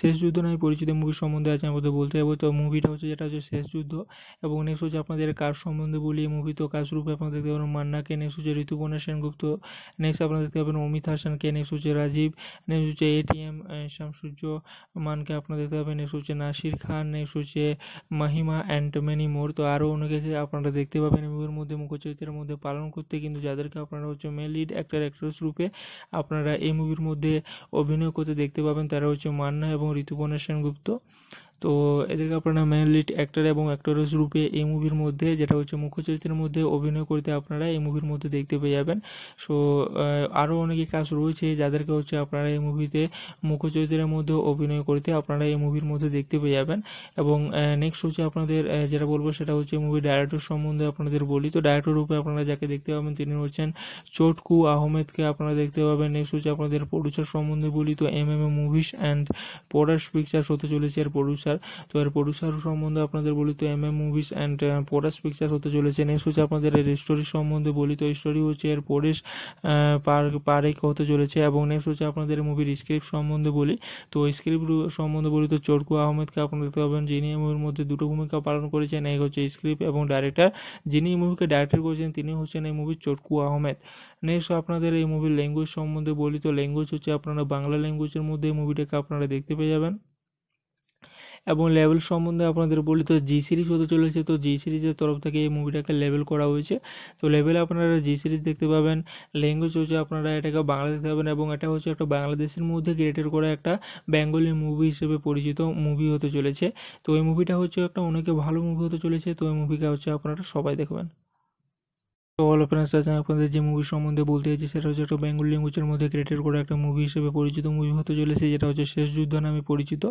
Speaker 2: শেষ যুদ্ধ নামে পরিচিত মুভি সম্বন্ধে আজ আমাদের বলতে যাবো তো মুভিটা হচ্ছে যেটা হচ্ছে শেষ যুদ্ধ এবং নেক্সট হচ্ছে আপনাদের কাজ সম্বন্ধে বলি এই মুভি তো কাজ রূপে আপনারা দেখতে পাবেন মান্নাকে নেক্সট হচ্ছে ঋতুপর্ণা সেনগুপ্ত নেক্সট আপনারা দেখতে পাবেন অমিত হাসানকে নেক্সট হচ্ছে রাজীব নেক্সট হচ্ছে এটিএম শামসূর্য মানকে আপনারা দেখতে পাবেন নেক্সট হচ্ছে নাসির খান নেক্সট হচ্ছে মাহিমা অ্যান্ড মেনি মোর তো আরও অনেকে আপনারা দেখতে পাবেন মুভির মধ্যে মধ্যে চরিত্রের মধ্যে পালন করতে কিন্তু যাদেরকে আপনারা হচ্ছে মেন লিড অ্যাক্টর অ্যাক্ট্রেস রূপে আপনারা এই মুভির মধ্যে অভিনয় করতে দেখতে পাবেন তারা হচ্ছে মান্না এবং ঋতুপর্ণা সেনগুপ্ত তো এদেরকে আপনারা মেনলি লিড অ্যাক্টর এবং অ্যাক্টরেস রূপে এই মুভির মধ্যে যেটা হচ্ছে মুখ্য চরিত্রের মধ্যে অভিনয় করতে আপনারা এই মুভির মধ্যে দেখতে পেয়ে যাবেন সো আরও অনেকে কাজ রয়েছে যাদেরকে হচ্ছে আপনারা এই মুভিতে মুখ্য চরিত্রের মধ্যে অভিনয় করতে আপনারা এই মুভির মধ্যে দেখতে পেয়ে যাবেন এবং নেক্সট হচ্ছে আপনাদের যেটা বলবো সেটা হচ্ছে মুভি ডাইরেক্টর সম্বন্ধে আপনাদের বলি তো ডাইরেক্টর রূপে আপনারা যাকে দেখতে পাবেন তিনি হচ্ছেন চটকু আহমেদকে আপনারা দেখতে পাবেন নেক্সট হচ্ছে আপনাদের প্রডিউসার সম্বন্ধে বলি তো M M A movies and product pictures হতে চলেছে এর প্রডিউসার প্রডিউসার তো এর প্রডিউসার সম্বন্ধে আপনাদের বলি তো M M movies and porous picture হতে চলেছে নেক্সট হচ্ছে আপনাদের এর স্টোরি সম্বন্ধে বলি তো স্টোরি হচ্ছে এর পরেশ uh, পারেক হতে চলেছে এবং নেক্সট হচ্ছে আপনাদের মুভির স্ক্রিপ্ট সম্বন্ধে বলি তো স্ক্রিপ্ট সম্বন্ধে বলি তো চরকু আহমেদকে আপনারা দেখতে পাবেন যিনি মুভির মধ্যে দুটো ভূমিকা পালন করেছেন এক হচ্ছে স্ক্রিপ্ট এবং ডাইরেক্টর যিনি এই মুভিকে ডাইরেক্টর করেছেন তিনি হচ্ছেন এই মুভির চরকু আহমেদ নেক্সট আপনাদের এই মুভির ল্যাঙ্গুয়েজ সম্বন্ধে বলি তো ল্যাঙ্গুয়েজ হচ্ছে আপনারা বাংলা ল্যাঙ্গুয়েজের মধ্যে এই মুভিটাকে আপনারা দেখতে পেয়ে যাবেন এবং লেভেল সম্বন্ধে আপনাদের বলি তো জি সিরিজ হতে চলেছে তো জি সিরিজের তরফ থেকে এই মুভিটাকে লেভেল করা হয়েছে তো লেভেলে আপনারা জি সিরিজ দেখতে পাবেন ল্যাঙ্গুয়েজ হচ্ছে আপনারা এটাকে বাংলা দেখতে পাবেন এবং এটা হচ্ছে একটা বাংলাদেশের মধ্যে ক্রিয়েটেড করা একটা বেঙ্গলি মুভি হিসেবে পরিচিত মুভি হতে চলেছে তো এই মুভিটা হচ্ছে একটা অনেকে ভালো মুভি হতে চলেছে তো এই মুভিটা হচ্ছে আপনারা সবাই দেখবেন অল ফ্রেন্ডস আছে আপনাদের যে মুভি সম্বন্ধে বলতে চাইছি সেটা হচ্ছে একটা বেঙ্গল ল্যাঙ্গুয়েজের মধ্যে ক্রিয়েটেড করা একটা মুভি হিসেবে পরিচিত মুভি হতে চলেছে যেটা হচ্ছে শেষ যুদ্ধ নামে পরিচিত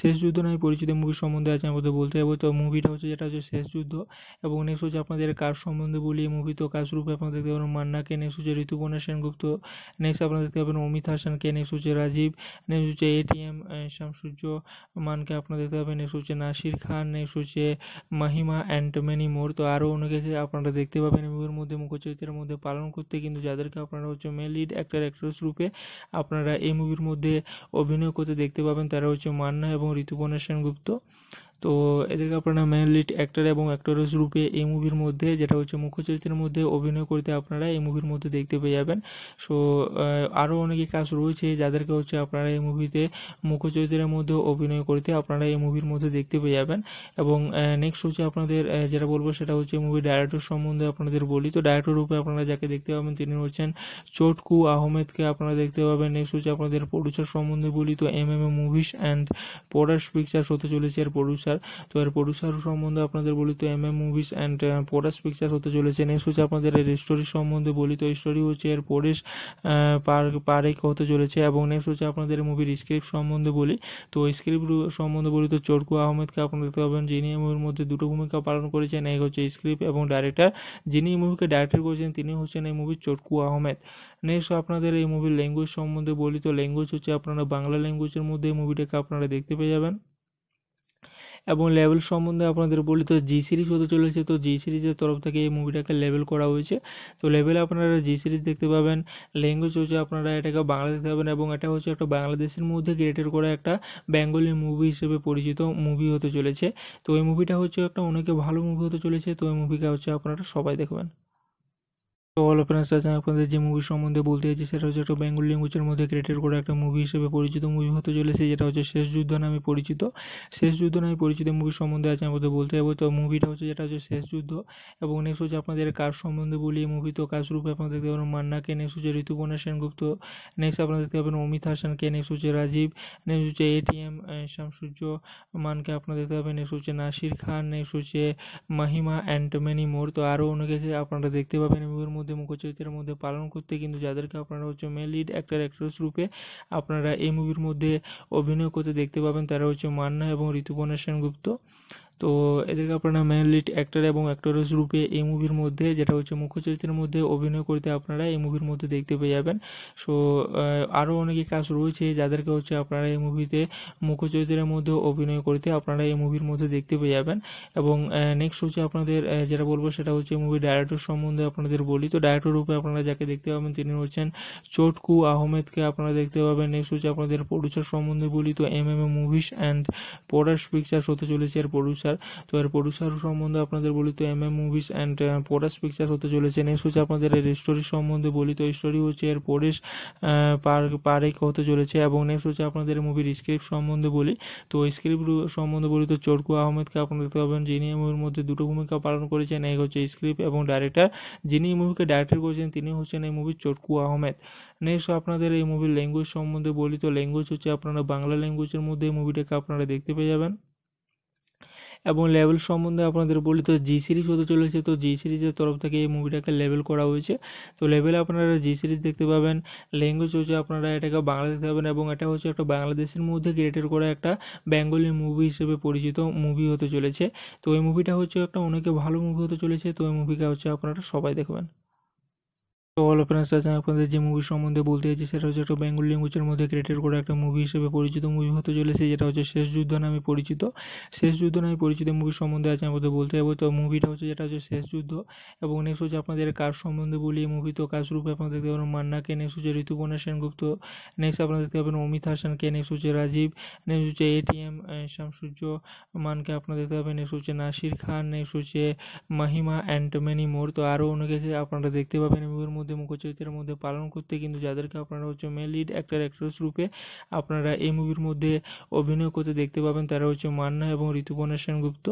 Speaker 2: শেষ যুদ্ধ নামে পরিচিত মুভি সম্বন্ধে আছে আমাদের বলতে যাবো তো মুভিটা হচ্ছে যেটা হচ্ছে শেষ যুদ্ধ এবং নেক্সট হচ্ছে আপনাদের কাজ সম্বন্ধে বলি এই মুভি তো কাজ রূপে আপনারা দেখতে পাবেন মান্নাকে নেক্সট হচ্ছে ঋতুপর্ণা সেনগুপ্ত নেক্সট আপনারা দেখতে পাবেন অমিত হাসানকে নেক্সট হচ্ছে রাজীব নেক্সট হচ্ছে এটিএম শামসূর্য মানকে আপনারা দেখতে পাবেন নেক্সট হচ্ছে নাসির খান নেক্সট হচ্ছে মাহিমা অ্যান্ড মেনি মোর তো আরও অনেকে আপনারা দেখতে পাবেন মুভির মধ্যে মধ্যে চরিত্রের মধ্যে পালন করতে কিন্তু যাদেরকে আপনারা হচ্ছে মেন লিড অ্যাক্টর অ্যাক্ট্রেস রূপে আপনারা এই মুভির মধ্যে অভিনয় করতে দেখতে পাবেন তারা হচ্ছে মান্না এবং ঋতুপর্ণা সেনগুপ্ত তো এদেরকে আপনারা মেন লিড অ্যাক্টর এবং অ্যাক্টরেস রূপে এই মুভির মধ্যে যেটা হচ্ছে মুখ্য চরিত্রের মধ্যে অভিনয় করতে আপনারা এই মুভির মধ্যে দেখতে পেয়ে যাবেন সো আরও অনেকে কাজ রয়েছে যাদেরকে হচ্ছে আপনারা এই মুভিতে মুখ্য চরিত্রের মধ্যে অভিনয় করতে আপনারা এই মুভির মধ্যে দেখতে পেয়ে যাবেন এবং নেক্সট হচ্ছে আপনাদের যেটা বলবো সেটা হচ্ছে মুভি ডায়রেক্টর সম্বন্ধে আপনাদের বলি তো ডায়রেক্টর রূপে আপনারা যাকে দেখতে পাবেন তিনি হচ্ছেন চটকু আহমেদকে আপনারা দেখতে পাবেন নেক্সট হচ্ছে আপনাদের প্রডিউসার সম্বন্ধে বলি তো M M A movies and product pictures হতে চলেছে এর প্রডিউসার প্রডিউসার তো এর প্রডিউসার সম্বন্ধে আপনাদের বলি তো M M movies and porous picture হতে চলেছে নেক্সট হচ্ছে আপনাদের এর স্টোরি সম্বন্ধে বলি তো স্টোরি হচ্ছে এর পরেশ uh, পারেক হতে চলেছে এবং নেক্সট হচ্ছে আপনাদের মুভির স্ক্রিপ্ট সম্বন্ধে বলি তো স্ক্রিপ্ট সম্বন্ধে বলি তো চরকু আহমেদকে আপনারা দেখতে পাবেন যিনি মুভির মধ্যে দুটো ভূমিকা পালন করেছেন এক হচ্ছে স্ক্রিপ্ট এবং ডাইরেক্টর যিনি এই মুভিকে ডাইরেক্ট করেছেন তিনি হচ্ছেন এই মুভির চরকু আহমেদ নেক্সট আপনাদের এই মুভির ল্যাঙ্গুয়েজ সম্বন্ধে বলি তো ল্যাঙ্গুয়েজ হচ্ছে আপনারা বাংলা ল্যাঙ্গুয়েজের মধ্যে এই মুভিটাকে আপনারা দেখতে পেয়ে যাবেন এবং লেভেল সম্বন্ধে আপনাদের বলি তো জি সিরিজ হতে চলেছে তো জি সিরিজের তরফ থেকে এই মুভিটাকে লেভেল করা হয়েছে তো লেভেলে আপনারা জি সিরিজ দেখতে পাবেন ল্যাঙ্গুয়েজ হচ্ছে আপনারা এটাকে বাংলা দেখতে পাবেন এবং এটা হচ্ছে একটা বাংলাদেশের মধ্যে ক্রিয়েটেড করা একটা বেঙ্গলি মুভি হিসেবে পরিচিত মুভি হতে চলেছে তো এই মুভিটা হচ্ছে একটা অনেকে ভালো মুভি হতে চলেছে তো এই মুভিটা হচ্ছে আপনারা সবাই দেখবেন তো অল ফ্রেন্ডস আজ আপনাদের যে মুভি সম্বন্ধে বলতে চাইছি সেটা হচ্ছে একটা বেঙ্গল ল্যাঙ্গুয়েজের মধ্যে ক্রিয়েটেড করা একটা মুভি হিসেবে পরিচিত মুভি হতে চলেছে যেটা হচ্ছে শেষ যুদ্ধ নামে পরিচিত শেষ যুদ্ধ নামে পরিচিত মুভি সম্বন্ধে আজ আমাদের বলতে যাবো তো মুভিটা হচ্ছে যেটা হচ্ছে শেষ যুদ্ধ এবং নেক্সট হচ্ছে আপনাদের কাজ সম্বন্ধে বলি এই মুভি তো কাজ রূপে আপনারা দেখতে পাবেন মান্নাকে নেক্সট হচ্ছে ঋতুপর্ণা সেনগুপ্ত নেক্সট আপনারা দেখতে পাবেন অমিত হাসানকে নেক্সট হচ্ছে রাজীব নেক্সট হচ্ছে এটিএম শামসূর্য মানকে আপনারা দেখতে পাবেন নেক্সট হচ্ছে নাসির খান নেক্সট হচ্ছে মাহিমা অ্যান্ড মেনি মোর তো আরও অনেকে আপনারা দেখতে পাবেন মুভির মধ্যে মধ্যে মুখ্য চরিত্রের মধ্যে পালন করতে কিন্তু যাদেরকে আপনারা হচ্ছে মেন লিড অ্যাক্টার অ্যাক্ট্রেস রূপে আপনারা এই মুভির মধ্যে অভিনয় করতে দেখতে পাবেন তারা হচ্ছে মান্না এবং ঋতুপর্ণা সেনগুপ্ত তো এদেরকে আপনারা মেনলি অ্যাক্টর এবং অ্যাক্টরেস রূপে এই মুভির মধ্যে যেটা হচ্ছে মুখ্য চরিত্রের মধ্যে অভিনয় করতে আপনারা এই মুভির মধ্যে দেখতে পেয়ে যাবেন সো আরও অনেকে কাজ রয়েছে যাদেরকে হচ্ছে আপনারা এই মুভিতে মুখ্য চরিত্রের মধ্যে অভিনয় করতে আপনারা এই মুভির মধ্যে দেখতে পেয়ে যাবেন এবং নেক্সট হচ্ছে আপনাদের যেটা বলবো সেটা হচ্ছে মুভি ডাইরেক্টর সম্বন্ধে আপনাদের বলি তো ডাইরেক্টর রূপে আপনারা যাকে দেখতে পাবেন তিনি হচ্ছেন চটকু আহমেদকে আপনারা দেখতে পাবেন নেক্সট হচ্ছে আপনাদের প্রডিউসার সম্বন্ধে বলি তো M M A movies and product pictures হতে চলেছে এর প্রডিউসার প্রডিউসার তো এর প্রডিউসার সম্বন্ধে আপনাদের বলি তো M M movies and পরাশ picture হতে চলেছে নেক্সট হচ্ছে আপনাদের এর স্টোরি uh, সম্বন্ধে বলি তো স্টোরি হচ্ছে এর পরেশ পারেক হতে চলেছে এবং নেক্সট হচ্ছে আপনাদের মুভির স্ক্রিপ্ট সম্বন্ধে বলি তো স্ক্রিপ্ট সম্বন্ধে বলি তো চরকু আহমেদকে আপনারা দেখতে পাবেন যিনি মুভির মধ্যে দুটো ভূমিকা পালন করেছেন এক হচ্ছে স্ক্রিপ্ট এবং ডাইরেক্টর যিনি এই মুভিকে ডাইরেক্টর করেছেন তিনি হচ্ছেন এই মুভির চরকু আহমেদ নেক্সট আপনাদের এই মুভির ল্যাঙ্গুয়েজ সম্বন্ধে বলি তো ল্যাঙ্গুয়েজ হচ্ছে আপনারা বাংলা ল্যাঙ্গুয়েজের মধ্যে এই মুভিটাকে আপনারা দেখতে পেয়ে যাবেন এবং লেভেল সম্বন্ধে আপনাদের বলি তো জি সিরিজ হতে চলেছে তো জি সিরিজের তরফ থেকে এই মুভিটাকে লেভেল করা হয়েছে তো লেভেলে আপনারা জি সিরিজ দেখতে পাবেন ল্যাঙ্গুয়েজ হচ্ছে আপনারা এটাকে বাংলা দেখতে পাবেন এবং এটা হচ্ছে একটা বাংলাদেশের মধ্যে ক্রিয়েটেড করা একটা বেঙ্গলি মুভি হিসেবে পরিচিত মুভি হতে চলেছে তো এই মুভিটা হচ্ছে একটা অনেকে ভালো মুভি হতে চলেছে তো এই মুভিটা হচ্ছে আপনারা সবাই দেখবেন তো হলো ফ্রেন্ডস আজ আমি আপনাদের যে মুভি সম্বন্ধে বলতে চাইছি সেটা হচ্ছে একটা বেঙ্গল ল্যাঙ্গুয়েজের মধ্যে ক্রিয়েটেড করা একটা মুভি হিসেবে পরিচিত মুভি হতে চলেছে যেটা হচ্ছে শেষ যুদ্ধ নামে পরিচিত শেষ যুদ্ধ নামে পরিচিত মুভি সম্বন্ধে আজ আমাদের বলতে যাবো তো মুভিটা হচ্ছে যেটা হচ্ছে শেষ যুদ্ধ এবং নেক্সট হচ্ছে আপনাদের কাজ সম্বন্ধে বলি এই মুভি তো কাজ রূপে আপনারা দেখতে পাবেন মান্নাকে নেক্সট হচ্ছে ঋতুপর্ণা সেনগুপ্ত নেক্সট আপনারা দেখতে পাবেন অমিত হাসানকে নেক্সট হচ্ছে রাজীব নেক্সট হচ্ছে এটিএম শামসূর্য মানকে আপনারা দেখতে পাবেন নেক্সট হচ্ছে নাসির খান নেক্সট হচ্ছে মাহিমা অ্যান্ড মেনি মোর তো আরও অনেকে আপনারা দেখতে পাবেন মুভির মধ্যে মধ্যে মুখ্য চরিত্রের মধ্যে পালন করতে কিন্তু যাদেরকে আপনারা হচ্ছে মেন লিড অ্যাক্টার অ্যাক্ট্রেস রূপে আপনারা এই মুভির মধ্যে অভিনয় করতে দেখতে পাবেন তারা হচ্ছে মান্না এবং ঋতুপর্ণা সেনগুপ্ত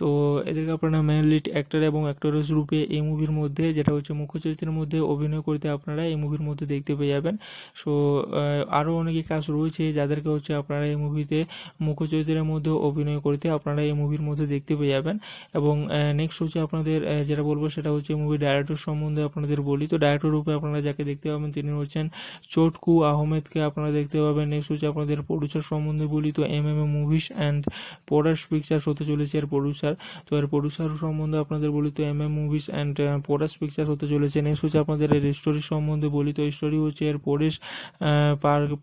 Speaker 2: তো এদেরকে আপনারা মেনলি অ্যাক্টর এবং অ্যাক্টরেস রূপে এই মুভির মধ্যে যেটা হচ্ছে মুখ্য চরিত্রের মধ্যে অভিনয় করতে আপনারা এই মুভির মধ্যে দেখতে পেয়ে যাবেন সো আরও অনেকে কাজ রয়েছে যাদেরকে হচ্ছে আপনারা এই মুভিতে মুখ্য চরিত্রের মধ্যে অভিনয় করতে আপনারা এই মুভির মধ্যে দেখতে পেয়ে যাবেন এবং নেক্সট হচ্ছে আপনাদের যেটা বলবো সেটা হচ্ছে মুভি ডাইরেক্টর সম্বন্ধে আপনাদের বলি তো ডাইরেক্টর রূপে আপনারা যাকে দেখতে পাবেন তিনি হচ্ছেন চটকু আহমেদকে আপনারা দেখতে পাবেন নেক্সট হচ্ছে আপনাদের প্রডিউসার সম্বন্ধে বলি তো M M A movies and product pictures হতে চলেছে এর প্রডিউসার পিকচার তো এর প্রডিউসার সম্বন্ধে আপনাদের বলি তো M M movies and পরাশ picture হতে চলেছে নেক্সট হচ্ছে আপনাদের এর স্টোরি সম্বন্ধে বলি তো স্টোরি হচ্ছে এর uh, পরেশ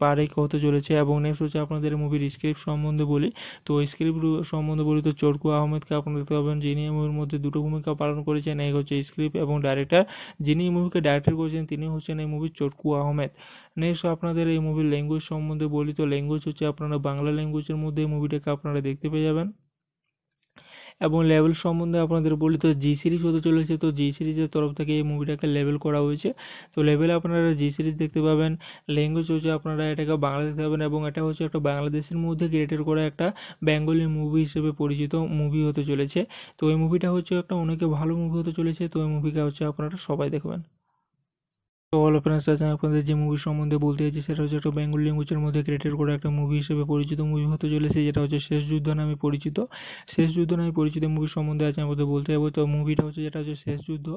Speaker 2: পারেক হতে চলেছে এবং নেক্সট হচ্ছে আপনাদের মুভির স্ক্রিপ্ট সম্বন্ধে বলি তো স্ক্রিপ্ট সম্বন্ধে বলি তো চরকু আহমেদকে আপনারা দেখতে পাবেন যিনি মুভির মধ্যে দুটো ভূমিকা পালন করেছেন এক হচ্ছে স্ক্রিপ্ট এবং ডাইরেক্টর যিনি এই মুভিকে ডাইরেক্টর করেছেন তিনি হচ্ছেন এই মুভির চরকু আহমেদ নেক্সট আপনাদের এই মুভির ল্যাঙ্গুয়েজ সম্বন্ধে বলি তো ল্যাঙ্গুয়েজ হচ্ছে আপনারা বাংলা ল্যাঙ্গুয়েজের মধ্যে এই মুভিটাকে আপনারা দেখতে পেয়ে যাবেন এবং লেভেল সম্বন্ধে আপনাদের বলি তো জি সিরিজ হতে চলেছে তো জি সিরিজের তরফ থেকে এই মুভিটাকে লেভেল করা হয়েছে তো লেভেলে আপনারা জি সিরিজ দেখতে পাবেন ল্যাঙ্গুয়েজ হচ্ছে আপনারা এটাকে বাংলা দেখতে পাবেন এবং এটা হচ্ছে একটা বাংলাদেশের মধ্যে ক্রিয়েটেড করা একটা বেঙ্গলি মুভি হিসেবে পরিচিত মুভি হতে চলেছে তো এই মুভিটা হচ্ছে একটা অনেকে ভালো মুভি হতে চলেছে তো এই মুভিটা হচ্ছে আপনারা সবাই দেখবেন তো হলো ফ্রেন্ডস আজ আমি আপনাদের যে মুভি সম্বন্ধে বলতে চাইছি সেটা হচ্ছে একটা বেঙ্গল ল্যাঙ্গুয়েজের মধ্যে ক্রিয়েটেড করা একটা মুভি হিসেবে পরিচিত মুভি হতে চলেছে যেটা হচ্ছে শেষ যুদ্ধ নামে পরিচিত শেষ যুদ্ধ নামে পরিচিত মুভি সম্বন্ধে আজ আমাদের বলতে যাবো তো মুভিটা হচ্ছে যেটা হচ্ছে শেষ যুদ্ধ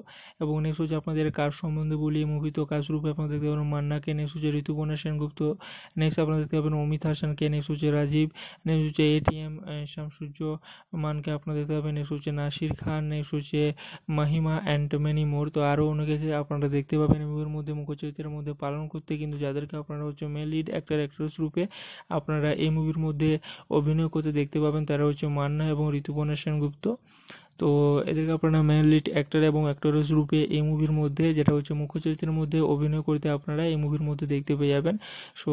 Speaker 2: এবং নেক্সট হচ্ছে আপনাদের কাজ সম্বন্ধে বলি এই মুভি তো কাজ রূপে আপনারা দেখতে পাবেন মান্নাকে নেক্সট হচ্ছে ঋতুপর্ণা সেনগুপ্ত নেক্সট আপনারা দেখতে পাবেন অমিত হাসানকে নেক্সট হচ্ছে রাজীব নেক্সট হচ্ছে এটিএম শামসূর্য মানকে আপনারা দেখতে পাবেন নেক্সট হচ্ছে নাসির খান নেক্সট হচ্ছে মাহিমা অ্যান্ড মেনি মোর তো আরও অনেকে আপনারা দেখতে পাবেন মুভির মধ্যে মধ্যে মুখ্য চরিত্রের মধ্যে পালন করতে কিন্তু যাদেরকে আপনারা হচ্ছে মেন লিড অ্যাক্টর অ্যাক্ট্রেস রূপে আপনারা এই মুভির মধ্যে অভিনয় করতে দেখতে পাবেন তারা হচ্ছে মান্না এবং ঋতুপর্ণা সেনগুপ্ত তো এদেরকে আপনারা মেন লিড অ্যাক্টর এবং অ্যাক্টরেস রূপে এই মুভির মধ্যে যেটা হচ্ছে মুখ্য চরিত্রের মধ্যে অভিনয় করতে আপনারা এই মুভির মধ্যে দেখতে পেয়ে যাবেন সো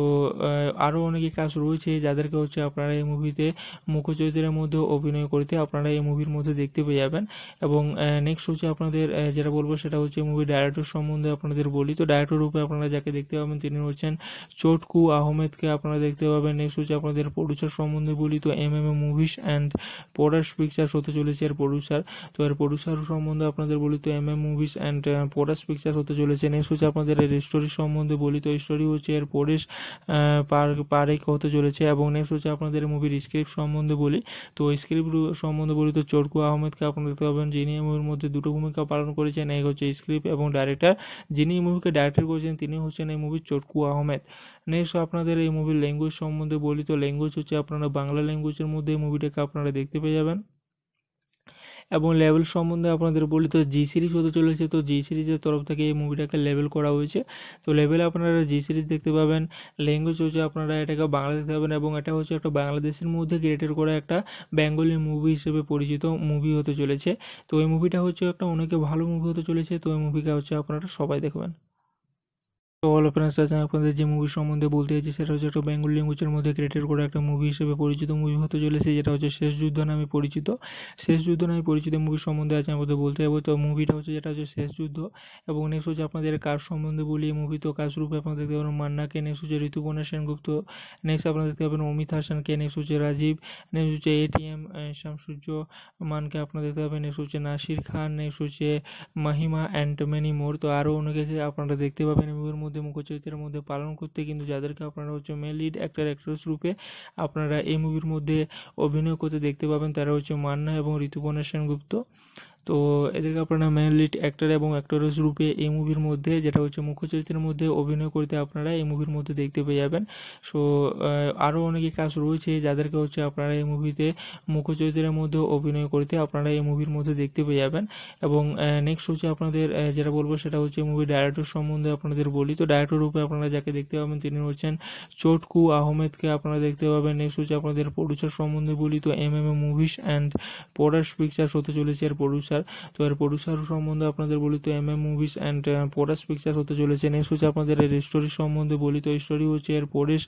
Speaker 2: আরও অনেকে কাজ রয়েছে যাদেরকে হচ্ছে আপনারা এই মুভিতে মুখ্য চরিত্রের মধ্যে অভিনয় করতে আপনারা এই মুভির মধ্যে দেখতে পেয়ে যাবেন এবং নেক্সট হচ্ছে আপনাদের যেটা বলবো সেটা হচ্ছে মুভি ডাইরেক্টর সম্বন্ধে আপনাদের বলি তো ডাইরেক্টর রূপে আপনারা যাকে দেখতে পাবেন তিনি হচ্ছেন চটকু আহমেদকে আপনারা দেখতে পাবেন নেক্সট হচ্ছে আপনাদের প্রডিউসার সম্বন্ধে বলি তো M M A movies and পোডাস pictures হতে চলেছে এর প্রডিউসার প্রডিউসার তো এর প্রডিউসার সম্বন্ধে আপনাদের বলি তো M M movies and পরাশ picture হতে চলেছে নেক্সট হচ্ছে আপনাদের এর স্টোরি সম্বন্ধে বলি তো স্টোরি হচ্ছে এর uh, পরেশ পারেক হতে চলেছে এবং নেক্সট হচ্ছে আপনাদের মুভির স্ক্রিপ্ট সম্বন্ধে বলি তো স্ক্রিপ্ট সম্বন্ধে বলি তো চরকু আহমেদকে আপনারা দেখতে পাবেন যিনি মুভির মধ্যে দুটো ভূমিকা পালন করেছেন এক হচ্ছে স্ক্রিপ্ট এবং ডাইরেক্টর যিনি এই মুভিকে ডাইরেক্টর করেছেন তিনি হচ্ছেন এই মুভির চরকু আহমেদ নেক্সট আপনাদের এই মুভির ল্যাঙ্গুয়েজ সম্বন্ধে বলি তো ল্যাঙ্গুয়েজ হচ্ছে আপনারা বাংলা ল্যাঙ্গুয়েজের মধ্যে এই মুভিটাকে আপনারা দেখতে পেয়ে যাবেন এবং লেভেল সম্বন্ধে আপনাদের বলি তো জি সিরিজ হতে চলেছে তো জি সিরিজের তরফ থেকে এই মুভিটাকে লেভেল করা হয়েছে তো লেভেলে আপনারা জি সিরিজ দেখতে পাবেন ল্যাঙ্গুয়েজ হচ্ছে আপনারা এটাকে বাংলা দেখতে পাবেন এবং এটা হচ্ছে একটা বাংলাদেশের মধ্যে ক্রিয়েটেড করা একটা বেঙ্গলি মুভি হিসেবে পরিচিত মুভি হতে চলেছে তো এই মুভিটা হচ্ছে একটা অনেকে ভালো মুভি হতে চলেছে তো এই মুভিটা হচ্ছে আপনারা সবাই দেখবেন তো অল ফ্রেন্ডস আছে আপনাদের যে মুভি সম্বন্ধে বলতে চাইছি সেটা হচ্ছে একটা বেঙ্গল ল্যাঙ্গুয়েজের মধ্যে ক্রিয়েটেড করা একটা মুভি হিসেবে পরিচিত মুভি হতে চলেছে যেটা হচ্ছে শেষ যুদ্ধ নামে পরিচিত শেষ যুদ্ধ নামে পরিচিত মুভি সম্বন্ধে আছে আমাদের বলতে যাবো তো মুভিটা হচ্ছে যেটা হচ্ছে শেষ যুদ্ধ এবং নেক্সট হচ্ছে আপনাদের কাজ সম্বন্ধে বলি এই মুভি তো কাজ রূপে আপনারা দেখতে পাবেন মান্নাকে নেক্সট হচ্ছে ঋতুপর্ণা সেনগুপ্ত নেক্সট আপনারা দেখতে পাবেন অমিত হাসানকে নেক্সট হচ্ছে রাজীব নেক্সট হচ্ছে এটিএম শামসূর্য মানকে আপনারা দেখতে পাবেন নেক্সট হচ্ছে নাসির খান নেক্সট হচ্ছে মাহিমা অ্যান্ড মেনি মোর তো আরও অনেকে আপনারা দেখতে পাবেন মুভির মধ্যে মধ্যে চরিত্রের মধ্যে পালন করতে কিন্তু যাদেরকে আপনারা হচ্ছে মেন লিড অ্যাক্টর অ্যাক্ট্রেস রূপে আপনারা এই মুভির মধ্যে অভিনয় করতে দেখতে পাবেন তারা হচ্ছে মান্না এবং ঋতুপর্ণা সেনগুপ্ত তো এদেরকে আপনারা মেনলি লিড অ্যাক্টর এবং অ্যাক্টরেস রূপে এই মুভির মধ্যে যেটা হচ্ছে মুখ্য চরিত্রের মধ্যে অভিনয় করতে আপনারা এই মুভির মধ্যে দেখতে পেয়ে যাবেন সো আরও অনেকে কাজ রয়েছে যাদেরকে হচ্ছে আপনারা এই মুভিতে মুখ্য চরিত্রের মধ্যে অভিনয় করতে আপনারা এই মুভির মধ্যে দেখতে পেয়ে যাবেন এবং নেক্সট হচ্ছে আপনাদের যেটা বলবো সেটা হচ্ছে মুভি ডাইরেক্টর সম্বন্ধে আপনাদের বলি তো ডাইরেক্টর রূপে আপনারা যাকে দেখতে পাবেন তিনি হচ্ছেন চটকু আহমেদকে আপনারা দেখতে পাবেন নেক্সট হচ্ছে আপনাদের প্রডিউসার সম্বন্ধে বলি তো M M A movies and product picture হতে চলেছে এর প্রডিউসার প্রডিউসার তো এর প্রডিউসার সম্বন্ধে আপনাদের বলি তো M M movies and porous picture হতে চলেছে নেক্সট হচ্ছে আপনাদের এর স্টোরি সম্বন্ধে বলি তো স্টোরি হচ্ছে এর uh, পরেশ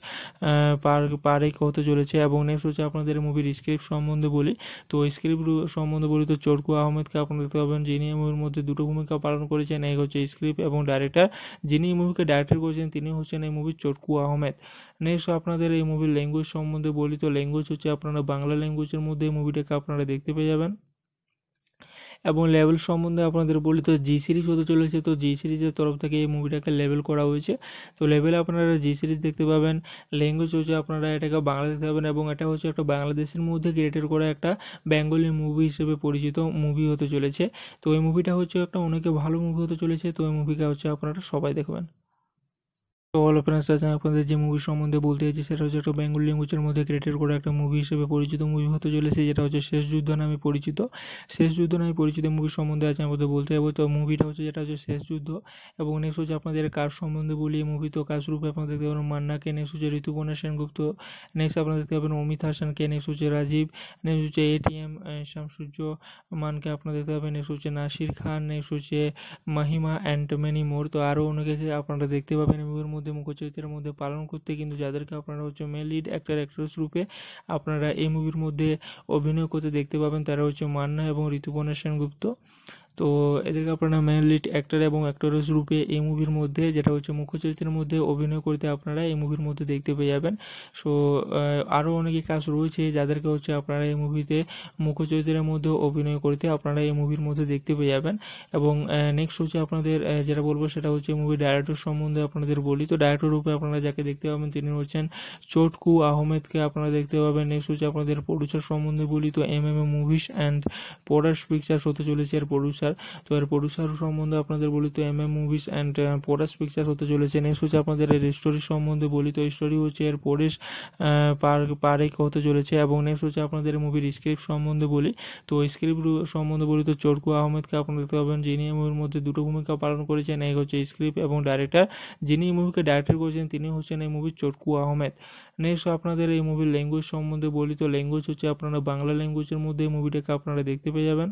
Speaker 2: পারেক হতে চলেছে এবং নেক্সট হচ্ছে আপনাদের মুভির স্ক্রিপ্ট সম্বন্ধে বলি তো স্ক্রিপ্ট সম্বন্ধে বলি তো চরকু আহমেদকে আপনারা দেখতে পাবেন যিনি মুভির মধ্যে দুটো ভূমিকা পালন করেছেন এক হচ্ছে স্ক্রিপ্ট এবং ডাইরেক্টর যিনি এই মুভিকে ডাইরেক্টর করেছেন তিনি হচ্ছেন এই মুভির চরকু আহমেদ নেক্সট আপনাদের এই মুভির ল্যাঙ্গুয়েজ সম্বন্ধে বলি তো ল্যাঙ্গুয়েজ হচ্ছে আপনারা বাংলা ল্যাঙ্গুয়েজের মধ্যে এই মুভিটাকে আপনারা দেখতে পেয়ে যাবেন এবং লেভেল সম্বন্ধে আপনাদের বলি তো জি সিরিজ হতে চলেছে তো জি সিরিজের তরফ থেকে এই মুভিটাকে লেভেল করা হয়েছে তো লেভেলে আপনারা জি সিরিজ দেখতে পাবেন ল্যাঙ্গুয়েজ হচ্ছে আপনারা এটাকে বাংলা দেখতে পাবেন এবং এটা হচ্ছে একটা বাংলাদেশের মধ্যে ক্রিয়েটেড করা একটা বেঙ্গলি মুভি হিসেবে পরিচিত মুভি হতে চলেছে তো এই মুভিটা হচ্ছে একটা অনেকে ভালো মুভি হতে চলেছে তো এই মুভিটা হচ্ছে আপনারা সবাই দেখবেন তো অল ফ্রেন্ডস আজ আমি আপনাদের যে মুভি সম্বন্ধে বলতে চাইছি সেটা হচ্ছে একটা বেঙ্গল ল্যাঙ্গুয়েজের মধ্যে ক্রিয়েটেড করা একটা মুভি হিসেবে পরিচিত মুভি হতে চলেছে যেটা হচ্ছে শেষ যুদ্ধ নামে পরিচিত শেষ যুদ্ধ নামে পরিচিত মুভি সম্বন্ধে আজ আমাদের বলতে যাবো তো মুভিটা হচ্ছে যেটা হচ্ছে শেষ যুদ্ধ এবং নেক্সট হচ্ছে আপনাদের কাজ সম্বন্ধে বলি এই মুভি তো কাজ রূপে আপনারা দেখতে পাবেন মান্নাকে নেক্সট হচ্ছে ঋতুপর্ণা সেনগুপ্ত নেক্সট আপনারা দেখতে পাবেন অমিত হাসানকে নেক্সট হচ্ছে রাজীব নেক্সট হচ্ছে এটিএম শামসূর্য মানকে আপনারা দেখতে পাবেন নেক্সট হচ্ছে নাসির খান নেক্সট হচ্ছে মাহিমা অ্যান্ড মেনি মোর তো আরও অনেকে আপনারা দেখতে পাবেন মুভির মধ্যে মধ্যে মুখ্য চরিত্রের মধ্যে পালন করতে কিন্তু যাদেরকে আপনারা হচ্ছে মেন লিড অ্যাক্টার অ্যাক্ট্রেস রূপে আপনারা এই মুভির মধ্যে অভিনয় করতে দেখতে পাবেন তারা হচ্ছে মান্না এবং ঋতুপর্ণা সেনগুপ্ত তো এদেরকে আপনারা মেনলি অ্যাক্টর এবং অ্যাক্টরেস রূপে এই মুভির মধ্যে যেটা হচ্ছে মুখ্য চরিত্রের মধ্যে অভিনয় করতে আপনারা এই মুভির মধ্যে দেখতে পেয়ে যাবেন সো আরও অনেকে কাজ রয়েছে যাদেরকে হচ্ছে আপনারা এই মুভিতে মুখ্য চরিত্রের মধ্যে অভিনয় করতে আপনারা এই মুভির মধ্যে দেখতে পেয়ে যাবেন এবং নেক্সট হচ্ছে আপনাদের যেটা বলবো সেটা হচ্ছে মুভি ডায়রেক্টর সম্বন্ধে আপনাদের বলি তো ডায়রেক্টর রূপে আপনারা যাকে দেখতে পাবেন তিনি হচ্ছেন চটকু আহমেদকে আপনারা দেখতে পাবেন নেক্সট হচ্ছে আপনাদের প্রডিউসার সম্বন্ধে বলি তো M M A movies and product pictures হতে চলেছে এর প্রডিউসার প্রডিউসার তো এর প্রডিউসার সম্বন্ধে আপনাদের বলি তো M M movies and পোডাস picture হতে চলেছে নেক্সট হচ্ছে আপনাদের এর স্টোরি uh, সম্বন্ধে বলি তো স্টোরি হচ্ছে এর পরেশ পারেক হতে চলেছে এবং নেক্সট হচ্ছে আপনাদের মুভির স্ক্রিপ্ট সম্বন্ধে বলি তো স্ক্রিপ্ট সম্বন্ধে বলি তো চরকু আহমেদকে আপনারা দেখতে পাবেন যিনি মুভির মধ্যে দুটো ভূমিকা পালন করেছেন এক হচ্ছে স্ক্রিপ্ট এবং ডাইরেক্টর যিনি এই মুভিকে ডাইরেক্টর করেছেন তিনি হচ্ছেন এই মুভির চরকু আহমেদ নেক্সট আপনাদের এই মুভির ল্যাঙ্গুয়েজ সম্বন্ধে বলি তো ল্যাঙ্গুয়েজ হচ্ছে আপনারা বাংলা ল্যাঙ্গুয়েজের মধ্যে এই মুভিটাকে আপনারা দেখতে পেয়ে যাবেন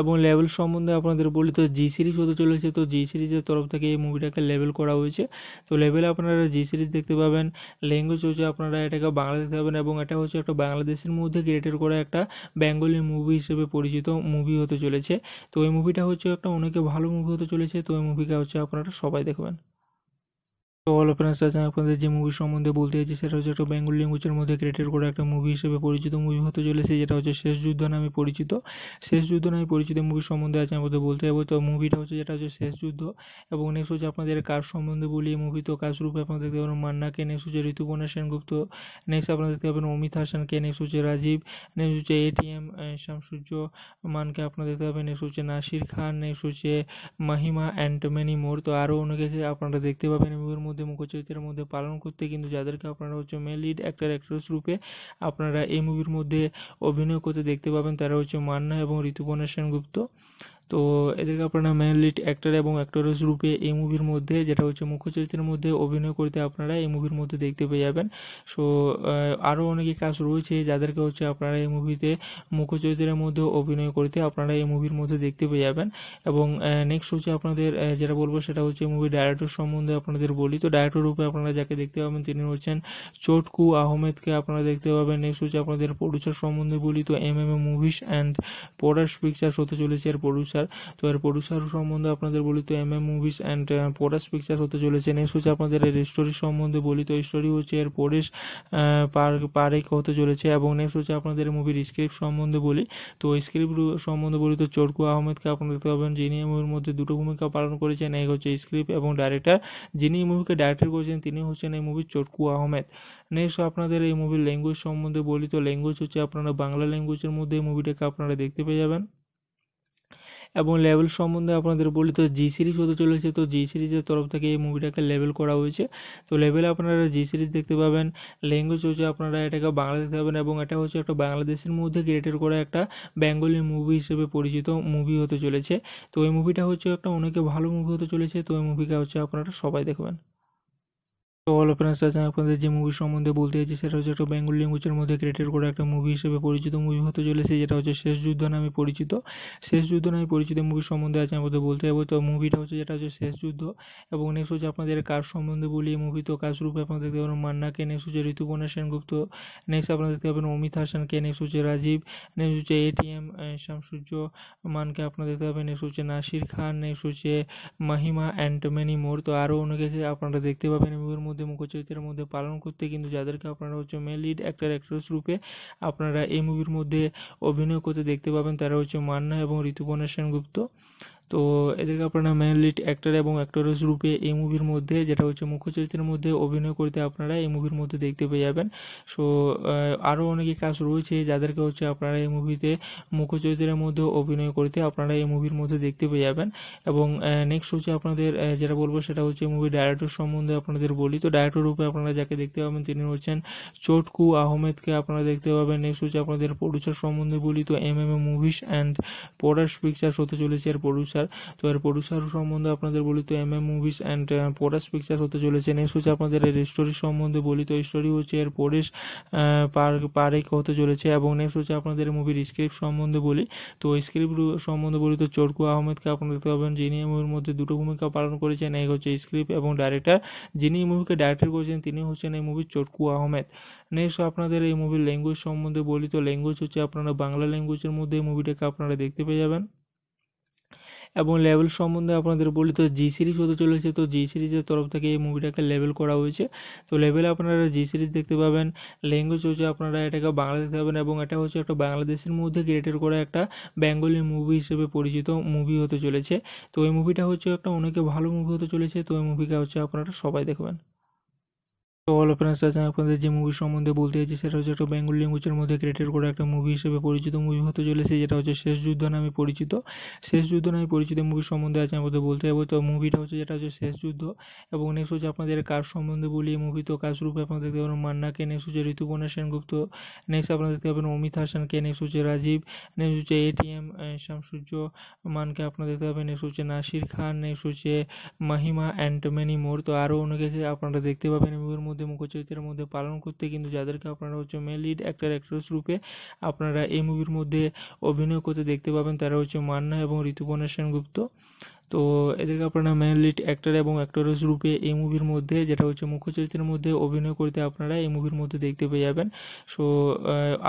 Speaker 2: এবং লেভেল সম্বন্ধে আপনাদের বলি তো জি সিরিজ হতে চলেছে তো জি সিরিজের তরফ থেকে এই মুভিটাকে লেভেল করা হয়েছে তো লেভেলে আপনারা জি সিরিজ দেখতে পাবেন ল্যাঙ্গুয়েজ হচ্ছে আপনারা এটাকে বাংলা দেখতে পাবেন এবং এটা হচ্ছে একটা বাংলাদেশের মধ্যে ক্রিয়েটেড করা একটা বেঙ্গলি মুভি হিসেবে পরিচিত মুভি হতে চলেছে তো এই মুভিটা হচ্ছে একটা অনেকে ভালো মুভি হতে চলেছে তো এই মুভিটা হচ্ছে আপনারা সবাই দেখবেন তো অল ফ্রেন্ডস আজ আপনাদের যে মুভি সম্বন্ধে বলতে চাইছি সেটা হচ্ছে একটা বেঙ্গল ল্যাঙ্গুয়েজের মধ্যে ক্রিয়েটেড করা একটা মুভি হিসেবে পরিচিত মুভি হতে চলেছে যেটা হচ্ছে শেষ যুদ্ধ নামে পরিচিত শেষ যুদ্ধ নামে পরিচিত মুভি সম্বন্ধে আজ আমাদের বলতে যাবো তো মুভিটা হচ্ছে যেটা হচ্ছে শেষ যুদ্ধ এবং নেক্সট হচ্ছে আপনাদের কাজ সম্বন্ধে বলি এই মুভি তো কাজ রূপে আপনারা দেখতে পাবেন মান্নাকে নেক্সট হচ্ছে ঋতুপর্ণা সেনগুপ্ত নেক্সট আপনারা দেখতে পাবেন অমিত হাসানকে নেক্সট হচ্ছে রাজীব নেক্সট হচ্ছে এটিএম শামসূর্য মানকে আপনারা দেখতে পাবেন নেক্সট হচ্ছে নাসির খান নেক্সট হচ্ছে মাহিমা অ্যান্ড মেনি মোর তো আরও অনেকে আপনারা দেখতে পাবেন মুভির মধ্যে মধ্যে মুখ্য চরিত্রের মধ্যে পালন করতে কিন্তু যাদেরকে আপনারা হচ্ছে মেন লিড অ্যাক্টার অ্যাক্ট্রেস রূপে আপনারা এই মুভির মধ্যে অভিনয় করতে দেখতে পাবেন তারা হচ্ছে মান্না এবং ঋতুপর্ণা সেনগুপ্ত তো এদেরকে আপনারা মেন লিড অ্যাক্টর এবং অ্যাক্টরেস রূপে এই মুভির মধ্যে যেটা হচ্ছে মুখ্য চরিত্রের মধ্যে অভিনয় করতে আপনারা এই মুভির মধ্যে দেখতে পেয়ে যাবেন সো আরও অনেকে কাজ রয়েছে যাদেরকে হচ্ছে আপনারা এই মুভিতে মুখ্য চরিত্রের মধ্যে অভিনয় করতে আপনারা এই মুভির মধ্যে দেখতে পেয়ে যাবেন এবং নেক্সট হচ্ছে আপনাদের যেটা বলবো সেটা হচ্ছে মুভি ডায়রেক্টর সম্বন্ধে আপনাদের বলি তো ডায়রেক্টর রূপে আপনারা যাকে দেখতে পাবেন তিনি হচ্ছেন চটকু আহমেদকে আপনারা দেখতে পাবেন নেক্সট হচ্ছে আপনাদের প্রডিউসার সম্বন্ধে বলি তো M M A movies and product pictures হতে চলেছে এর প্রডিউসার নমস্কার তো এর প্রডিউসার সম্বন্ধে আপনাদের বলি তো M M movies and Paresh picture হতে চলেছে নেক্সট হচ্ছে আপনাদের এর স্টোরি uh, সম্বন্ধে বলি তো স্টোরি হচ্ছে এর পরেশ পারেক হতে চলেছে এবং নেক্সট হচ্ছে আপনাদের মুভির স্ক্রিপ্ট সম্বন্ধে বলি তো স্ক্রিপ্ট সম্বন্ধে বলি তো চরকু আহমেদকে আপনারা দেখতে পাবেন যিনি মুভির মধ্যে দুটো ভূমিকা পালন করেছেন এক হচ্ছে স্ক্রিপ্ট এবং ডাইরেক্টর যিনি এই মুভিকে ডাইরেক্টর করেছেন তিনি হচ্ছেন এই মুভির চরকু আহমেদ নেক্সট আপনাদের এই মুভির ল্যাঙ্গুয়েজ সম্বন্ধে বলি তো ল্যাঙ্গুয়েজ হচ্ছে আপনারা বাংলা ল্যাঙ্গুয়েজের মধ্যে এই মুভিটাকে আপনারা দেখতে পেয়ে যাবেন এবং লেভেল সম্বন্ধে আপনাদের বলি তো জি সিরিজ হতে চলেছে তো জি সিরিজের তরফ থেকে এই মুভিটাকে লেভেল করা হয়েছে তো লেভেলে আপনারা জি সিরিজ দেখতে পাবেন ল্যাঙ্গুয়েজ হচ্ছে আপনারা এটাকে বাংলা দেখতে পাবেন এবং এটা হচ্ছে একটা বাংলাদেশের মধ্যে ক্রিয়েটেড করা একটা বেঙ্গলি মুভি হিসেবে পরিচিত মুভি হতে চলেছে তো এই মুভিটা হচ্ছে একটা অনেকে ভালো মুভি হতে চলেছে তো এই মুভিটা হচ্ছে আপনারা সবাই দেখবেন তো হলো ফ্রেন্ডস আজ আমি আপনাদের যে মুভি সম্বন্ধে বলতে চাইছি সেটা হচ্ছে একটা বেঙ্গল ল্যাঙ্গুয়েজের মধ্যে ক্রিয়েটেড করা একটা মুভি হিসেবে পরিচিত মুভি হতে চলেছে যেটা হচ্ছে শেষ যুদ্ধ নামে পরিচিত শেষ যুদ্ধ নামে পরিচিত মুভি সম্বন্ধে আজ আমাদের বলতে যাবো তো মুভিটা হচ্ছে যেটা হচ্ছে শেষ যুদ্ধ এবং নেক্সট হচ্ছে আপনাদের কাজ সম্বন্ধে বলি এই মুভি তো কাজ রূপে আপনারা দেখতে পাবেন মান্নাকে নেক্সট হচ্ছে ঋতুপর্ণা সেনগুপ্ত নেক্সট আপনারা দেখতে পাবেন অমিত হাসানকে নেক্সট হচ্ছে রাজীব নেক্সট হচ্ছে এটিএম শামসূর্য মানকে আপনারা দেখতে পাবেন নেক্সট হচ্ছে নাসির খান নেক্সট হচ্ছে মাহিমা অ্যান্ড মেনি মোর তো আরও অনেকে আপনারা দেখতে পাবেন মুভির মধ্যে মধ্যে মুখ্য চরিত্রের মধ্যে পালন করতে কিন্তু যাদেরকে আপনারা হচ্ছে মেন লিড অ্যাক্টার অ্যাক্ট্রেস রূপে আপনারা এই মুভির মধ্যে অভিনয় করতে দেখতে পাবেন তারা হচ্ছে মান্না এবং ঋতুপর্ণা সেনগুপ্ত তো এদেরকে আপনারা মেনলি অ্যাক্টর এবং অ্যাক্টরেস রূপে এই মুভির মধ্যে যেটা হচ্ছে মুখ্য চরিত্রের মধ্যে অভিনয় করতে আপনারা এই মুভির মধ্যে দেখতে পেয়ে যাবেন সো আরও অনেকে কাজ রয়েছে যাদেরকে হচ্ছে আপনারা এই মুভিতে মুখ্য চরিত্রের মধ্যে অভিনয় করতে আপনারা এই মুভির মধ্যে দেখতে পেয়ে যাবেন এবং নেক্সট হচ্ছে আপনাদের যেটা বলবো সেটা হচ্ছে মুভি ডাইরেক্টর সম্বন্ধে আপনাদের বলি তো ডাইরেক্টর রূপে আপনারা যাকে দেখতে পাবেন তিনি হচ্ছেন চটকু আহমেদকে আপনারা দেখতে পাবেন নেক্সট হচ্ছে আপনাদের প্রডিউসার সম্বন্ধে বলি তো M M A movies and product pictures হতে চলেছে এর প্রডিউসার পিকচার তো এর প্রডিউসার সম্বন্ধে আপনাদের বলি তো M M movies and Paresh picture হতে চলেছে নেক্সট হচ্ছে আপনাদের এর স্টোরি সম্বন্ধে বলি তো স্টোরি হচ্ছে এর পরেশ পারেক uh, হতে চলেছে এবং নেক্সট হচ্ছে আপনাদের মুভির স্ক্রিপ্ট সম্বন্ধে বলি তো স্ক্রিপ্ট সম্বন্ধে বলি তো চরকু আহমেদকে আপনারা দেখতে পাবেন যিনি মুভির মধ্যে দুটো ভূমিকা পালন করেছেন এক হচ্ছে স্ক্রিপ্ট এবং ডাইরেক্টর যিনি এই মুভিকে ডাইরেক্টর করেছেন তিনি হচ্ছেন এই মুভির চরকু আহমেদ নেক্সট আপনাদের এই মুভির ল্যাঙ্গুয়েজ সম্বন্ধে বলি তো ল্যাঙ্গুয়েজ হচ্ছে আপনারা বাংলা ল্যাঙ্গুয়েজের মধ্যে এই মুভিটাকে আপনারা দেখতে পেয়ে যাবেন এবং লেভেল সম্বন্ধে আপনাদের বলি তো জি সিরিজ হতে চলেছে তো জি সিরিজের তরফ থেকে এই মুভিটাকে লেভেল করা হয়েছে তো লেভেলে আপনারা জি সিরিজ দেখতে পাবেন ল্যাঙ্গুয়েজ হচ্ছে আপনারা এটাকে বাংলা দেখতে পাবেন এবং এটা হচ্ছে একটা বাংলাদেশের মধ্যে ক্রিয়েটেড করা একটা বেঙ্গলি মুভি হিসেবে পরিচিত মুভি হতে চলেছে তো এই মুভিটা হচ্ছে একটা অনেকে ভালো মুভি হতে চলেছে তো এই মুভিটা হচ্ছে আপনারা সবাই দেখবেন অল ফ্রেন্ডস আজ আমি আপনাদের যে মুভি সম্বন্ধে বলতে চাইছি সেটা হচ্ছে একটা বেঙ্গল ল্যাঙ্গুয়েজের মধ্যে ক্রিয়েটেড করা একটা মুভি হিসেবে পরিচিত মুভি হতে চলেছে যেটা হচ্ছে শেষ যুদ্ধ নামে পরিচিত শেষ যুদ্ধ নামে পরিচিত মুভি সম্বন্ধে আজ আমাদের বলতে যাবো তো মুভিটা হচ্ছে যেটা হচ্ছে শেষ যুদ্ধ এবং নেক্সট হচ্ছে আপনাদের কাজ সম্বন্ধে বলি এই মুভি তো কাজ রূপে আপনারা দেখতে পাবেন মান্নাকে নেক্সট হচ্ছে ঋতুপর্ণা সেনগুপ্ত নেক্সট আপনারা দেখতে পাবেন অমিত হাসানকে নেক্সট হচ্ছে রাজীব নেক্সট হচ্ছে এটিএম শামসূর্য মানকে আপনারা দেখতে পাবেন নেক্সট হচ্ছে নাসির খান নেক্সট হচ্ছে মাহিমা অ্যান্ড মেনি মোর তো আরও অনেকে আপনারা দেখতে পাবেন মুভির মধ্যে মধ্যে মুখ্য চরিত্রের মধ্যে পালন করতে কিন্তু যাদেরকে আপনারা হচ্ছে মেন লিড অ্যাক্টর অ্যাক্ট্রেস রূপে আপনারা এই মুভির মধ্যে অভিনয় করতে দেখতে পাবেন তারা হচ্ছে মান্না এবং ঋতুপর্ণা সেনগুপ্ত তো এদেরকে আপনারা মেন লিড অ্যাক্টর এবং অ্যাক্টরেস রূপে এই মুভির মধ্যে যেটা হচ্ছে মুখ্য চরিত্রের মধ্যে অভিনয় করতে আপনারা এই মুভির মধ্যে দেখতে পেয়ে যাবেন সো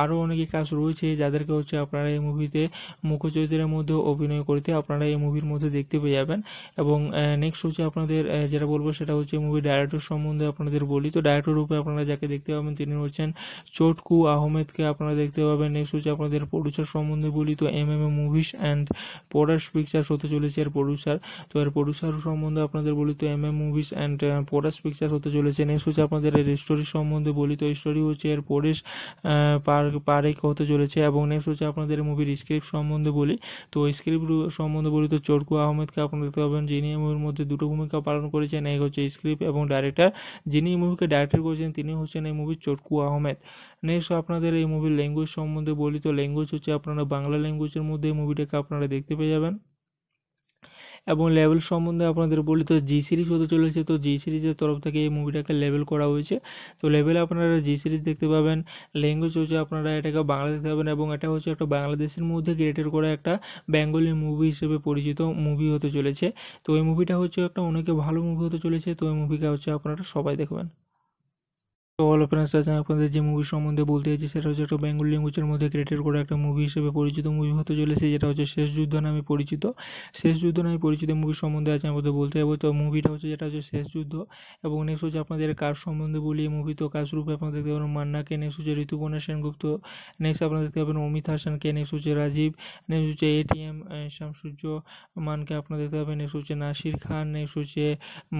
Speaker 2: আরও অনেকে কাজ রয়েছে যাদেরকে হচ্ছে আপনারা এই মুভিতে মুখ্য চরিত্রের মধ্যে অভিনয় করতে আপনারা এই মুভির মধ্যে দেখতে পেয়ে যাবেন এবং নেক্সট হচ্ছে আপনাদের যেটা বলবো সেটা হচ্ছে মুভি ডাইরেক্টর সম্বন্ধে আপনাদের বলি তো ডাইরেক্টর রূপে আপনারা যাকে দেখতে পাবেন তিনি হচ্ছেন চটকু আহমেদকে আপনারা দেখতে পাবেন নেক্সট হচ্ছে আপনাদের প্রডিউসার সম্বন্ধে বলি তো M M A movies and পোডাস pictures হতে চলেছে এর প্রডিউসার প্রডিউসার তো এর প্রডিউসার সম্বন্ধে আপনাদের বলি তো M M movies and Parash pictures হতে চলেছে নেক্সট হচ্ছে আপনাদের এর স্টোরি সম্বন্ধে বলি তো স্টোরি হচ্ছে এর uh, পরেশ পারেক হতে চলেছে এবং নেক্সট হচ্ছে আপনাদের মুভির স্ক্রিপ্ট সম্বন্ধে বলি তো স্ক্রিপ্ট সম্বন্ধে বলি তো চরকু আহমেদকে আপনারা দেখতে পাবেন যিনি মুভির মধ্যে দুটো ভূমিকা পালন করেছেন এক হচ্ছে স্ক্রিপ্ট এবং ডাইরেক্টর যিনি এই মুভিকে ডাইরেক্টর করেছেন তিনি হচ্ছেন এই মুভির চরকু আহমেদ নেক্সট আপনাদের এই মুভির ল্যাঙ্গুয়েজ সম্বন্ধে বলি তো ল্যাঙ্গুয়েজ হচ্ছে আপনারা বাংলা ল্যাঙ্গুয়েজের মধ্যে এই মুভিটাকে আপনারা দেখতে পেয়ে যাবেন এবং লেভেল সম্বন্ধে আপনাদের বলি তো জি সিরিজ হতে চলেছে তো জি সিরিজের তরফ থেকে এই মুভিটাকে লেভেল করা হয়েছে তো লেভেলে আপনারা জি সিরিজ দেখতে পাবেন ল্যাঙ্গুয়েজ হচ্ছে আপনারা এটাকে বাংলা দেখতে পাবেন এবং এটা হচ্ছে একটা বাংলাদেশের মধ্যে ক্রিয়েটেড করা একটা বেঙ্গলি মুভি হিসেবে পরিচিত মুভি হতে চলেছে তো এই মুভিটা হচ্ছে একটা অনেকে ভালো মুভি হতে চলেছে তো এই মুভিটা হচ্ছে আপনারা সবাই দেখবেন তো হলো ফ্রেন্ডস আজ আমি আপনাদের যে মুভি সম্বন্ধে বলতে চাইছি সেটা হচ্ছে একটা বেঙ্গল ল্যাঙ্গুয়েজের মধ্যে ক্রিয়েটেড করা একটা মুভি হিসেবে পরিচিত মুভি হতে চলেছে যেটা হচ্ছে শেষ যুদ্ধ নামে পরিচিত শেষ যুদ্ধ নামে পরিচিত মুভি সম্বন্ধে আজ আমাদের বলতে যাবো তো মুভিটা হচ্ছে যেটা হচ্ছে শেষ যুদ্ধ এবং নেক্সট হচ্ছে আপনাদের কাজ সম্বন্ধে বলি এই মুভি তো কাজ রূপে আপনারা দেখতে পাবেন মান্নাকে নেক্সট হচ্ছে ঋতুপর্ণা সেনগুপ্ত নেক্সট আপনারা দেখতে পাবেন অমিত হাসানকে নেক্সট হচ্ছে রাজীব নেক্সট হচ্ছে এটিএম শামসূর্য মানকে আপনারা দেখতে পাবেন নেক্সট হচ্ছে নাসির খান নেক্সট হচ্ছে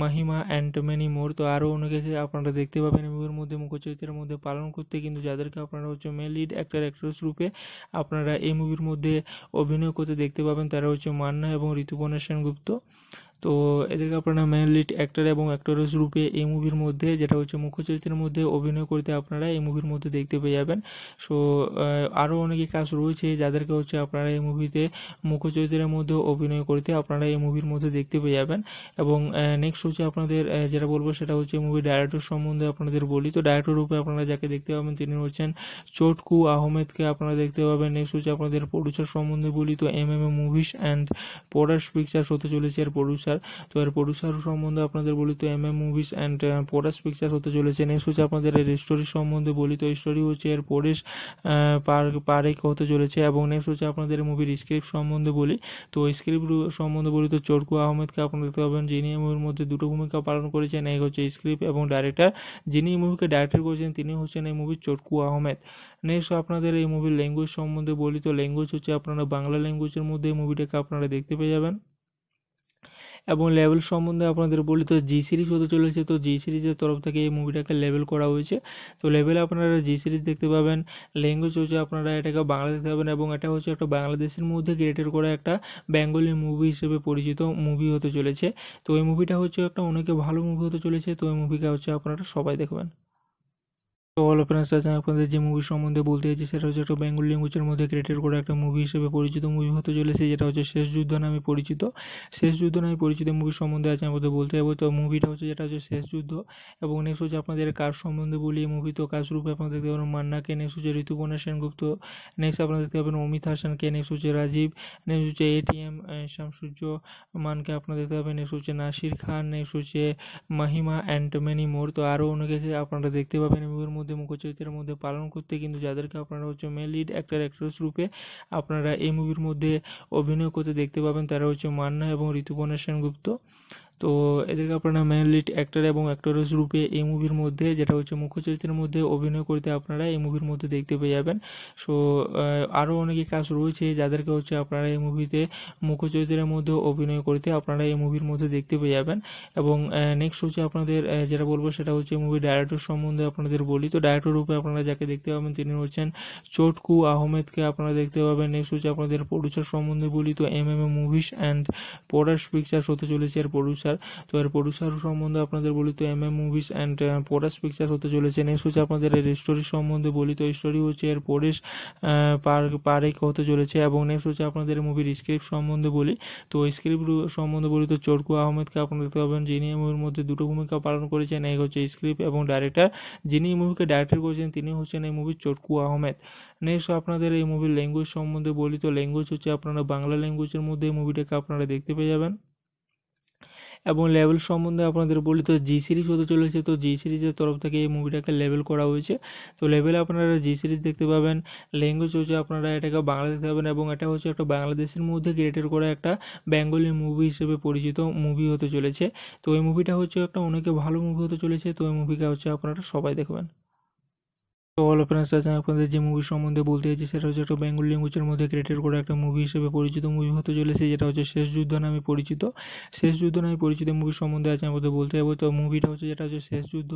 Speaker 2: মাহিমা অ্যান্ড মেনি মোর তো আরও অনেকে আপনারা দেখতে পাবেন মুভির মধ্যে মধ্যে চরিত্রের মধ্যে পালন করতে কিন্তু যাদেরকে আপনারা হচ্ছে মেন লিড অ্যাক্টার অ্যাক্ট্রেস রূপে আপনারা এই মুভির মধ্যে অভিনয় করতে দেখতে পাবেন তারা হচ্ছে মান্না এবং ঋতুপর্ণা সেনগুপ্ত তো এদেরকে আপনারা মেনলি লিড অ্যাক্টর এবং অ্যাক্টরেস রূপে এই মুভির মধ্যে যেটা হচ্ছে মুখ্য চরিত্রের মধ্যে অভিনয় করতে আপনারা এই মুভির মধ্যে দেখতে পেয়ে যাবেন সো আরও অনেকে কাজ রয়েছে যাদেরকে হচ্ছে আপনারা এই মুভিতে মুখ্য চরিত্রের মধ্যে অভিনয় করতে আপনারা এই মুভির মধ্যে দেখতে পেয়ে যাবেন এবং নেক্সট হচ্ছে আপনাদের যেটা বলবো সেটা হচ্ছে মুভি ডাইরেক্টর সম্বন্ধে আপনাদের বলি তো ডাইরেক্টর রূপে আপনারা যাকে দেখতে পাবেন তিনি হচ্ছেন চটকু আহমেদকে আপনারা দেখতে পাবেন নেক্সট হচ্ছে আপনাদের প্রডিউসার সম্বন্ধে বলি তো M M A movies and product picture হতে চলেছে এর প্রডিউসার প্রডিউসার তো এর প্রডিউসার সম্বন্ধে আপনাদের বলি তো M M movies and porous picture হতে চলেছে নেক্সট হচ্ছে আপনাদের এর স্টোরি সম্বন্ধে বলি তো স্টোরি হচ্ছে এর uh, পরেশ পারেক হতে চলেছে এবং নেক্সট হচ্ছে আপনাদের মুভির স্ক্রিপ্ট সম্বন্ধে বলি তো স্ক্রিপ্ট সম্বন্ধে বলি তো চরকু আহমেদকে আপনারা দেখতে পাবেন যিনি মুভির মধ্যে দুটো ভূমিকা পালন করেছেন এক হচ্ছে স্ক্রিপ্ট এবং ডাইরেক্টর যিনি এই মুভিকে ডাইরেক্টর করেছেন তিনি হচ্ছেন এই মুভির চরকু আহমেদ নেক্সট আপনাদের এই মুভির ল্যাঙ্গুয়েজ সম্বন্ধে বলি তো ল্যাঙ্গুয়েজ হচ্ছে আপনারা বাংলা ল্যাঙ্গুয়েজের মধ্যে এই মুভিটাকে আপনারা দেখতে পেয়ে যাবেন এবং লেভেল সম্বন্ধে আপনাদের বলি তো জি সিরিজ হতে চলেছে তো জি সিরিজের তরফ থেকে এই মুভিটাকে লেভেল করা হয়েছে তো লেভেলে আপনারা জি সিরিজ দেখতে পাবেন ল্যাঙ্গুয়েজ হচ্ছে আপনারা এটাকে বাংলা দেখতে পাবেন এবং এটা হচ্ছে একটা বাংলাদেশের মধ্যে ক্রিয়েটেড করা একটা বেঙ্গলি মুভি হিসেবে পরিচিত মুভি হতে চলেছে তো এই মুভিটা হচ্ছে একটা অনেকে ভালো মুভি হতে চলেছে তো এই মুভিটা হচ্ছে আপনারা সবাই দেখবেন তো অল ফ্রেন্ডস আজ আমি আপনাদের যে মুভি সম্বন্ধে বলতে চাইছি সেটা হচ্ছে একটা বেঙ্গল ল্যাঙ্গুয়েজের মধ্যে ক্রিয়েটেড করা একটা মুভি হিসেবে পরিচিত মুভি হতে চলেছে যেটা হচ্ছে শেষ যুদ্ধ নামে পরিচিত শেষ যুদ্ধ নামে পরিচিত মুভি সম্বন্ধে আজ আমাদের বলতে যাবো তো মুভিটা হচ্ছে যেটা হচ্ছে শেষ যুদ্ধ এবং নেক্সট হচ্ছে আপনাদের কাজ সম্বন্ধে বলি এই মুভি তো কাজ রূপে আপনারা দেখতে পাবেন মান্নাকে নেক্সট হচ্ছে ঋতুপর্ণা সেনগুপ্ত নেক্সট আপনারা দেখতে পাবেন অমিত হাসানকে নেক্সট হচ্ছে রাজীব নেক্সট হচ্ছে এটিএম শামসূর্য মানকে আপনারা দেখতে পাবেন নেক্সট হচ্ছে নাসির খান নেক্সট হচ্ছে মাহিমা অ্যান্ড মেনি মোর তো আরও অনেকে আপনারা দেখতে পাবেন মুভির মধ্যে মধ্যে মুখ্য চরিত্রের মধ্যে পালন করতে কিন্তু যাদেরকে আপনারা হচ্ছে মেন লিড অ্যাক্টার অ্যাক্ট্রেস রূপে আপনারা এই মুভির মধ্যে অভিনয় করতে দেখতে পাবেন তারা হচ্ছে মান্না এবং ঋতুপর্ণা সেনগুপ্ত তো এদেরকে আপনারা মেনলি লিড অ্যাক্টর এবং অ্যাক্টরেস রূপে এই মুভির মধ্যে যেটা হচ্ছে মুখ্য চরিত্রের মধ্যে অভিনয় করতে আপনারা এই মুভির মধ্যে দেখতে পেয়ে যাবেন সো আরও অনেকে কাজ রয়েছে যাদেরকে হচ্ছে আপনারা এই মুভিতে মুখ্য চরিত্রের মধ্যে অভিনয় করতে আপনারা এই মুভির মধ্যে দেখতে পেয়ে যাবেন এবং নেক্সট হচ্ছে আপনাদের যেটা বলবো সেটা হচ্ছে মুভি ডায়রেক্টর সম্বন্ধে আপনাদের বলি তো ডায়রেক্টর রূপে আপনারা যাকে দেখতে পাবেন তিনি হচ্ছেন চটকু আহমেদকে আপনারা দেখতে পাবেন নেক্সট হচ্ছে আপনাদের প্রডিউসার সম্বন্ধে বলি তো M M A movies and product pictures হতে চলেছে এর প্রডিউসার প্রডিউসার তো এর প্রডিউসার সম্বন্ধে আপনাদের বলি তো M M movies and পোডাস picture হতে চলেছে নেক্সট হচ্ছে আপনাদের এর স্টোরি uh, সম্বন্ধে বলি তো স্টোরি হচ্ছে এর পরেশ পারেক হতে চলেছে এবং নেক্সট হচ্ছে আপনাদের মুভির স্ক্রিপ্ট সম্বন্ধে বলি তো স্ক্রিপ্ট সম্বন্ধে বলি তো চরকু আহমেদকে আপনারা দেখতে পাবেন যিনি মুভির মধ্যে দুটো ভূমিকা পালন করেছেন এক হচ্ছে স্ক্রিপ্ট এবং ডাইরেক্টর যিনি মুভিকে ডাইরেক্টর করেছেন তিনি হচ্ছেন এই মুভির চরকু আহমেদ নেক্সট আপনাদের এই মুভির ল্যাঙ্গুয়েজ সম্বন্ধে বলি তো ল্যাঙ্গুয়েজ হচ্ছে আপনারা বাংলা ল্যাঙ্গুয়েজের মধ্যে এই মুভিটাকে আপনারা দেখতে পেয়ে যাবেন এবং লেভেল সম্বন্ধে আপনাদের বলি তো জি সিরিজ হতে চলেছে তো জি সিরিজের তরফ থেকে এই মুভিটাকে লেভেল করা হয়েছে তো লেভেলে আপনারা জি সিরিজ দেখতে পাবেন ল্যাঙ্গুয়েজ হচ্ছে আপনারা এটাকে বাংলা দেখতে পাবেন এবং এটা হচ্ছে একটা বাংলাদেশের মধ্যে ক্রিয়েটেড করা একটা বেঙ্গলি মুভি হিসেবে পরিচিত মুভি হতে চলেছে তো এই মুভিটা হচ্ছে একটা অনেকে ভালো মুভি হতে চলেছে তো এই মুভিটা হচ্ছে আপনারা সবাই দেখবেন তো অল ফ্রেন্ডস আজ আপনাদের যে মুভি সম্বন্ধে বলতে চাইছি সেটা হচ্ছে একটা বেঙ্গল ল্যাঙ্গুয়েজের মধ্যে ক্রিয়েটেড করা একটা মুভি হিসেবে পরিচিত মুভি হতে চলেছে যেটা হচ্ছে শেষ যুদ্ধ নামে পরিচিত শেষ যুদ্ধ নামে পরিচিত মুভি সম্বন্ধে আজ আমাদের বলতে যাবো তো মুভিটা হচ্ছে যেটা হচ্ছে শেষ যুদ্ধ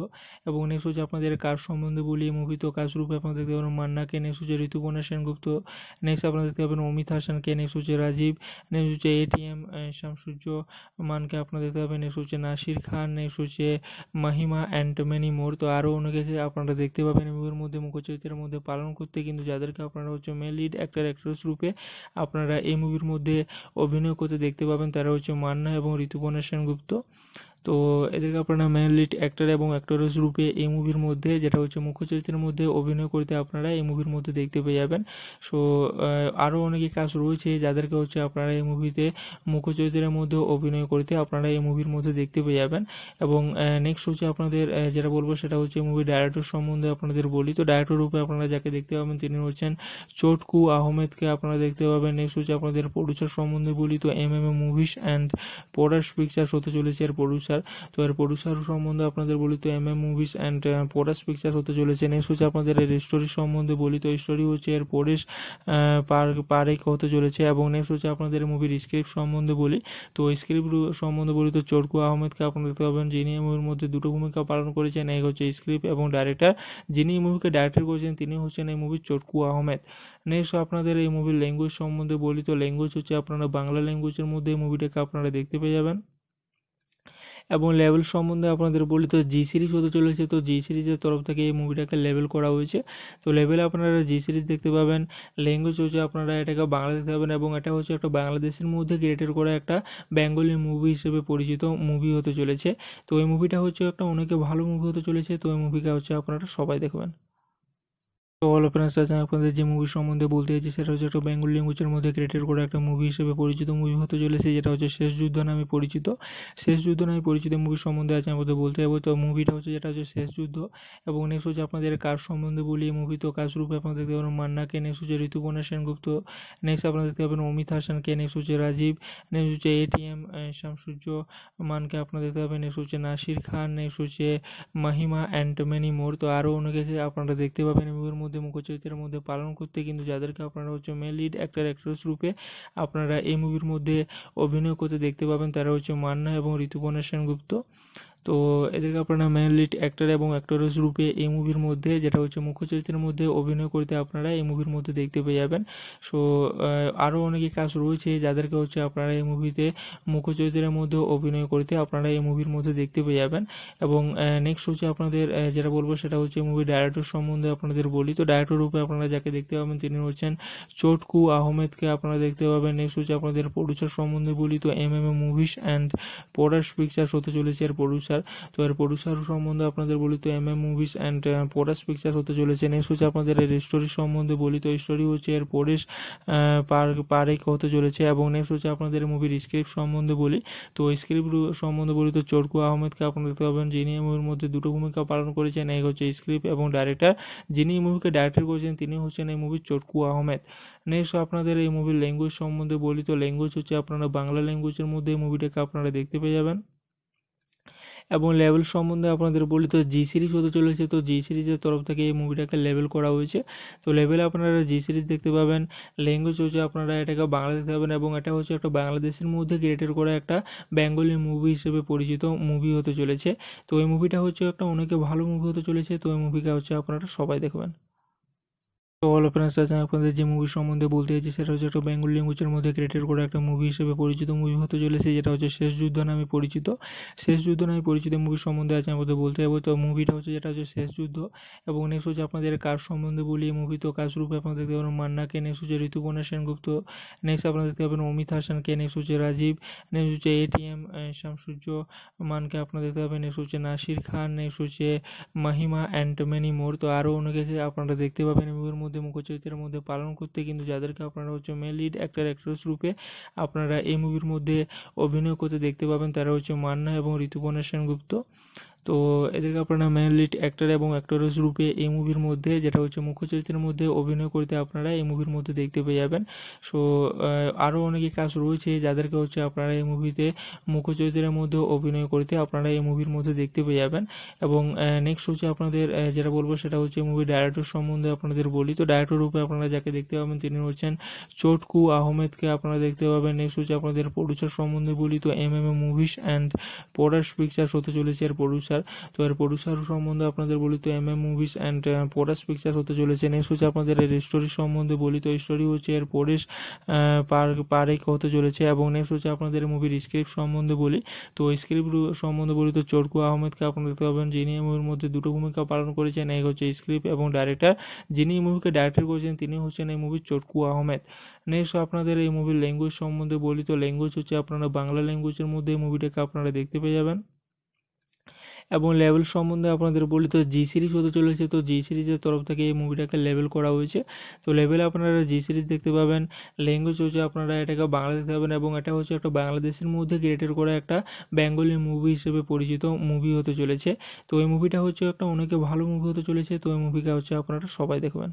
Speaker 2: এবং নেক্সট হচ্ছে আপনাদের কাজ সম্বন্ধে বলি এই মুভি তো কাজ রূপে আপনারা দেখতে পাবেন মান্নাকে নেক্সট হচ্ছে ঋতুপর্ণা সেনগুপ্ত নেক্সট আপনারা দেখতে পাবেন অমিত হাসানকে নেক্সট হচ্ছে রাজীব নেক্সট হচ্ছে এটিএম শামসূর্য মানকে আপনারা দেখতে পাবেন নেক্সট হচ্ছে নাসির খান নেক্সট হচ্ছে মাহিমা অ্যান্ড মেনি মোর তো আরও অনেকে আপনারা দেখতে পাবেন মুভির মধ্যে মধ্যে মুখ্য চরিত্রের মধ্যে পালন করতে কিন্তু যাদেরকে আপনারা হচ্ছে মেন লিড অ্যাক্টার অ্যাক্ট্রেস রূপে আপনারা এই মুভির মধ্যে অভিনয় করতে দেখতে পাবেন তারা হচ্ছে মান্না এবং ঋতুপর্ণা সেনগুপ্ত তো এদেরকে আপনারা মেনলি অ্যাক্টর এবং অ্যাক্টরেস রূপে এই মুভির মধ্যে যেটা হচ্ছে মুখ্য চরিত্রের মধ্যে অভিনয় করতে আপনারা এই মুভির মধ্যে দেখতে পেয়ে যাবেন সো আরও অনেকে কাজ রয়েছে যাদেরকে হচ্ছে আপনারা এই মুভিতে মুখ্য চরিত্রের মধ্যে অভিনয় করতে আপনারা এই মুভির মধ্যে দেখতে পেয়ে যাবেন এবং নেক্সট হচ্ছে আপনাদের যেটা বলবো সেটা হচ্ছে মুভি ডায়রেক্টর সম্বন্ধে আপনাদের বলি তো ডায়রেক্টর রূপে আপনারা যাকে দেখতে পাবেন তিনি হচ্ছেন চটকু আহমেদকে আপনারা দেখতে পাবেন নেক্সট হচ্ছে আপনাদের প্রডিউসার সম্বন্ধে বলি তো M M A movies and product pictures হতে চলেছে এর প্রডিউসার নমস্কার তো এর প্রডিউসার সম্বন্ধে আপনাদের বলি তো M M movies and Paresh picture হতে চলেছে নেক্সট হচ্ছে আপনাদের এর স্টোরি সম্বন্ধে বলি তো স্টোরি হচ্ছে এর uh, পরেশ পারেক হতে চলেছে এবং নেক্সট হচ্ছে আপনাদের মুভির স্ক্রিপ্ট সম্বন্ধে বলি তো স্ক্রিপ্ট সম্বন্ধে বলি তো চরকু আহমেদকে আপনারা দেখতে পাবেন যিনি মুভির মধ্যে দুটো ভূমিকা পালন করেছেন এক হচ্ছে স্ক্রিপ্ট এবং ডাইরেক্টর যিনি এই মুভিকে ডাইরেক্টর করেছেন তিনি হচ্ছেন এই মুভির চরকু আহমেদ নেক্সট আপনাদের এই মুভির ল্যাঙ্গুয়েজ সম্বন্ধে বলি তো ল্যাঙ্গুয়েজ হচ্ছে আপনারা বাংলা ল্যাঙ্গুয়েজের মধ্যে এই মুভিটাকে আপনারা দেখতে পেয়ে যাবেন এবং লেভেল সম্বন্ধে আপনাদের বলি তো জি সিরিজ হতে চলেছে তো জি সিরিজের তরফ থেকে এই মুভিটাকে লেভেল করা হয়েছে তো লেভেলে আপনারা জি সিরিজ দেখতে পাবেন ল্যাঙ্গুয়েজ হচ্ছে আপনারা এটাকে বাংলা দেখতে পাবেন এবং এটা হচ্ছে একটা বাংলাদেশের মধ্যে ক্রিয়েটেড করা একটা বেঙ্গলি মুভি হিসেবে পরিচিত মুভি হতে চলেছে তো এই মুভিটা হচ্ছে একটা অনেকে ভালো মুভি হতে চলেছে তো এই মুভিটা হচ্ছে আপনারা সবাই দেখবেন তো হলো ফ্রেন্ডস আজ আমি আপনাদের যে মুভি সম্বন্ধে বলতে চাইছি সেটা হচ্ছে একটা বেঙ্গল ল্যাঙ্গুয়েজের মধ্যে ক্রিয়েটেড করা একটা মুভি হিসেবে পরিচিত মুভি হতে চলেছে যেটা হচ্ছে শেষ যুদ্ধ নামে পরিচিত শেষ যুদ্ধ নামে পরিচিত মুভি সম্বন্ধে আজ আমাদের বলতে যাবো তো মুভিটা হচ্ছে যেটা হচ্ছে শেষ যুদ্ধ এবং নেক্সট হচ্ছে আপনাদের কাজ সম্বন্ধে বলি এই মুভি তো কাজ রূপে আপনারা দেখতে পাবেন মান্নাকে নেক্সট হচ্ছে ঋতুপর্ণা সেনগুপ্ত নেক্সট আপনারা দেখতে পাবেন অমিত হাসানকে নেক্সট হচ্ছে রাজীব নেক্সট হচ্ছে এটিএম শামসূর্য মানকে আপনারা দেখতে পাবেন নেক্সট হচ্ছে নাসির খান নেক্সট হচ্ছে মাহিমা অ্যান্ড মেনি মোর তো আরও অনেকে আপনারা দেখতে পাবেন মুভির মধ্যে মধ্যে মুখ্য চরিত্রের মধ্যে পালন করতে কিন্তু যাদেরকে আপনারা হচ্ছে মেন লিড অ্যাক্টার অ্যাক্ট্রেস রূপে আপনারা এই মুভির মধ্যে অভিনয় করতে দেখতে পাবেন তারা হচ্ছে মান্না এবং ঋতুপর্ণা সেনগুপ্ত তো এদেরকে আপনারা মেনলি অ্যাক্টর এবং অ্যাক্টরেস রূপে এই মুভির মধ্যে যেটা হচ্ছে মুখ্য চরিত্রের মধ্যে অভিনয় করতে আপনারা এই মুভির মধ্যে দেখতে পেয়ে যাবেন সো আরও অনেকে কাজ রয়েছে যাদেরকে হচ্ছে আপনারা এই মুভিতে মুখ্য চরিত্রের মধ্যে অভিনয় করতে আপনারা এই মুভির মধ্যে দেখতে পেয়ে যাবেন এবং নেক্সট হচ্ছে আপনাদের যেটা বলবো সেটা হচ্ছে মুভি ডাইরেক্টর সম্বন্ধে আপনাদের বলি তো ডাইরেক্টর রূপে আপনারা যাকে দেখতে পাবেন তিনি হচ্ছেন চটকু আহমেদকে আপনারা দেখতে পাবেন নেক্সট হচ্ছে আপনাদের প্রডিউসার সম্বন্ধে বলি তো M M A movies and product pictures হতে চলেছে এর প্রডিউসার প্রডিউসার তো এর প্রডিউসার সম্বন্ধে আপনাদের বলি তো M M movies and Paresh picture হতে চলেছে নেক্সট হচ্ছে আপনাদের এর স্টোরি সম্বন্ধে বলি তো স্টোরি হচ্ছে এর uh, পরেশ পারেক হতে চলেছে এবং নেক্সট হচ্ছে আপনাদের মুভির স্ক্রিপ্ট সম্বন্ধে বলি তো স্ক্রিপ্ট সম্বন্ধে বলি তো চরকু আহমেদকে আপনারা দেখতে পাবেন যিনি মুভির মধ্যে দুটো ভূমিকা পালন করেছেন এক হচ্ছে স্ক্রিপ্ট এবং ডাইরেক্টর যিনি এই মুভিকে ডাইরেক্টর করেছেন তিনি হচ্ছেন এই মুভির চরকু আহমেদ নেক্সট আপনাদের এই মুভির ল্যাঙ্গুয়েজ সম্বন্ধে বলি তো ল্যাঙ্গুয়েজ হচ্ছে আপনারা বাংলা ল্যাঙ্গুয়েজের মধ্যে এই মুভিটাকে আপনারা দেখতে পেয়ে যাবেন এবং লেভেল সম্বন্ধে আপনাদের বলি তো জি সিরিজ হতে চলেছে তো জি সিরিজের তরফ থেকে এই মুভিটাকে লেভেল করা হয়েছে তো লেভেলে আপনারা জি সিরিজ দেখতে পাবেন ল্যাঙ্গুয়েজ হচ্ছে আপনারা এটাকে বাংলা দেখতে পাবেন এবং এটা হচ্ছে একটা বাংলাদেশের মধ্যে ক্রিয়েটেড করা একটা বেঙ্গলি মুভি হিসেবে পরিচিত মুভি হতে চলেছে তো এই মুভিটা হচ্ছে একটা অনেকে ভালো মুভি হতে চলেছে তো এই মুভিটা হচ্ছে আপনারা সবাই দেখবেন তো হলো ফ্রেন্ডস আজ আমি আপনাদের যে মুভি সম্বন্ধে বলতে চাইছি সেটা হচ্ছে একটা বেঙ্গল ল্যাঙ্গুয়েজের মধ্যে ক্রিয়েটেড করা একটা মুভি হিসেবে পরিচিত মুভি হতে চলেছে যেটা হচ্ছে শেষ যুদ্ধ নামে পরিচিত শেষ যুদ্ধ নামে পরিচিত মুভি সম্বন্ধে আজ আমাদের বলতে যাবো তো মুভিটা হচ্ছে যেটা হচ্ছে শেষ যুদ্ধ এবং নেক্সট হচ্ছে আপনাদের কাজ সম্বন্ধে বলি এই মুভি তো কাজ রূপে আপনারা দেখতে পাবেন মান্নাকে নেক্সট হচ্ছে ঋতুপর্ণা সেনগুপ্ত নেক্সট আপনারা দেখতে পাবেন অমিত হাসানকে নেক্সট হচ্ছে রাজীব নেক্সট হচ্ছে এটিএম শামসূর্য মানকে আপনারা দেখতে পাবেন নেক্সট হচ্ছে নাসির খান নেক্সট হচ্ছে মাহিমা অ্যান্ড মেনি মোর তো আরও অনেকে আপনারা দেখতে পাবেন মুভির মধ্যে মধ্যে মুখ্য চরিত্রের মধ্যে পালন করতে কিন্তু যাদেরকে আপনারা হচ্ছে মেন লিড অ্যাক্টর অ্যাক্ট্রেস রূপে আপনারা এই মুভির মধ্যে অভিনয় করতে দেখতে পাবেন তারা হচ্ছে মান্না এবং ঋতুপর্ণা সেনগুপ্ত তো এদেরকে আপনারা মেনলি অ্যাক্টর এবং অ্যাক্টরেস রূপে এই মুভির মধ্যে যেটা হচ্ছে মুখ্য চরিত্রের মধ্যে অভিনয় করতে আপনারা এই মুভির মধ্যে দেখতে পেয়ে যাবেন সো আরও অনেকে কাজ রয়েছে যাদেরকে হচ্ছে আপনারা এই মুভিতে মুখ্য চরিত্রের মধ্যে অভিনয় করতে আপনারা এই মুভির মধ্যে দেখতে পেয়ে যাবেন এবং নেক্সট হচ্ছে আপনাদের যেটা বলবো সেটা হচ্ছে মুভি ডাইরেক্টর সম্বন্ধে আপনাদের বলি তো ডাইরেক্টর রূপে আপনারা যাকে দেখতে পাবেন তিনি হচ্ছেন চটকু আহমেদকে আপনারা দেখতে পাবেন নেক্সট হচ্ছে আপনাদের প্রডিউসার সম্বন্ধে বলি তো M M A movies and পোডাস pictures হতে চলেছে এর প্রডিউসার প্রডিউসার তো এর প্রডিউসার সম্বন্ধে আপনাদের বলি তো M M movies and পরাশ picture হতে চলেছে নেক্সট হচ্ছে আপনাদের এর স্টোরি সম্বন্ধে বলি তো স্টোরি হচ্ছে এর uh, পরেশ পারেক হতে চলেছে এবং নেক্সট হচ্ছে আপনাদের মুভির স্ক্রিপ্ট সম্বন্ধে বলি তো স্ক্রিপ্ট সম্বন্ধে বলি তো চরকু আহমেদকে আপনারা দেখতে পাবেন যিনি মুভির মধ্যে দুটো ভূমিকা পালন করেছেন এক হচ্ছে স্ক্রিপ্ট এবং ডাইরেক্টর যিনি এই মুভিকে ডাইরেক্টর করেছেন তিনি হচ্ছেন এই মুভির চরকু আহমেদ নেক্সট আপনাদের এই মুভির ল্যাঙ্গুয়েজ সম্বন্ধে বলি তো ল্যাঙ্গুয়েজ হচ্ছে আপনারা বাংলা ল্যাঙ্গুয়েজের মধ্যে এই মুভিটাকে আপনারা দেখতে পেয়ে যাবেন এবং লেভেল সম্বন্ধে আপনাদের বলি তো জি সিরিজ হতে চলেছে তো জি সিরিজের তরফ থেকে এই মুভিটাকে লেভেল করা হয়েছে তো লেভেলে আপনারা জি সিরিজ দেখতে পাবেন ল্যাঙ্গুয়েজ হচ্ছে আপনারা এটাকে বাংলা দেখতে পাবেন এবং এটা হচ্ছে একটা বাংলাদেশের মধ্যে ক্রিয়েটেড করা একটা বেঙ্গলি মুভি হিসেবে পরিচিত মুভি হতে চলেছে তো এই মুভিটা হচ্ছে একটা অনেকে ভালো মুভি হতে চলেছে তো এই মুভিটা হচ্ছে আপনারা সবাই দেখবেন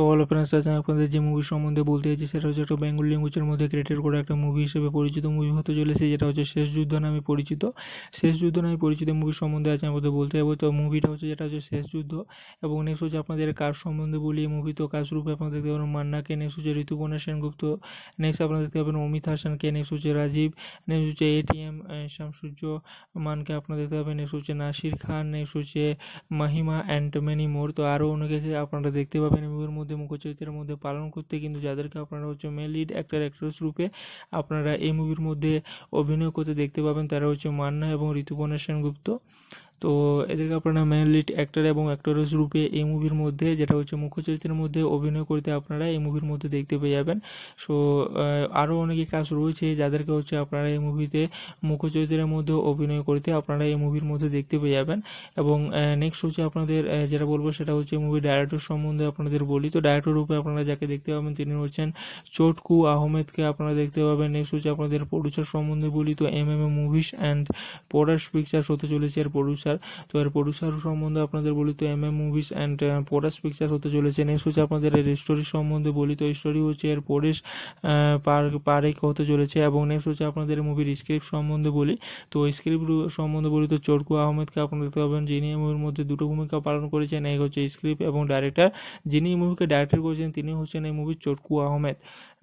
Speaker 2: তো অল ফ্রেন্ডস আজ আমি আপনাদের যে মুভি সম্বন্ধে বলতে চাইছি সেটা হচ্ছে একটা বেঙ্গল ল্যাঙ্গুয়েজের মধ্যে ক্রিয়েটেড করা একটা মুভি হিসেবে পরিচিত মুভি হতে চলেছে যেটা হচ্ছে শেষ যুদ্ধ নামে পরিচিত শেষ যুদ্ধ নামে পরিচিত মুভি সম্বন্ধে আজ আমাদের বলতে যাবো তো মুভিটা হচ্ছে যেটা হচ্ছে শেষ যুদ্ধ এবং নেক্সট হচ্ছে আপনাদের কাজ সম্বন্ধে বলি এই মুভি তো কাজ রূপে আপনারা দেখতে পাবেন মান্নাকে নেক্সট হচ্ছে ঋতুপর্ণা সেনগুপ্ত নেক্সট আপনারা দেখতে পাবেন অমিত হাসানকে নেক্সট হচ্ছে রাজীব নেক্সট হচ্ছে এটিএম শামসূর্য মানকে আপনারা দেখতে পাবেন নেক্সট হচ্ছে নাসির খান নেক্সট হচ্ছে মাহিমা অ্যান্ড মেনি মোর তো আরও অনেকে আপনারা দেখতে পাবেন মুভির মধ্যে মধ্যে মুখ্য চরিত্রের মধ্যে পালন করতে কিন্তু যাদেরকে আপনারা হচ্ছে মেন লিড অ্যাক্টর অ্যাক্ট্রেস রূপে আপনারা এই মুভির মধ্যে অভিনয় করতে দেখতে পাবেন তারা হচ্ছে মান্না এবং ঋতুপর্ণা সেনগুপ্ত তো এদেরকে আপনারা মেনলি লিড অ্যাক্টর এবং অ্যাক্টরেস রূপে এই মুভির মধ্যে যেটা হচ্ছে মুখ্য চরিত্রের মধ্যে অভিনয় করতে আপনারা এই মুভির মধ্যে দেখতে পেয়ে যাবেন সো আরও অনেকে কাজ রয়েছে যাদেরকে হচ্ছে আপনারা এই মুভিতে মুখ্য চরিত্রের মধ্যে অভিনয় করতে আপনারা এই মুভির মধ্যে দেখতে পেয়ে যাবেন এবং নেক্সট হচ্ছে আপনাদের যেটা বলবো সেটা হচ্ছে মুভি ডাইরেক্টর সম্বন্ধে আপনাদের বলি তো ডাইরেক্টর রূপে আপনারা যাকে দেখতে পাবেন তিনি হচ্ছেন চটকু আহমেদকে আপনারা দেখতে পাবেন নেক্সট হচ্ছে আপনাদের প্রডিউসার সম্বন্ধে বলি তো M M A movies and পোডাস pictures হতে চলেছে এর প্রডিউসার প্রডিউসার তো এর প্রডিউসার সম্বন্ধে আপনাদের বলি তো M M movies and Paresh pictures হতে চলেছে নেক্সট হচ্ছে আপনাদের এর স্টোরি সম্বন্ধে বলি তো স্টোরি হচ্ছে এর uh, পরেশ পারেক হতে চলেছে এবং নেক্সট হচ্ছে আপনাদের মুভির স্ক্রিপ্ট সম্বন্ধে বলি তো স্ক্রিপ্ট সম্বন্ধে বলি তো চরকু আহমেদকে আপনারা দেখতে পাবেন যিনি মুভির মধ্যে দুটো ভূমিকা পালন করেছেন এক হচ্ছে স্ক্রিপ্ট এবং ডাইরেক্টর যিনি এই মুভিকে ডাইরেক্টর করেছেন তিনি হচ্ছেন এই মুভির চরকু আহমেদ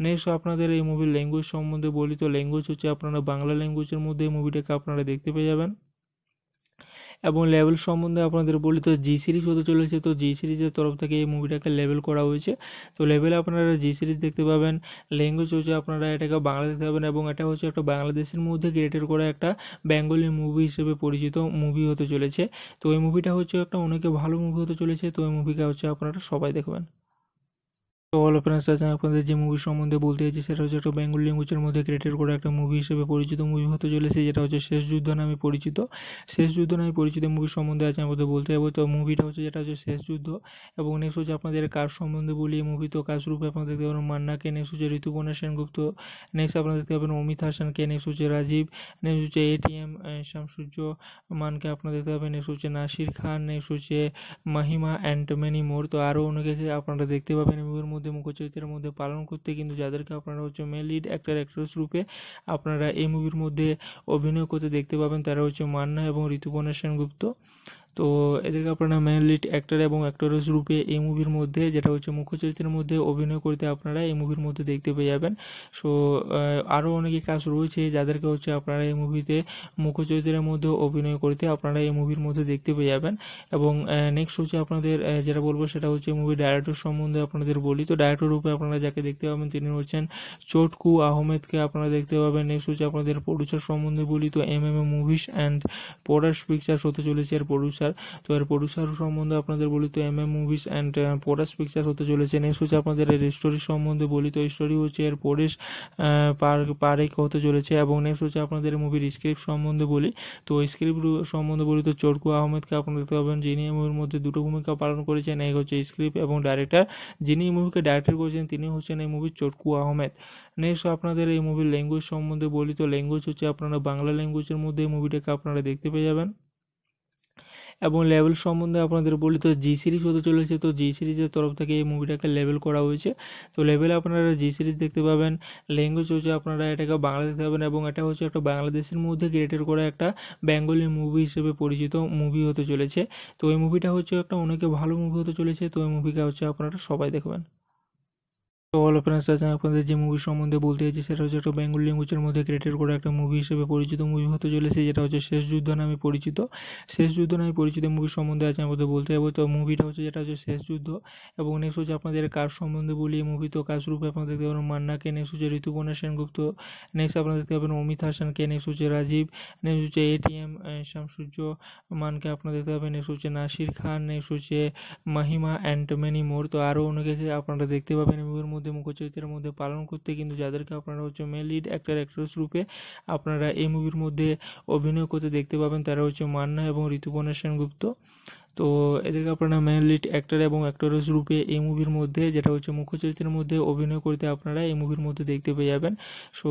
Speaker 2: নেক্সট আপনাদের এই মুভির ল্যাঙ্গুয়েজ সম্বন্ধে বলি তো ল্যাঙ্গুয়েজ হচ্ছে আপনারা বাংলা ল্যাঙ্গুয়েজের মধ্যে এই মুভিটাকে আপনারা দেখতে পেয়ে যাবেন এবং লেভেল সম্বন্ধে আপনাদের বলি তো জি সিরিজ হতে চলেছে তো জি সিরিজের তরফ থেকে এই মুভিটাকে লেভেল করা হয়েছে তো লেভেলে আপনারা জি সিরিজ দেখতে পাবেন ল্যাঙ্গুয়েজ হচ্ছে আপনারা এটাকে বাংলা দেখতে পাবেন এবং এটা হচ্ছে একটা বাংলাদেশের মধ্যে ক্রিয়েটেড করা একটা বেঙ্গলি মুভি হিসেবে পরিচিত মুভি হতে চলেছে তো এই মুভিটা হচ্ছে একটা অনেকে ভালো মুভি হতে চলেছে তো এই মুভিটা হচ্ছে আপনারা সবাই দেখবেন তো অল ফ্রেন্ডস আজ আপনাদের যে মুভি সম্বন্ধে বলতে চাইছি সেটা হচ্ছে একটা বেঙ্গল ল্যাঙ্গুয়েজের মধ্যে ক্রিয়েটেড করা একটা মুভি হিসেবে পরিচিত মুভি হতে চলেছে যেটা হচ্ছে শেষ যুদ্ধ নামে পরিচিত শেষ যুদ্ধ নামে পরিচিত মুভি সম্বন্ধে আজ আমাদের বলতে যাবো তো মুভিটা হচ্ছে যেটা হচ্ছে শেষ যুদ্ধ এবং নেক্সট হচ্ছে আপনাদের কাজ সম্বন্ধে বলি এই মুভি তো কাজ রূপে আপনারা দেখতে পাবেন মান্নাকে নেক্সট হচ্ছে ঋতুপর্ণা সেনগুপ্ত নেক্সট আপনারা দেখতে পাবেন অমিত হাসানকে নেক্সট হচ্ছে রাজীব নেক্সট হচ্ছে এটিএম শামসূর্য মানকে আপনারা দেখতে পাবেন নেক্সট হচ্ছে নাসির খান নেক্সট হচ্ছে মাহিমা অ্যান্ড মেনি মোর তো আরও অনেকে আপনারা দেখতে পাবেন মুভির মধ্যে মধ্যে মুখ্য চরিত্রের মধ্যে পালন করতে কিন্তু যাদেরকে আপনারা হচ্ছে মেন লিড অ্যাক্টার অ্যাক্ট্রেস রূপে আপনারা এই মুভির মধ্যে অভিনয় করতে দেখতে পাবেন তারা হচ্ছে মান্না এবং ঋতুপর্ণা সেনগুপ্ত তো এদেরকে আপনারা মেনলি অ্যাক্টর এবং অ্যাক্টরেস রূপে এই মুভির মধ্যে যেটা হচ্ছে মুখ্য চরিত্রের মধ্যে অভিনয় করতে আপনারা এই মুভির মধ্যে দেখতে পেয়ে যাবেন সো আরও অনেকে কাজ রয়েছে যাদেরকে হচ্ছে আপনারা এই মুভিতে মুখ্য চরিত্রের মধ্যে অভিনয় করতে আপনারা এই মুভির মধ্যে দেখতে পেয়ে যাবেন এবং নেক্সট হচ্ছে আপনাদের যেটা বলবো সেটা হচ্ছে মুভি ডায়রেক্টর সম্বন্ধে আপনাদের বলি তো ডায়রেক্টর রূপে আপনারা যাকে দেখতে পাবেন তিনি হচ্ছেন চটকু আহমেদকে আপনারা দেখতে পাবেন নেক্সট হচ্ছে আপনাদের প্রডিউসার সম্বন্ধে বলি তো M M A movies and product pictures হতে চলেছে এর প্রডিউসার প্রডিউসার তো এর প্রডিউসার সম্বন্ধে আপনাদের বলি তো M M movies and পোডাস picture হতে চলেছে নেক্সট হচ্ছে আপনাদের এর স্টোরি uh, সম্বন্ধে বলি তো স্টোরি হচ্ছে এর পরেশ পারেক হতে চলেছে এবং নেক্সট হচ্ছে আপনাদের মুভির স্ক্রিপ্ট সম্বন্ধে বলি তো স্ক্রিপ্ট সম্বন্ধে বলি তো চরকু আহমেদকে আপনারা দেখতে পাবেন যিনি মুভির মধ্যে দুটো ভূমিকা পালন করেছেন এক হচ্ছে স্ক্রিপ্ট এবং ডাইরেক্টর যিনি মুভিকে ডাইরেক্টর করেছেন তিনি হচ্ছেন এই মুভির চরকু আহমেদ নেক্সট আপনাদের এই মুভির ল্যাঙ্গুয়েজ সম্বন্ধে বলি তো ল্যাঙ্গুয়েজ হচ্ছে আপনারা বাংলা ল্যাঙ্গুয়েজের মধ্যে এই মুভিটাকে আপনারা দেখতে পেয়ে যাবেন এবং লেভেল সম্বন্ধে আপনাদের বলি তো জি সিরিজ হতে চলেছে তো জি সিরিজের তরফ থেকে এই মুভিটাকে লেভেল করা হয়েছে তো লেভেলে আপনারা জি সিরিজ দেখতে পাবেন ল্যাঙ্গুয়েজ হচ্ছে আপনারা এটাকে বাংলা দেখতে পাবেন এবং এটা হচ্ছে একটা বাংলাদেশের মধ্যে ক্রিয়েটেড করা একটা বেঙ্গলি মুভি হিসেবে পরিচিত মুভি হতে চলেছে তো এই মুভিটা হচ্ছে একটা অনেকে ভালো মুভি হতে চলেছে তো এই মুভিটা হচ্ছে আপনারা সবাই দেখবেন তো হলো ফ্রেন্ডস আজ আমি আপনাদের যে মুভি সম্বন্ধে বলতে চাইছি সেটা হচ্ছে একটা বেঙ্গল ল্যাঙ্গুয়েজের মধ্যে ক্রিয়েটেড করা একটা মুভি হিসেবে পরিচিত মুভি হতে চলেছে যেটা হচ্ছে শেষ যুদ্ধ নামে পরিচিত শেষ যুদ্ধ নামে পরিচিত মুভি সম্বন্ধে আজ আমাদের বলতে যাবো তো মুভিটা হচ্ছে যেটা হচ্ছে শেষ যুদ্ধ এবং নেক্সট হচ্ছে আপনাদের কাজ সম্বন্ধে বলি এই মুভি তো কাজ রূপে আপনারা দেখতে পাবেন মান্নাকে নেক্সট হচ্ছে ঋতুপর্ণা সেনগুপ্ত নেক্সট আপনারা দেখতে পাবেন অমিত হাসানকে নেক্সট হচ্ছে রাজীব নেক্সট হচ্ছে এটিএম শামসূর্য মানকে আপনারা দেখতে পাবেন নেক্সট হচ্ছে নাসির খান নেক্সট হচ্ছে মাহিমা অ্যান্ড মেনি মোর তো আরও অনেকে আপনারা দেখতে পাবেন মুভির মধ্যে মধ্যে মুখ্য চরিত্রের মধ্যে পালন করতে কিন্তু যাদেরকে আপনারা হচ্ছে মেন লিড অ্যাক্টার অ্যাক্ট্রেস রূপে আপনারা এই মুভির মধ্যে অভিনয় করতে দেখতে পাবেন তারা হচ্ছে মান্না এবং ঋতুপর্ণা সেনগুপ্ত তো এদেরকে আপনারা মেনলি লিড অ্যাক্টর এবং অ্যাক্টরেস রূপে এই মুভির মধ্যে যেটা হচ্ছে মুখ্য চরিত্রের মধ্যে অভিনয় করতে আপনারা এই মুভির মধ্যে দেখতে পেয়ে যাবেন সো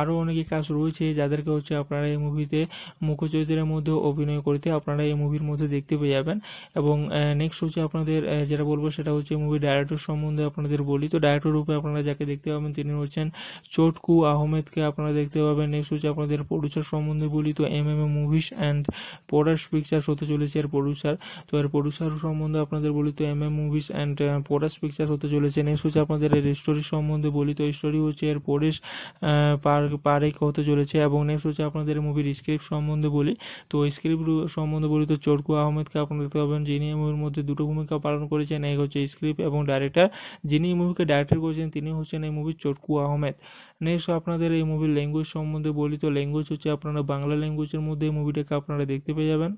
Speaker 2: আরও অনেকে কাজ রয়েছে যাদেরকে হচ্ছে আপনারা এই মুভিতে মুখ্য চরিত্রের মধ্যে অভিনয় করতে আপনারা এই মুভির মধ্যে দেখতে পেয়ে যাবেন এবং নেক্সট হচ্ছে আপনাদের যেটা বলবো সেটা হচ্ছে মুভি ডায়রেক্টর সম্বন্ধে আপনাদের বলি তো ডায়রেক্টর রূপে আপনারা যাকে দেখতে পাবেন তিনি হচ্ছেন চটকু আহমেদকে আপনারা দেখতে পাবেন নেক্সট হচ্ছে আপনাদের প্রডিউসার সম্বন্ধে বলি তো M M A movies and product pictures হতে চলেছে এর প্রডিউসার নমস্কার তো এর প্রডিউসার সম্বন্ধে আপনাদের বলি তো M M movies and Paresh picture হতে চলেছে নেক্সট হচ্ছে আপনাদের এর স্টোরি uh, সম্বন্ধে বলি তো স্টোরি হচ্ছে এর পরেশ পারেক হতে চলেছে এবং নেক্সট হচ্ছে আপনাদের মুভির স্ক্রিপ্ট সম্বন্ধে বলি তো স্ক্রিপ্ট সম্বন্ধে বলি তো চরকু আহমেদকে আপনারা দেখতে পাবেন যিনি মুভির মধ্যে দুটো ভূমিকা পালন করেছেন এক হচ্ছে স্ক্রিপ্ট এবং ডাইরেক্টর যিনি এই মুভিকে ডাইরেক্টর করেছেন তিনি হচ্ছেন এই মুভির চরকু আহমেদ নেক্সট আপনাদের এই মুভির ল্যাঙ্গুয়েজ সম্বন্ধে বলি তো ল্যাঙ্গুয়েজ হচ্ছে আপনারা বাংলা ল্যাঙ্গুয়েজের মধ্যে এই মুভিটাকে আপনারা দেখতে পেয়ে যাবেন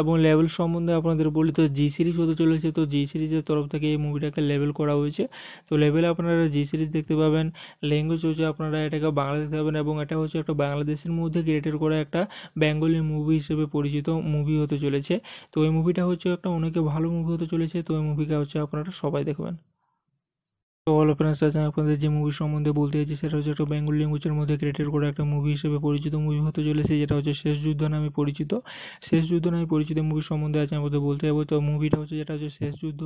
Speaker 2: এবং লেভেল সম্বন্ধে আপনাদের বলি তো জি সিরিজ হতে চলেছে তো জি সিরিজের তরফ থেকে এই মুভিটাকে লেভেল করা হয়েছে তো লেভেলে আপনারা জি সিরিজ দেখতে পাবেন ল্যাঙ্গুয়েজ হচ্ছে আপনারা এটাকে বাংলা দেখতে পাবেন এবং এটা হচ্ছে একটা বাংলাদেশের মধ্যে ক্রিয়েটেড করা একটা বেঙ্গলি মুভি হিসেবে পরিচিত মুভি হতে চলেছে তো এই মুভিটা হচ্ছে একটা অনেকে ভালো মুভি হতে চলেছে তো এই মুভিটা হচ্ছে আপনারা সবাই দেখবেন তো অল ফ্রেন্ডস আজ আমি আপনাদের যে মুভি সম্বন্ধে বলতে চাইছি সেটা হচ্ছে একটা বেঙ্গল ল্যাঙ্গুয়েজের মধ্যে ক্রিয়েটেড করা একটা মুভি হিসেবে পরিচিত মুভি হতে চলেছে যেটা হচ্ছে শেষ যুদ্ধ নামে পরিচিত শেষ যুদ্ধ নামে পরিচিত মুভি সম্বন্ধে আজ আমাদের বলতে যাবো তো মুভিটা হচ্ছে যেটা হচ্ছে শেষ যুদ্ধ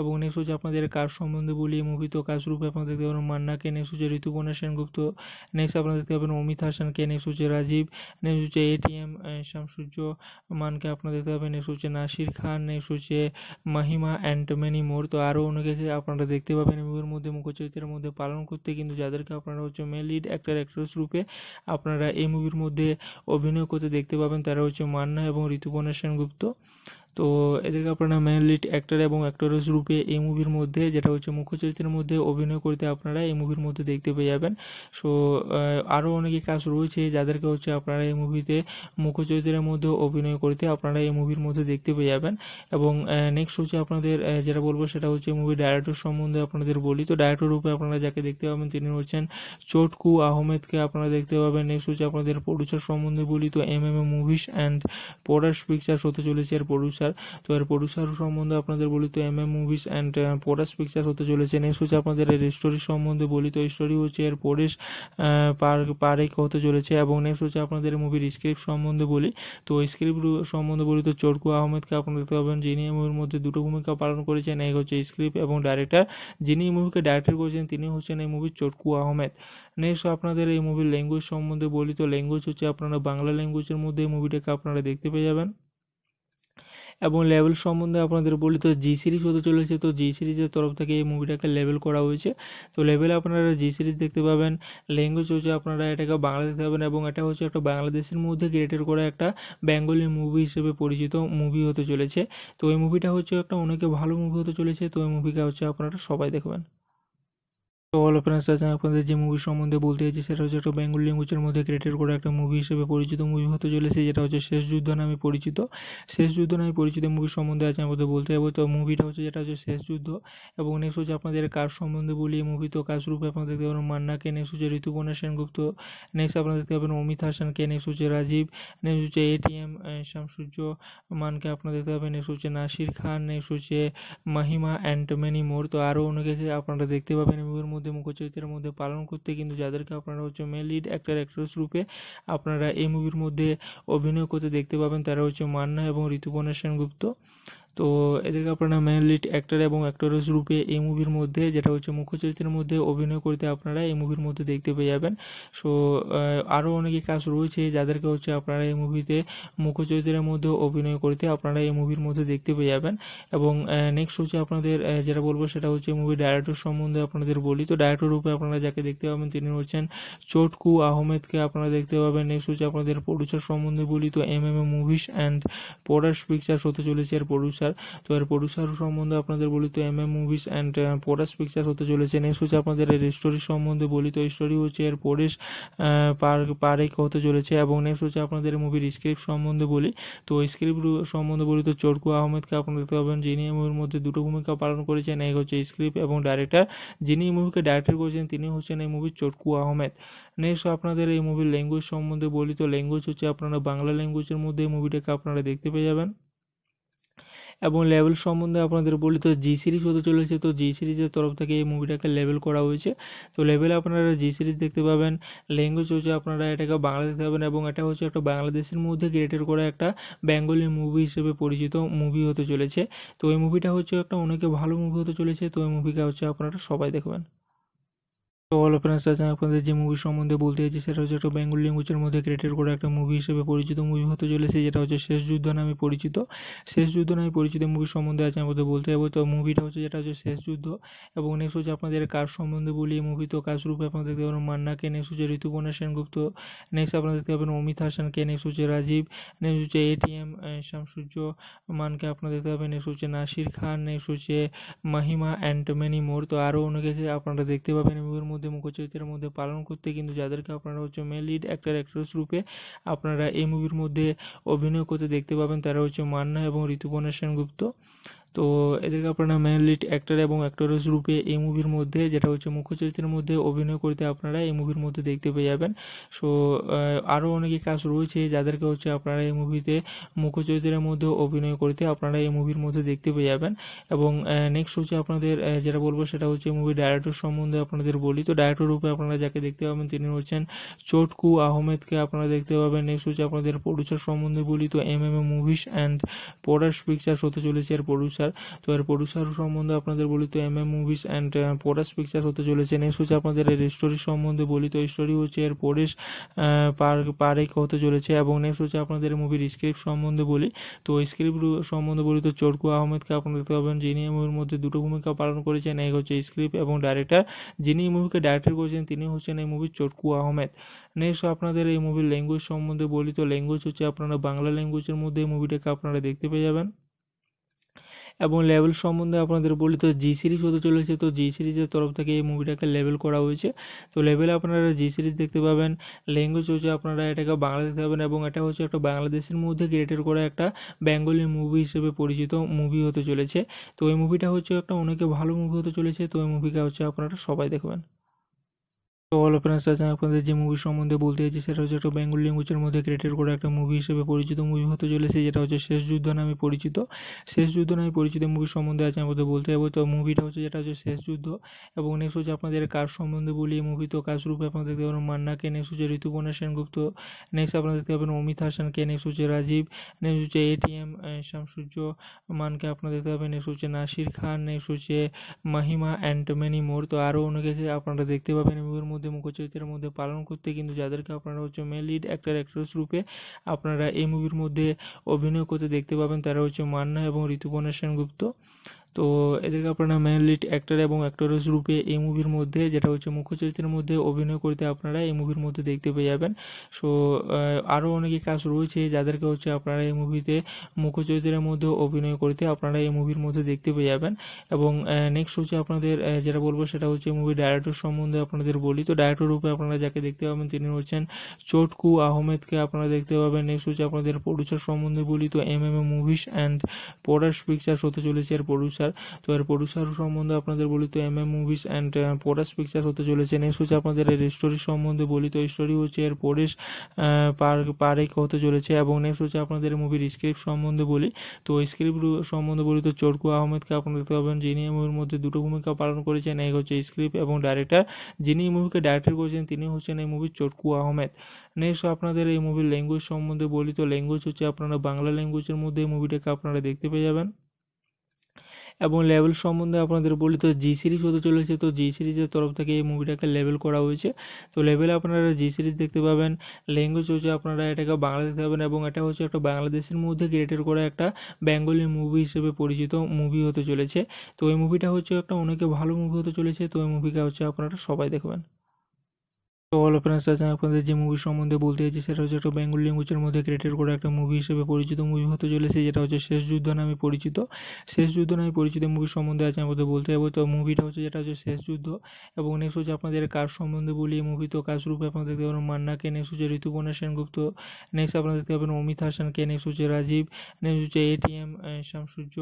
Speaker 2: এবং নেক্সট হচ্ছে আপনাদের কাজ সম্বন্ধে বলি এই মুভি তো কাজ রূপে আপনারা দেখতে পাবেন মান্নাকে নেক্সট হচ্ছে ঋতুপর্ণা সেনগুপ্ত নেক্সট আপনারা দেখতে পাবেন অমিত হাসানকে নেক্সট হচ্ছে রাজীব নেক্সট হচ্ছে এটিএম শামসূর্য মানকে আপনার দেখতে পাবেন নেক্সট হচ্ছে নাসির খান নেক্সট হচ্ছে মাহিমা অ্যান্ড মেনি মোর তো আরও অনেকে আপনারা দেখতে পাবেন মুভির মধ্যে মধ্যে মুখ্য চরিত্রের মধ্যে পালন করতে কিন্তু যাদেরকে আপনারা হচ্ছে মেন লিড অ্যাক্টার অ্যাক্ট্রেস রূপে আপনারা এই মুভির মধ্যে অভিনয় করতে দেখতে পাবেন তারা হচ্ছে মান্না এবং ঋতুপর্ণা সেনগুপ্ত তো এদেরকে আপনারা মেনলি অ্যাক্টর এবং অ্যাক্টরেস রূপে এই মুভির মধ্যে যেটা হচ্ছে মুখ্য চরিত্রের মধ্যে অভিনয় করতে আপনারা এই মুভির মধ্যে দেখতে পেয়ে যাবেন সো আরও অনেকে কাজ রয়েছে যাদেরকে হচ্ছে আপনারা এই মুভিতে মুখ্য চরিত্রের মধ্যে অভিনয় করতে আপনারা এই মুভির মধ্যে দেখতে পেয়ে যাবেন এবং নেক্সট হচ্ছে আপনাদের যেটা বলবো সেটা হচ্ছে মুভি ডায়রেক্টর সম্বন্ধে আপনাদের বলি তো ডায়রেক্টর রূপে আপনারা যাকে দেখতে পাবেন তিনি হচ্ছেন চটকু আহমেদকে আপনারা দেখতে পাবেন নেক্সট হচ্ছে আপনাদের প্রডিউসার সম্বন্ধে বলি তো M M A movies and product pictures হতে চলেছে এর প্রডিউসার প্রডিউসার তো এর প্রডিউসার সম্বন্ধে আপনাদের বলি তো M M movies and পরাশ picture হতে চলেছে নেক্সট হচ্ছে আপনাদের এর স্টোরি সম্বন্ধে বলি তো স্টোরি হচ্ছে এর uh, পরেশ পারেক হতে চলেছে এবং নেক্সট হচ্ছে আপনাদের মুভির স্ক্রিপ্ট সম্বন্ধে বলি তো স্ক্রিপ্ট সম্বন্ধে বলি তো চরকু আহমেদকে আপনারা দেখতে পাবেন যিনি মুভির মধ্যে দুটো ভূমিকা পালন করেছেন এক হচ্ছে স্ক্রিপ্ট এবং ডাইরেক্টর যিনি এই মুভিকে ডাইরেক্টর করেছেন তিনি হচ্ছেন এই মুভির চরকু আহমেদ নেক্সট আপনাদের এই মুভির ল্যাঙ্গুয়েজ সম্বন্ধে বলি তো ল্যাঙ্গুয়েজ হচ্ছে আপনারা বাংলা ল্যাঙ্গুয়েজের মধ্যে এই মুভিটাকে আপনারা দেখতে পেয়ে যাবেন এবং লেভেল সম্বন্ধে আপনাদের বলি তো জি সিরিজ হতে চলেছে তো জি সিরিজের তরফ থেকে এই মুভিটাকে লেভেল করা হয়েছে তো লেভেলে আপনারা জি সিরিজ দেখতে পাবেন ল্যাঙ্গুয়েজ হচ্ছে আপনারা এটাকে বাংলা দেখতে পাবেন এবং এটা হচ্ছে একটা বাংলাদেশের মধ্যে ক্রিয়েটেড করা একটা বেঙ্গলি মুভি হিসেবে পরিচিত মুভি হতে চলেছে তো এই মুভিটা হচ্ছে একটা অনেকে ভালো মুভি হতে চলেছে তো এই মুভিটা হচ্ছে আপনারা সবাই দেখবেন তো হলো ফ্রেন্ডস আজ আমি আপনাদের যে মুভি সম্বন্ধে বলতে চাইছি সেটা হচ্ছে একটা বেঙ্গল ল্যাঙ্গুয়েজের মধ্যে ক্রিয়েটেড করা একটা মুভি হিসেবে পরিচিত মুভি হতে চলেছে যেটা হচ্ছে শেষ যুদ্ধ নামে পরিচিত শেষ যুদ্ধ নামে পরিচিত মুভি সম্বন্ধে আজ আমাদের বলতে যাবো তো মুভিটা হচ্ছে যেটা হচ্ছে শেষ যুদ্ধ এবং নেক্সট হচ্ছে আপনাদের কাজ সম্বন্ধে বলি এই মুভি তো কাজ রূপে আপনারা দেখতে পাবেন মান্নাকে নেক্সট হচ্ছে ঋতুপর্ণা সেনগুপ্ত নেক্সট আপনারা দেখতে পাবেন অমিত হাসানকে নেক্সট হচ্ছে রাজীব নেক্সট হচ্ছে এটিএম শামসূর্য মানকে আপনারা দেখতে পাবেন নেক্সট হচ্ছে নাসির খান নেক্সট হচ্ছে মাহিমা অ্যান্ড মেনি মোর তো আরও অনেকে আপনারা দেখতে পাবেন মুভির মধ্যে মধ্যে মুখ্য চরিত্রের মধ্যে পালন করতে কিন্তু যাদেরকে আপনারা হচ্ছে মেন লিড অ্যাক্টার অ্যাক্ট্রেস রূপে আপনারা এই মুভির মধ্যে অভিনয় করতে দেখতে পাবেন তারা হচ্ছে মান্না এবং ঋতুপর্ণা সেনগুপ্ত তো এদেরকে আপনারা মেন লিড অ্যাক্টর এবং অ্যাক্টরেস রূপে এই মুভির মধ্যে যেটা হচ্ছে মুখ্য চরিত্রের মধ্যে অভিনয় করতে আপনারা এই মুভির মধ্যে দেখতে পেয়ে যাবেন সো আরও অনেকে কাজ রয়েছে যাদেরকে হচ্ছে আপনারা এই মুভিতে মুখ্য চরিত্রের মধ্যে অভিনয় করতে আপনারা এই মুভির মধ্যে দেখতে পেয়ে যাবেন এবং নেক্সট হচ্ছে আপনাদের যেটা বলবো সেটা হচ্ছে মুভি ডায়রেক্টর সম্বন্ধে আপনাদের বলি তো ডায়রেক্টর রূপে আপনারা যাকে দেখতে পাবেন তিনি হচ্ছেন চটকু আহমেদকে আপনারা দেখতে পাবেন নেক্সট হচ্ছে আপনাদের প্রডিউসার সম্বন্ধে বলি তো M M A movies and পোডাস pictures হতে চলেছে এর প্রডিউসার পিকচার তো এর প্রডিউসার সম্বন্ধে আপনাদের বলি তো M M movies and পরাশ picture হতে চলেছে নেক্সট হচ্ছে আপনাদের এর স্টোরি সম্বন্ধে বলি তো স্টোরি হচ্ছে এর uh, পরেশ পারেক হতে চলেছে এবং নেক্সট হচ্ছে আপনাদের মুভির স্ক্রিপ্ট সম্বন্ধে বলি তো স্ক্রিপ্ট সম্বন্ধে বলি তো চরকু আহমেদকে আপনারা দেখতে পাবেন যিনি মুভির মধ্যে দুটো ভূমিকা পালন করেছেন এক হচ্ছে স্ক্রিপ্ট এবং ডাইরেক্টর যিনি এই মুভিকে ডাইরেক্টর করেছেন তিনি হচ্ছেন এই মুভির চরকু আহমেদ নেক্সট আপনাদের এই মুভির ল্যাঙ্গুয়েজ সম্বন্ধে বলি তো ল্যাঙ্গুয়েজ হচ্ছে আপনারা বাংলা ল্যাঙ্গুয়েজের মধ্যে এই মুভিটাকে আপনারা দেখতে পেয়ে যাবেন এবং লেভেল সম্বন্ধে আপনাদের বলি তো জি সিরিজ হতে চলেছে তো জি সিরিজের তরফ থেকে এই মুভিটাকে লেভেল করা হয়েছে তো লেভেলে আপনারা জি সিরিজ দেখতে পাবেন ল্যাঙ্গুয়েজ হচ্ছে আপনারা এটাকে বাংলা দেখতে পাবেন এবং এটা হচ্ছে একটা বাংলাদেশের মধ্যে ক্রিয়েটেড করা একটা বেঙ্গলি মুভি হিসেবে পরিচিত মুভি হতে চলেছে তো এই মুভিটা হচ্ছে একটা অনেকে ভালো মুভি হতে চলেছে তো এই মুভিটা হচ্ছে আপনারা সবাই দেখবেন তো অল ফ্রেন্ডস আজ আপনাদের যে মুভি সম্বন্ধে বলতে চাইছি সেটা হচ্ছে একটা বেঙ্গল ল্যাঙ্গুয়েজের মধ্যে ক্রিয়েটেড করা একটা মুভি হিসেবে পরিচিত মুভি হতে চলেছে যেটা হচ্ছে শেষ যুদ্ধ নামে পরিচিত শেষ যুদ্ধ নামে পরিচিত মুভি সম্বন্ধে আজ আমাদের বলতে যাবো তো মুভিটা হচ্ছে যেটা হচ্ছে শেষ যুদ্ধ এবং নেক্সট হচ্ছে আপনাদের কাজ সম্বন্ধে বলি এই মুভি তো কাজ রূপে আপনারা দেখতে পাবেন মান্নাকে নেক্সট হচ্ছে ঋতুপর্ণা সেনগুপ্ত নেক্সট আপনারা দেখতে পাবেন অমিত হাসানকে নেক্সট হচ্ছে রাজীব নেক্সট হচ্ছে এটিএম শামসূর্য মানকে আপনারা দেখতে পাবেন নেক্সট হচ্ছে নাসির খান নেক্সট হচ্ছে মাহিমা অ্যান্ড মেনি মোর তো আরও অনেকে আপনারা দেখতে পাবেন মুভির মধ্যে মধ্যে মুখ্য চরিত্রের মধ্যে পালন করতে কিন্তু যাদেরকে আপনারা হচ্ছে মেন লিড অ্যাক্টার অ্যাক্ট্রেস রূপে আপনারা এই মুভির মধ্যে অভিনয় করতে দেখতে পাবেন তারা হচ্ছে মান্না এবং ঋতুপর্ণা সেনগুপ্ত তো এদেরকে আপনারা মেনলি অ্যাক্টর এবং অ্যাক্টরেস রূপে এই মুভির মধ্যে যেটা হচ্ছে মুখ্য চরিত্রের মধ্যে অভিনয় করতে আপনারা এই মুভির মধ্যে দেখতে পেয়ে যাবেন সো আরও অনেকে কাজ রয়েছে যাদেরকে হচ্ছে আপনারা এই মুভিতে মুখ্য চরিত্রের মধ্যে অভিনয় করতে আপনারা এই মুভির মধ্যে দেখতে পেয়ে যাবেন এবং নেক্সট হচ্ছে আপনাদের যেটা বলবো সেটা হচ্ছে মুভি ডায়রেক্টর সম্বন্ধে আপনাদের বলি তো ডায়রেক্টর রূপে আপনারা যাকে দেখতে পাবেন তিনি হচ্ছেন চটকু আহমেদকে আপনারা দেখতে পাবেন নেক্সট হচ্ছে আপনাদের প্রডিউসার সম্বন্ধে বলি তো M M A movies and product pictures হতে চলেছে এর প্রডিউসার প্রডিউসার তো এর প্রডিউসার সম্বন্ধে আপনাদের বলি তো M M movies and Paras picture হতে চলেছে নেক্সট হচ্ছে আপনাদের এর স্টোরি uh, সম্বন্ধে বলি তো স্টোরি হচ্ছে এর পরেশ পারেক হতে চলেছে এবং নেক্সট হচ্ছে আপনাদের মুভির স্ক্রিপ্ট সম্বন্ধে বলি তো স্ক্রিপ্ট সম্বন্ধে বলি তো চরকু আহমেদকে আপনারা দেখতে পাবেন যিনি মুভির মধ্যে দুটো ভূমিকা পালন করেছেন এক হচ্ছে স্ক্রিপ্ট এবং ডাইরেক্টর যিনি মুভিকে ডাইরেক্টর করেছেন তিনি হচ্ছেন এই মুভির চরকু আহমেদ নেক্সট আপনাদের এই মুভির ল্যাঙ্গুয়েজ সম্বন্ধে বলি তো ল্যাঙ্গুয়েজ হচ্ছে আপনারা বাংলা ল্যাঙ্গুয়েজের মধ্যে এই মুভিটাকে আপনারা দেখতে পেয়ে যাবেন এবং লেভেল সম্বন্ধে আপনাদের বলি তো জি সিরিজ হতে চলেছে তো জি সিরিজের তরফ থেকে এই মুভিটাকে লেভেল করা হয়েছে তো লেভেলে আপনারা জি সিরিজ দেখতে পাবেন ল্যাঙ্গুয়েজ হচ্ছে আপনারা এটাকে বাংলা দেখতে পাবেন এবং এটা হচ্ছে একটা বাংলাদেশের মধ্যে ক্রিয়েটেড করা একটা বেঙ্গলি মুভি হিসেবে পরিচিত মুভি হতে চলেছে তো এই মুভিটা হচ্ছে একটা অনেকে ভালো মুভি হতে চলেছে তো এই মুভিটা হচ্ছে আপনারা সবাই দেখবেন তো অল ফ্রেন্ডস আজ আপনাদের যে মুভি সম্বন্ধে বলতে চাইছি সেটা হচ্ছে একটা বেঙ্গল ল্যাঙ্গুয়েজের মধ্যে ক্রিয়েটেড করা একটা মুভি হিসেবে পরিচিত মুভি হতে চলেছে যেটা হচ্ছে শেষ যুদ্ধ নামে পরিচিত শেষ যুদ্ধ নামে পরিচিত মুভি সম্বন্ধে আজ আমাদের বলতে যাবো তো মুভিটা হচ্ছে যেটা হচ্ছে শেষ যুদ্ধ এবং নেক্সট হচ্ছে আপনাদের কাজ সম্বন্ধে বলি এই মুভি তো কাজ রূপে আপনারা দেখতে পাবেন মান্নাকে নেক্সট হচ্ছে ঋতুপর্ণা সেনগুপ্ত নেক্সট আপনারা দেখতে পাবেন অমিত হাসানকে নেক্সট হচ্ছে রাজীব নেক্সট হচ্ছে এটিএম শামসূর্য মানকে আপনারা দেখতে পাবেন নেক্সট হচ্ছে নাসির খান নেক্সট হচ্ছে মাহিমা অ্যান্ড মেনি মোর তো আরও অনেকে আপনারা দেখতে পাবেন মুভির মধ্যে মধ্যে মুখ্য চরিত্রের মধ্যে পালন করতে কিন্তু যাদেরকে আপনারা হচ্ছে মেন লিড অ্যাক্টার অ্যাক্ট্রেস রূপে আপনারা এই মুভির মধ্যে অভিনয় করতে দেখতে পাবেন তারা হচ্ছে মান্না এবং ঋতুপর্ণা সেনগুপ্ত তো এদেরকে আপনারা মেনলি অ্যাক্টর এবং অ্যাক্টরেস রূপে এই মুভির মধ্যে যেটা হচ্ছে মুখ্য চরিত্রের মধ্যে অভিনয় করতে আপনারা এই মুভির মধ্যে দেখতে পেয়ে যাবেন সো আরও অনেকে কাজ রয়েছে যাদেরকে হচ্ছে আপনারা এই মুভিতে মুখ্য চরিত্রের মধ্যে অভিনয় করতে আপনারা এই মুভির মধ্যে দেখতে পেয়ে যাবেন এবং নেক্সট হচ্ছে আপনাদের যেটা বলবো সেটা হচ্ছে মুভি ডাইরেক্টর সম্বন্ধে আপনাদের বলি তো ডাইরেক্টর রূপে আপনারা যাকে দেখতে পাবেন তিনি হচ্ছেন চটকু আহমেদকে আপনারা দেখতে পাবেন নেক্সট হচ্ছে আপনাদের প্রডিউসার সম্বন্ধে বলি তো M M A movies and product pictures হতে চলেছে এর প্রডিউসার প্রডিউসার তো এর প্রডিউসার সম্বন্ধে আপনাদের বলি তো M M movies and পোডাস picture হতে চলেছে নেক্সট হচ্ছে আপনাদের এর স্টোরি uh, সম্বন্ধে বলি তো স্টোরি হচ্ছে এর পরেশ পারেক হতে চলেছে এবং নেক্সট হচ্ছে আপনাদের মুভির স্ক্রিপ্ট সম্বন্ধে বলি তো স্ক্রিপ্ট সম্বন্ধে বলি তো চরকু আহমেদকে আপনারা দেখতে পাবেন যিনি মুভির মধ্যে দুটো ভূমিকা পালন করেছেন এক হচ্ছে স্ক্রিপ্ট এবং ডাইরেক্টর যিনি মুভিকে ডাইরেক্টর করেছেন তিনি হচ্ছেন এই মুভির চরকু আহমেদ নেক্সট আপনাদের এই মুভির ল্যাঙ্গুয়েজ সম্বন্ধে বলি তো ল্যাঙ্গুয়েজ হচ্ছে আপনারা বাংলা ল্যাঙ্গুয়েজের মধ্যে এই মুভিটাকে আপনারা দেখতে পেয়ে যাবেন এবং লেভেল সম্বন্ধে আপনাদের বলি তো জি সিরিজ হতে চলেছে তো জি সিরিজের তরফ থেকে এই মুভিটাকে লেভেল করা হয়েছে তো লেভেলে আপনারা জি সিরিজ দেখতে পাবেন ল্যাঙ্গুয়েজ হচ্ছে আপনারা এটাকে বাংলা দেখতে পাবেন এবং এটা হচ্ছে একটা বাংলাদেশের মধ্যে ক্রিয়েটেড করা একটা বেঙ্গলি মুভি হিসেবে পরিচিত মুভি হতে চলেছে তো এই মুভিটা হচ্ছে একটা অনেকে ভালো মুভি হতে চলেছে তো এই মুভিটা হচ্ছে আপনারা সবাই দেখবেন তো হলো ফ্রেন্ডস আজ আমি আপনাদের যে মুভি সম্বন্ধে বলতে চাইছি সেটা হচ্ছে একটা বেঙ্গল ল্যাঙ্গুয়েজের মধ্যে ক্রিয়েটেড করা একটা মুভি হিসেবে পরিচিত মুভি হতে চলেছে যেটা হচ্ছে শেষ যুদ্ধ নামে পরিচিত শেষ যুদ্ধ নামে পরিচিত মুভি সম্বন্ধে আজ আমাদের বলতে যাবো তো মুভিটা হচ্ছে যেটা হচ্ছে শেষ যুদ্ধ এবং নেক্সট হচ্ছে আপনাদের কাজ সম্বন্ধে বলি এই মুভি তো কাজ রূপে আপনারা দেখতে পাবেন মান্নাকে নেক্সট হচ্ছে ঋতুপর্ণা সেনগুপ্ত নেক্সট আপনারা দেখতে পাবেন অমিত হাসানকে নেক্সট হচ্ছে রাজীব নেক্সট হচ্ছে এটিএম শামসূর্য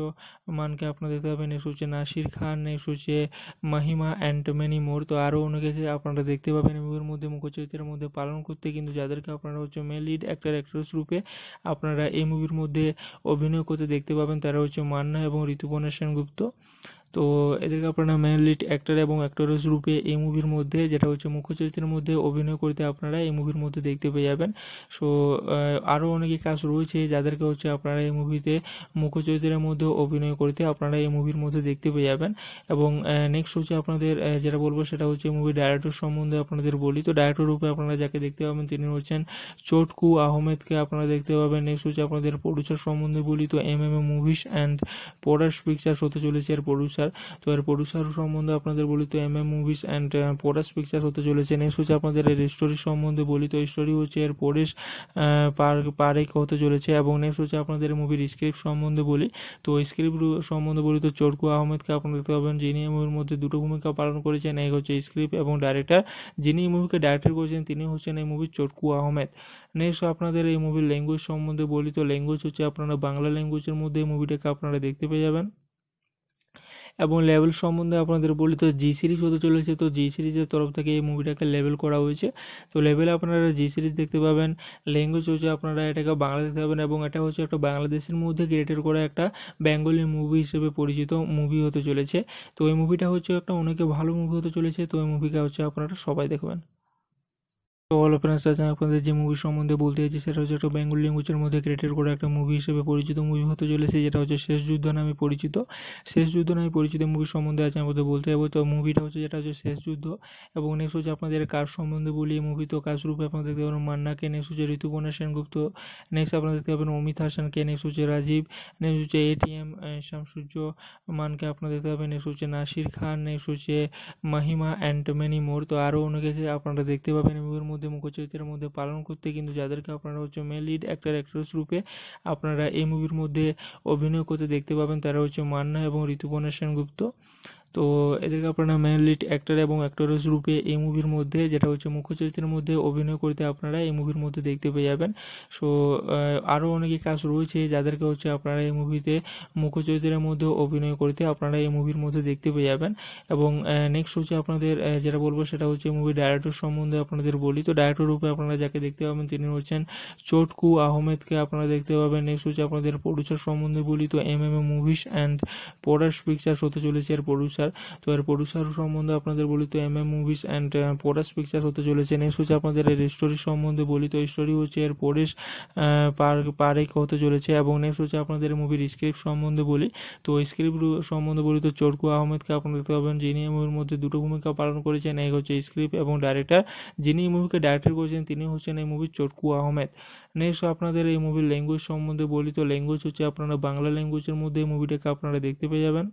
Speaker 2: মানকে আপনারা দেখতে পাবেন নেক্সট হচ্ছে নাসির খান নেক্সট হচ্ছে মাহিমা অ্যান্ড মেনি মোর তো আরও অনেকে আপনারা দেখতে পাবেন মুভির মধ্যে মধ্যে মুখ্য চরিত্রের মধ্যে পালন করতে কিন্তু যাদেরকে আপনারা হচ্ছে মেন লিড অ্যাক্টার অ্যাক্ট্রেস রূপে আপনারা এই মুভির মধ্যে অভিনয় করতে দেখতে পাবেন তারা হচ্ছে মান্না এবং ঋতুপর্ণা সেনগুপ্ত তো এদেরকে আপনারা মেনলি লিড অ্যাক্টর এবং অ্যাক্টরেস রূপে এই মুভির মধ্যে যেটা হচ্ছে মুখ্য চরিত্রের মধ্যে অভিনয় করতে আপনারা এই মুভির মধ্যে দেখতে পেয়ে যাবেন সো আরও অনেকে কাজ রয়েছে যাদেরকে হচ্ছে আপনারা এই মুভিতে মুখ্য চরিত্রের মধ্যে অভিনয় করতে আপনারা এই মুভির মধ্যে দেখতে পেয়ে যাবেন এবং নেক্সট হচ্ছে আপনাদের যেটা বলবো সেটা হচ্ছে মুভি ডায়রেক্টর সম্বন্ধে আপনাদের বলি তো ডায়রেক্টর রূপে আপনারা যাকে দেখতে পাবেন তিনি হচ্ছেন চটকু আহমেদকে আপনারা দেখতে পাবেন নেক্সট হচ্ছে আপনাদের প্রডিউসার সম্বন্ধে বলি তো M M A movies and product pictures হতে চলেছে এর প্রডিউসার প্রডিউসার তো এর প্রডিউসার সম্বন্ধে আপনাদের বলি তো M M movies and পরাশ picture হতে চলেছে নেক্সট হচ্ছে আপনাদের এর স্টোরি uh, সম্বন্ধে বলি তো স্টোরি হচ্ছে এর পরেশ পারেক হতে চলেছে এবং নেক্সট হচ্ছে আপনাদের মুভির স্ক্রিপ্ট সম্বন্ধে বলি তো স্ক্রিপ্ট সম্বন্ধে বলি তো চরকু আহমেদকে আপনারা দেখতে পাবেন যিনি মুভির মধ্যে দুটো ভূমিকা পালন করেছেন এক হচ্ছে স্ক্রিপ্ট এবং ডাইরেক্টর যিনি এই মুভিকে ডাইরেক্টর করেছেন তিনি হচ্ছেন এই মুভির চরকু আহমেদ নেক্সট আপনাদের এই মুভির ল্যাঙ্গুয়েজ সম্বন্ধে বলি তো ল্যাঙ্গুয়েজ হচ্ছে আপনারা বাংলা ল্যাঙ্গুয়েজের মধ্যে এই মুভিটাকে আপনারা দেখতে পেয়ে যাবেন এবং লেভেল সম্বন্ধে আপনাদের বলি তো জি সিরিজ হতে চলেছে তো জি সিরিজের তরফ থেকে এই মুভিটাকে লেভেল করা হয়েছে তো লেভেলে আপনারা জি সিরিজ দেখতে পাবেন ল্যাঙ্গুয়েজ হচ্ছে আপনারা এটাকে বাংলা দেখতে পাবেন এবং এটা হচ্ছে একটা বাংলাদেশের মধ্যে ক্রিয়েটেড করা একটা বেঙ্গলি মুভি হিসেবে পরিচিত মুভি হতে চলেছে তো এই মুভিটা হচ্ছে একটা অনেকে ভালো মুভি হতে চলেছে তো এই মুভিটা হচ্ছে আপনারা সবাই দেখবেন তো অল ফ্রেন্ডস আজ আপনাদের যে মুভি সম্বন্ধে বলতে চাইছি সেটা হচ্ছে একটা বেঙ্গল ল্যাঙ্গুয়েজের মধ্যে ক্রিয়েটেড করা একটা মুভি হিসেবে পরিচিত মুভি হতে চলেছে যেটা হচ্ছে শেষ যুদ্ধ নামে পরিচিত শেষ যুদ্ধ নামে পরিচিত মুভি সম্বন্ধে আজ আমাদের বলতে যাবো তো মুভিটা হচ্ছে যেটা হচ্ছে শেষ যুদ্ধ এবং নেক্সট হচ্ছে আপনাদের কাজ সম্বন্ধে বলি এই মুভি তো কাজ রূপে আপনারা দেখতে পাবেন মান্নাকে নেক্সট হচ্ছে ঋতুপর্ণা সেনগুপ্ত নেক্সট আপনারা দেখতে পাবেন অমিত হাসানকে নেক্সট হচ্ছে রাজীব নেক্সট হচ্ছে এটিএম শামসূর্য মানকে আপনার দেখতে পাবেন নেক্সট হচ্ছে নাসির খান নেক্সট হচ্ছে মাহিমা অ্যান্ড মেনি মোর তো আরও অনেকে আপনারা দেখতে পাবেন মুভির মধ্যে মধ্যে মুখ্য চরিত্রের মধ্যে পালন করতে কিন্তু যাদেরকে আপনারা হচ্ছে মেন লিড অ্যাক্টার অ্যাক্ট্রেস রূপে আপনারা এই মুভির মধ্যে অভিনয় করতে দেখতে পাবেন তারা হচ্ছে মান্না এবং ঋতুপর্ণা সেনগুপ্ত তো এদেরকে আপনারা মেনলি অ্যাক্টর এবং অ্যাক্টরেস রূপে এই মুভির মধ্যে যেটা হচ্ছে মুখ্য চরিত্রের মধ্যে অভিনয় করতে আপনারা এই মুভির মধ্যে দেখতে পেয়ে যাবেন সো আরও অনেকে কাজ রয়েছে যাদেরকে হচ্ছে আপনারা এই মুভিতে মুখ্য চরিত্রের মধ্যে অভিনয় করতে আপনারা এই মুভির মধ্যে দেখতে পেয়ে যাবেন এবং নেক্সট হচ্ছে আপনাদের যেটা বলবো সেটা হচ্ছে মুভি ডায়রেক্টর সম্বন্ধে আপনাদের বলি তো ডায়রেক্টর রূপে আপনারা যাকে দেখতে পাবেন তিনি হচ্ছেন চটকু আহমেদকে আপনারা দেখতে পাবেন নেক্সট হচ্ছে আপনাদের প্রডিউসার সম্বন্ধে বলি তো M M A movies and product pictures হতে চলেছে এর প্রডিউসার প্রডিউসার তো এর প্রডিউসার সম্বন্ধে আপনাদের বলি তো M M movies and পরাশ picture হতে চলেছে নেক্সট হচ্ছে আপনাদের এর স্টোরি সম্বন্ধে বলি তো স্টোরি হচ্ছে এর uh, পরেশ পারেক হতে চলেছে এবং নেক্সট হচ্ছে আপনাদের মুভির স্ক্রিপ্ট সম্বন্ধে বলি তো স্ক্রিপ্ট সম্বন্ধে বলি তো চরকু আহমেদকে আপনারা দেখতে পাবেন যিনি মুভির মধ্যে দুটো ভূমিকা পালন করেছেন এক হচ্ছে স্ক্রিপ্ট এবং ডাইরেক্টর যিনি এই মুভিকে ডাইরেক্টর করেছেন তিনি হচ্ছেন এই মুভির চরকু আহমেদ নেক্সট আপনাদের এই মুভির ল্যাঙ্গুয়েজ সম্বন্ধে বলি তো ল্যাঙ্গুয়েজ হচ্ছে আপনারা বাংলা ল্যাঙ্গুয়েজের মধ্যে এই মুভিটাকে আপনারা দেখতে পেয়ে যাবেন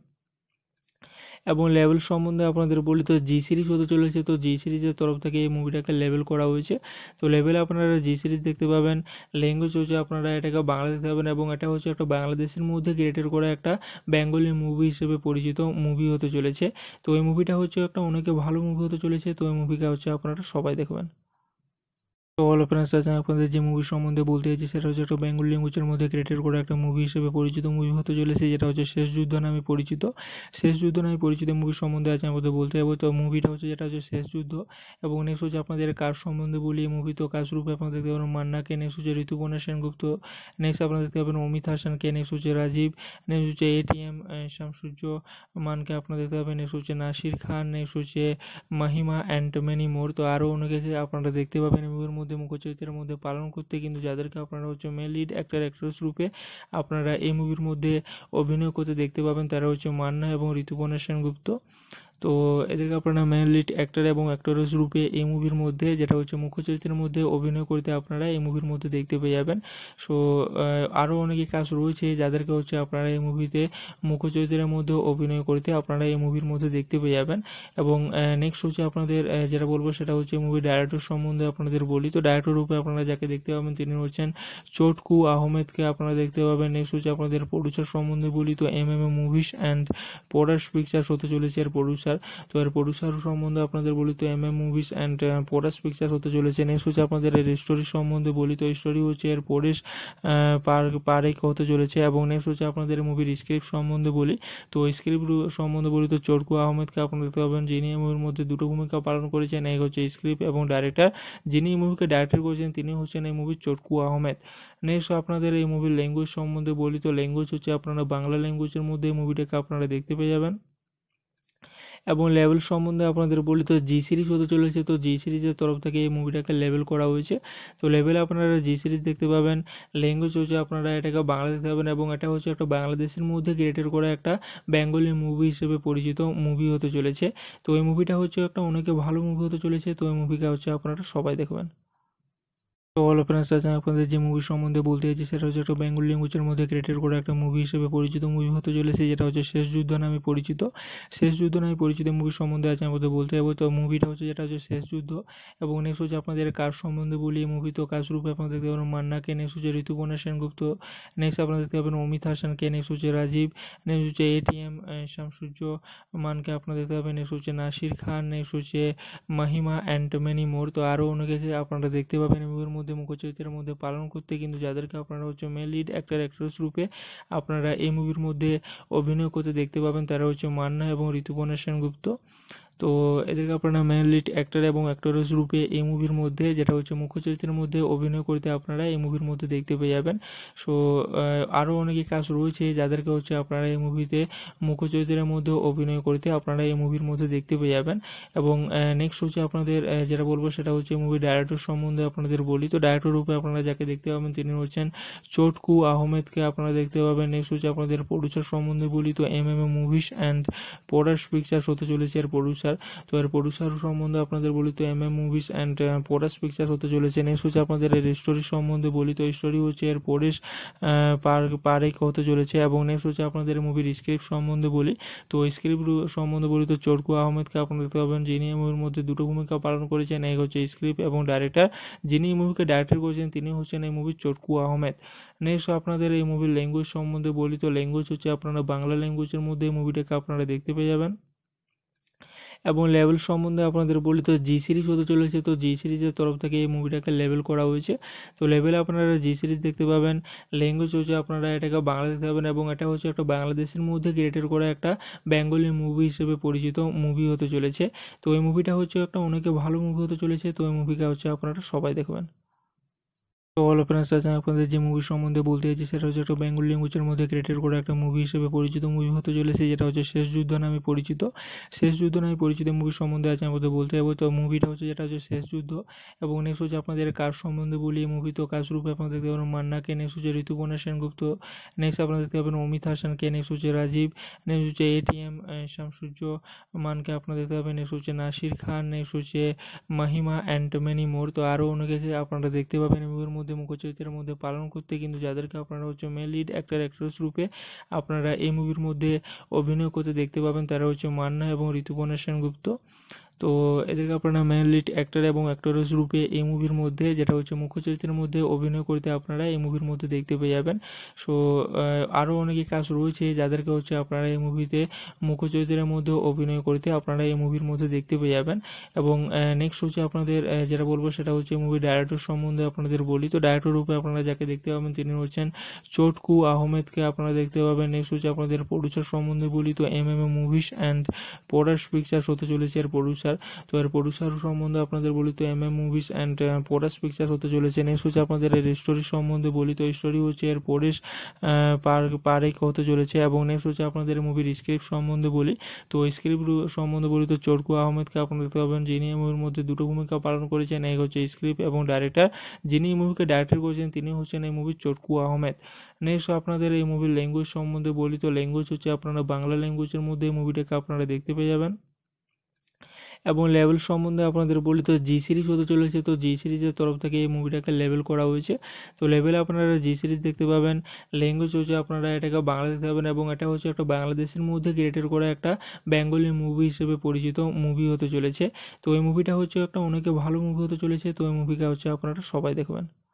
Speaker 2: এবং লেভেল সম্বন্ধে আপনাদের বলি তো জি সিরিজ হতে চলেছে তো জি সিরিজের তরফ থেকে এই মুভিটাকে লেভেল করা হয়েছে তো লেভেলে আপনারা জি সিরিজ দেখতে পাবেন ল্যাঙ্গুয়েজ হচ্ছে আপনারা এটাকে বাংলা দেখতে পাবেন এবং এটা হচ্ছে একটা বাংলাদেশের মধ্যে ক্রিয়েটেড করা একটা বেঙ্গলি মুভি হিসেবে পরিচিত মুভি হতে চলেছে তো এই মুভিটা হচ্ছে একটা অনেকে ভালো মুভি হতে চলেছে তো এই মুভিটা হচ্ছে আপনারা সবাই দেখবেন তো হলো ফ্রেন্ডস আজ আমি আপনাদের যে মুভি সম্বন্ধে বলতে চাইছি সেটা হচ্ছে একটা বেঙ্গল ল্যাঙ্গুয়েজের মধ্যে ক্রিয়েটেড করা একটা মুভি হিসেবে পরিচিত মুভি হতে চলেছে যেটা হচ্ছে শেষ যুদ্ধ নামে পরিচিত শেষ যুদ্ধ নামে পরিচিত মুভি সম্বন্ধে আজ আমাদের বলতে যাবো তো মুভিটা হচ্ছে যেটা হচ্ছে শেষ যুদ্ধ এবং নেক্সট হচ্ছে আপনাদের কাজ সম্বন্ধে বলি এই মুভি তো কাজ রূপে আপনারা দেখতে পাবেন মান্নাকে নেক্সট হচ্ছে ঋতুপর্ণা সেনগুপ্ত নেক্সট আপনারা দেখতে পাবেন অমিত হাসানকে নেক্সট হচ্ছে রাজীব নেক্সট হচ্ছে এটিএম শামসূর্য মানকে আপনারা দেখতে পাবেন নেক্সট হচ্ছে নাসির খান নেক্সট হচ্ছে মাহিমা অ্যান্ড মেনি মোর তো আরও অনেকে আপনারা দেখতে পাবেন মুভির মধ্যে মধ্যে মুখ্য চরিত্রের মধ্যে পালন করতে কিন্তু যাদেরকে আপনারা হচ্ছে মেন লিড অ্যাক্টার অ্যাক্ট্রেস রূপে আপনারা এই মুভির মধ্যে অভিনয় করতে দেখতে পাবেন তারা হচ্ছে মান্না এবং ঋতুপর্ণা সেনগুপ্ত তো এদেরকে আপনারা মেনলি অ্যাক্টর এবং অ্যাক্টরেস রূপে এই মুভির মধ্যে যেটা হচ্ছে মুখ্য চরিত্রের মধ্যে অভিনয় করতে আপনারা এই মুভির মধ্যে দেখতে পেয়ে যাবেন সো আরও অনেকে কাজ রয়েছে যাদেরকে হচ্ছে আপনারা এই মুভিতে মুখ্য চরিত্রের মধ্যে অভিনয় করতে আপনারা এই মুভির মধ্যে দেখতে পেয়ে যাবেন এবং নেক্সট হচ্ছে আপনাদের যেটা বলবো সেটা হচ্ছে মুভি ডাইরেক্টর সম্বন্ধে আপনাদের বলি তো ডাইরেক্টর রূপে আপনারা যাকে দেখতে পাবেন তিনি হচ্ছেন চটকু আহমেদকে আপনারা দেখতে পাবেন নেক্সট হচ্ছে আপনাদের প্রডিউসার সম্বন্ধে বলি তো M M A movies and product pictures হতে চলেছে এর প্রডিউসার পিকচার তো এর প্রডিউসার সম্বন্ধে আপনাদের বলি তো M M movies and Paresh picture হতে চলেছে নেক্সট হচ্ছে আপনাদের এর স্টোরি সম্বন্ধে বলি তো স্টোরি হচ্ছে এর uh, পরেশ পারেক হতে চলেছে এবং নেক্সট হচ্ছে আপনাদের মুভির স্ক্রিপ্ট সম্বন্ধে বলি তো স্ক্রিপ্ট সম্বন্ধে বলি তো চরকু আহমেদকে আপনারা দেখতে পাবেন যিনি মুভির মধ্যে দুটো ভূমিকা পালন করেছেন এক হচ্ছে স্ক্রিপ্ট এবং ডাইরেক্টর যিনি এই মুভিকে ডাইরেক্টর করেছেন তিনি হচ্ছেন এই মুভির চরকু আহমেদ নেক্সট আপনাদের এই মুভির ল্যাঙ্গুয়েজ সম্বন্ধে বলি তো ল্যাঙ্গুয়েজ হচ্ছে আপনারা বাংলা ল্যাঙ্গুয়েজের মধ্যে এই মুভিটাকে আপনারা দেখতে পেয়ে যাবেন এবং লেভেল সম্বন্ধে আপনাদের বলি তো জি সিরিজ হতে চলেছে তো জি সিরিজের তরফ থেকে এই মুভিটাকে লেভেল করা হয়েছে তো লেভেলে আপনারা জি সিরিজ দেখতে পাবেন ল্যাঙ্গুয়েজ হচ্ছে আপনারা এটাকে বাংলা দেখতে পাবেন এবং এটা হচ্ছে একটা বাংলাদেশের মধ্যে ক্রিয়েটেড করা একটা বেঙ্গলি মুভি হিসেবে পরিচিত মুভি হতে চলেছে তো এই মুভিটা হচ্ছে একটা অনেকে ভালো মুভি হতে চলেছে তো এই মুভিটা হচ্ছে আপনারা সবাই দেখবেন তো অল ফ্রেন্ডস আজ আপনাদের যে মুভি সম্বন্ধে বলতে চাইছি সেটা হচ্ছে একটা বেঙ্গল ল্যাঙ্গুয়েজের মধ্যে ক্রিয়েটেড করা একটা মুভি হিসেবে পরিচিত মুভি হতে চলেছে যেটা হচ্ছে শেষ যুদ্ধ নামে পরিচিত শেষ যুদ্ধ নামে পরিচিত মুভি সম্বন্ধে আজ আমাদের বলতে যাবো তো মুভিটা হচ্ছে যেটা হচ্ছে শেষ যুদ্ধ এবং নেক্সট হচ্ছে আপনাদের কাজ সম্বন্ধে বলি এই মুভি তো কাজ রূপে আপনারা দেখতে পাবেন মান্নাকে নেক্সট হচ্ছে ঋতুপর্ণা সেনগুপ্ত নেক্সট আপনারা দেখতে পাবেন অমিত হাসানকে নেক্সট হচ্ছে রাজীব নেক্সট হচ্ছে এটিএম শামসূর্য মানকে আপনারা দেখতে পাবেন নেক্সট হচ্ছে নাসির খান নেক্সট হচ্ছে মাহিমা অ্যান্ড মেনি মোর তো আরও অনেকে আপনারা দেখতে পাবেন মুভির মধ্যে মধ্যে মুখ্য চরিত্রের মধ্যে পালন করতে কিন্তু যাদেরকে আপনারা হচ্ছে মেন লিড অ্যাক্টার অ্যাক্ট্রেস রূপে আপনারা এই মুভির মধ্যে অভিনয় করতে দেখতে পাবেন তারা হচ্ছে মান্না এবং ঋতুপর্ণা সেনগুপ্ত তো এদেরকে আপনারা মেনলি অ্যাক্টর এবং অ্যাক্টরেস রূপে এই মুভির মধ্যে যেটা হচ্ছে মুখ্য চরিত্রের মধ্যে অভিনয় করতে আপনারা এই মুভির মধ্যে দেখতে পেয়ে যাবেন সো আরও অনেকে কাজ রয়েছে যাদেরকে হচ্ছে আপনারা এই মুভিতে মুখ্য চরিত্রের মধ্যে অভিনয় করতে আপনারা এই মুভির মধ্যে দেখতে পেয়ে যাবেন এবং নেক্সট হচ্ছে আপনাদের যেটা বলবো সেটা হচ্ছে মুভি ডায়রেক্টর সম্বন্ধে আপনাদের বলি তো ডায়রেক্টর রূপে আপনারা যাকে দেখতে পাবেন তিনি হচ্ছেন চটকু আহমেদকে আপনারা দেখতে পাবেন নেক্সট হচ্ছে আপনাদের প্রডিউসার সম্বন্ধে বলি তো M M A movies and product pictures হতে চলেছে এর প্রডিউসার প্রডিউসার তো এর প্রডিউসার সম্বন্ধে আপনাদের বলি তো M M movies and Paresh picture হতে চলেছে নেক্সট হচ্ছে আপনাদের এর স্টোরি uh, সম্বন্ধে বলি তো স্টোরি হচ্ছে এর পরেশ পারেক হতে চলেছে এবং নেক্সট হচ্ছে আপনাদের মুভির স্ক্রিপ্ট সম্বন্ধে বলি তো স্ক্রিপ্ট সম্বন্ধে বলি তো চরকু আহমেদকে আপনারা দেখতে পাবেন যিনি মুভির মধ্যে দুটো ভূমিকা পালন করেছেন এক হচ্ছে স্ক্রিপ্ট এবং ডাইরেক্টর যিনি মুভিকে ডাইরেক্টর করেছেন তিনি হচ্ছেন এই মুভির চরকু আহমেদ নেক্সট আপনাদের এই মুভির ল্যাঙ্গুয়েজ সম্বন্ধে বলি তো ল্যাঙ্গুয়েজ হচ্ছে আপনারা বাংলা ল্যাঙ্গুয়েজের মধ্যে এই মুভিটাকে আপনারা দেখতে পেয়ে যাবেন এবং লেভেল সম্বন্ধে আপনাদের বলি তো জি সিরিজ হতে চলেছে তো জি সিরিজের তরফ থেকে এই মুভিটাকে লেভেল করা হয়েছে তো লেভেলে আপনারা জি সিরিজ দেখতে পাবেন ল্যাঙ্গুয়েজ হচ্ছে আপনারা এটাকে বাংলা দেখতে পাবেন এবং এটা হচ্ছে একটা বাংলাদেশের মধ্যে ক্রিয়েটেড করা একটা বেঙ্গলি মুভি হিসেবে পরিচিত মুভি হতে চলেছে তো এই মুভিটা হচ্ছে একটা অনেকে ভালো মুভি হতে চলেছে তো এই মুভিটা হচ্ছে আপনারা সবাই দেখবেন তো অল ফ্রেন্ডস আজ আপনাদের যে মুভি সম্বন্ধে বলতে চাইছি সেটা হচ্ছে একটা বেঙ্গল ল্যাঙ্গুয়েজের মধ্যে ক্রিয়েটেড করা একটা মুভি হিসেবে পরিচিত মুভি হতে চলেছে যেটা হচ্ছে শেষ যুদ্ধ নামে পরিচিত শেষ যুদ্ধ নামে পরিচিত মুভি সম্বন্ধে আজ আমাদের বলতে যাবো তো মুভিটা হচ্ছে যেটা হচ্ছে শেষ যুদ্ধ এবং নেক্সট হচ্ছে আপনাদের কাজ সম্বন্ধে বলি এই মুভি তো কাজ রূপে আপনারা দেখতে পাবেন মান্নাকে নেক্সট হচ্ছে ঋতুপর্ণা সেনগুপ্ত নেক্সট আপনারা দেখতে পাবেন অমিত হাসানকে নেক্সট হচ্ছে রাজীব নেক্সট হচ্ছে এটিএম শামসূর্য মানকে আপনারা দেখতে পাবেন নেক্সট হচ্ছে নাসির খান নেক্সট হচ্ছে মাহিমা অ্যান্ড মেনি মোর তো আরও অনেকে আপনারা দেখতে পাবেন মুভির মধ্যে মধ্যে মুখ্য চরিত্রের মধ্যে পালন করতে কিন্তু যাদেরকে আপনারা হচ্ছে মেন লিড অ্যাক্টার অ্যাক্ট্রেস রূপে আপনারা এই মুভির মধ্যে অভিনয় করতে দেখতে পাবেন তারা হচ্ছে মান্না এবং ঋতুপর্ণা সেনগুপ্ত তো এদেরকে আপনারা মেনলি অ্যাক্টর এবং অ্যাক্টরেস রূপে এই মুভির মধ্যে যেটা হচ্ছে মুখ্য চরিত্রের মধ্যে অভিনয় করতে আপনারা এই মুভির মধ্যে দেখতে পেয়ে যাবেন সো আরও অনেকে কাজ রয়েছে যাদেরকে হচ্ছে আপনারা এই মুভিতে মুখ্য চরিত্রের মধ্যে অভিনয় করতে আপনারা এই মুভির মধ্যে দেখতে পেয়ে যাবেন এবং নেক্সট হচ্ছে আপনাদের যেটা বলবো সেটা হচ্ছে মুভি ডায়রেক্টর সম্বন্ধে আপনাদের বলি তো ডায়রেক্টর রূপে আপনারা যাকে দেখতে পাবেন তিনি হচ্ছেন চটকু আহমেদকে আপনারা দেখতে পাবেন নেক্সট হচ্ছে আপনাদের প্রডিউসার সম্বন্ধে বলি তো M M A movies and product picture হতে চলেছে এর প্রডিউসার প্রডিউসার তো এর প্রডিউসার সম্বন্ধে আপনাদের বলি তো M M movies and পোডাস picture হতে চলেছে নেক্সট হচ্ছে আপনাদের এর স্টোরি uh, সম্বন্ধে বলি তো স্টোরি হচ্ছে এর পরেশ পারেক হতে চলেছে এবং নেক্সট হচ্ছে আপনাদের মুভির স্ক্রিপ্ট সম্বন্ধে বলি তো স্ক্রিপ্ট সম্বন্ধে বলি তো চরকু আহমেদকে আপনারা দেখতে পাবেন যিনি মুভির মধ্যে দুটো ভূমিকা পালন করেছেন এক হচ্ছে স্ক্রিপ্ট এবং ডাইরেক্টর যিনি মুভিকে ডাইরেক্টর করেছেন তিনি হচ্ছেন এই মুভির চরকু আহমেদ নেক্সট আপনাদের এই মুভির ল্যাঙ্গুয়েজ সম্বন্ধে বলি তো ল্যাঙ্গুয়েজ হচ্ছে আপনারা বাংলা ল্যাঙ্গুয়েজের মধ্যে এই মুভিটাকে আপনারা দেখতে পেয়ে যাবেন এবং লেভেল সম্বন্ধে আপনাদের বলি তো জি সিরিজ হতে চলেছে তো জি সিরিজের তরফ থেকে এই মুভিটাকে লেভেল করা হয়েছে তো লেভেলে আপনারা জি সিরিজ দেখতে পাবেন ল্যাঙ্গুয়েজ হচ্ছে আপনারা এটাকে বাংলা দেখতে পাবেন এবং এটা হচ্ছে একটা বাংলাদেশের মধ্যে ক্রিয়েটেড করা একটা বেঙ্গলি মুভি হিসেবে পরিচিত মুভি হতে চলেছে তো এই মুভিটা হচ্ছে একটা অনেকে ভালো মুভি হতে চলেছে তো এই মুভিটা হচ্ছে আপনারা সবাই দেখবেন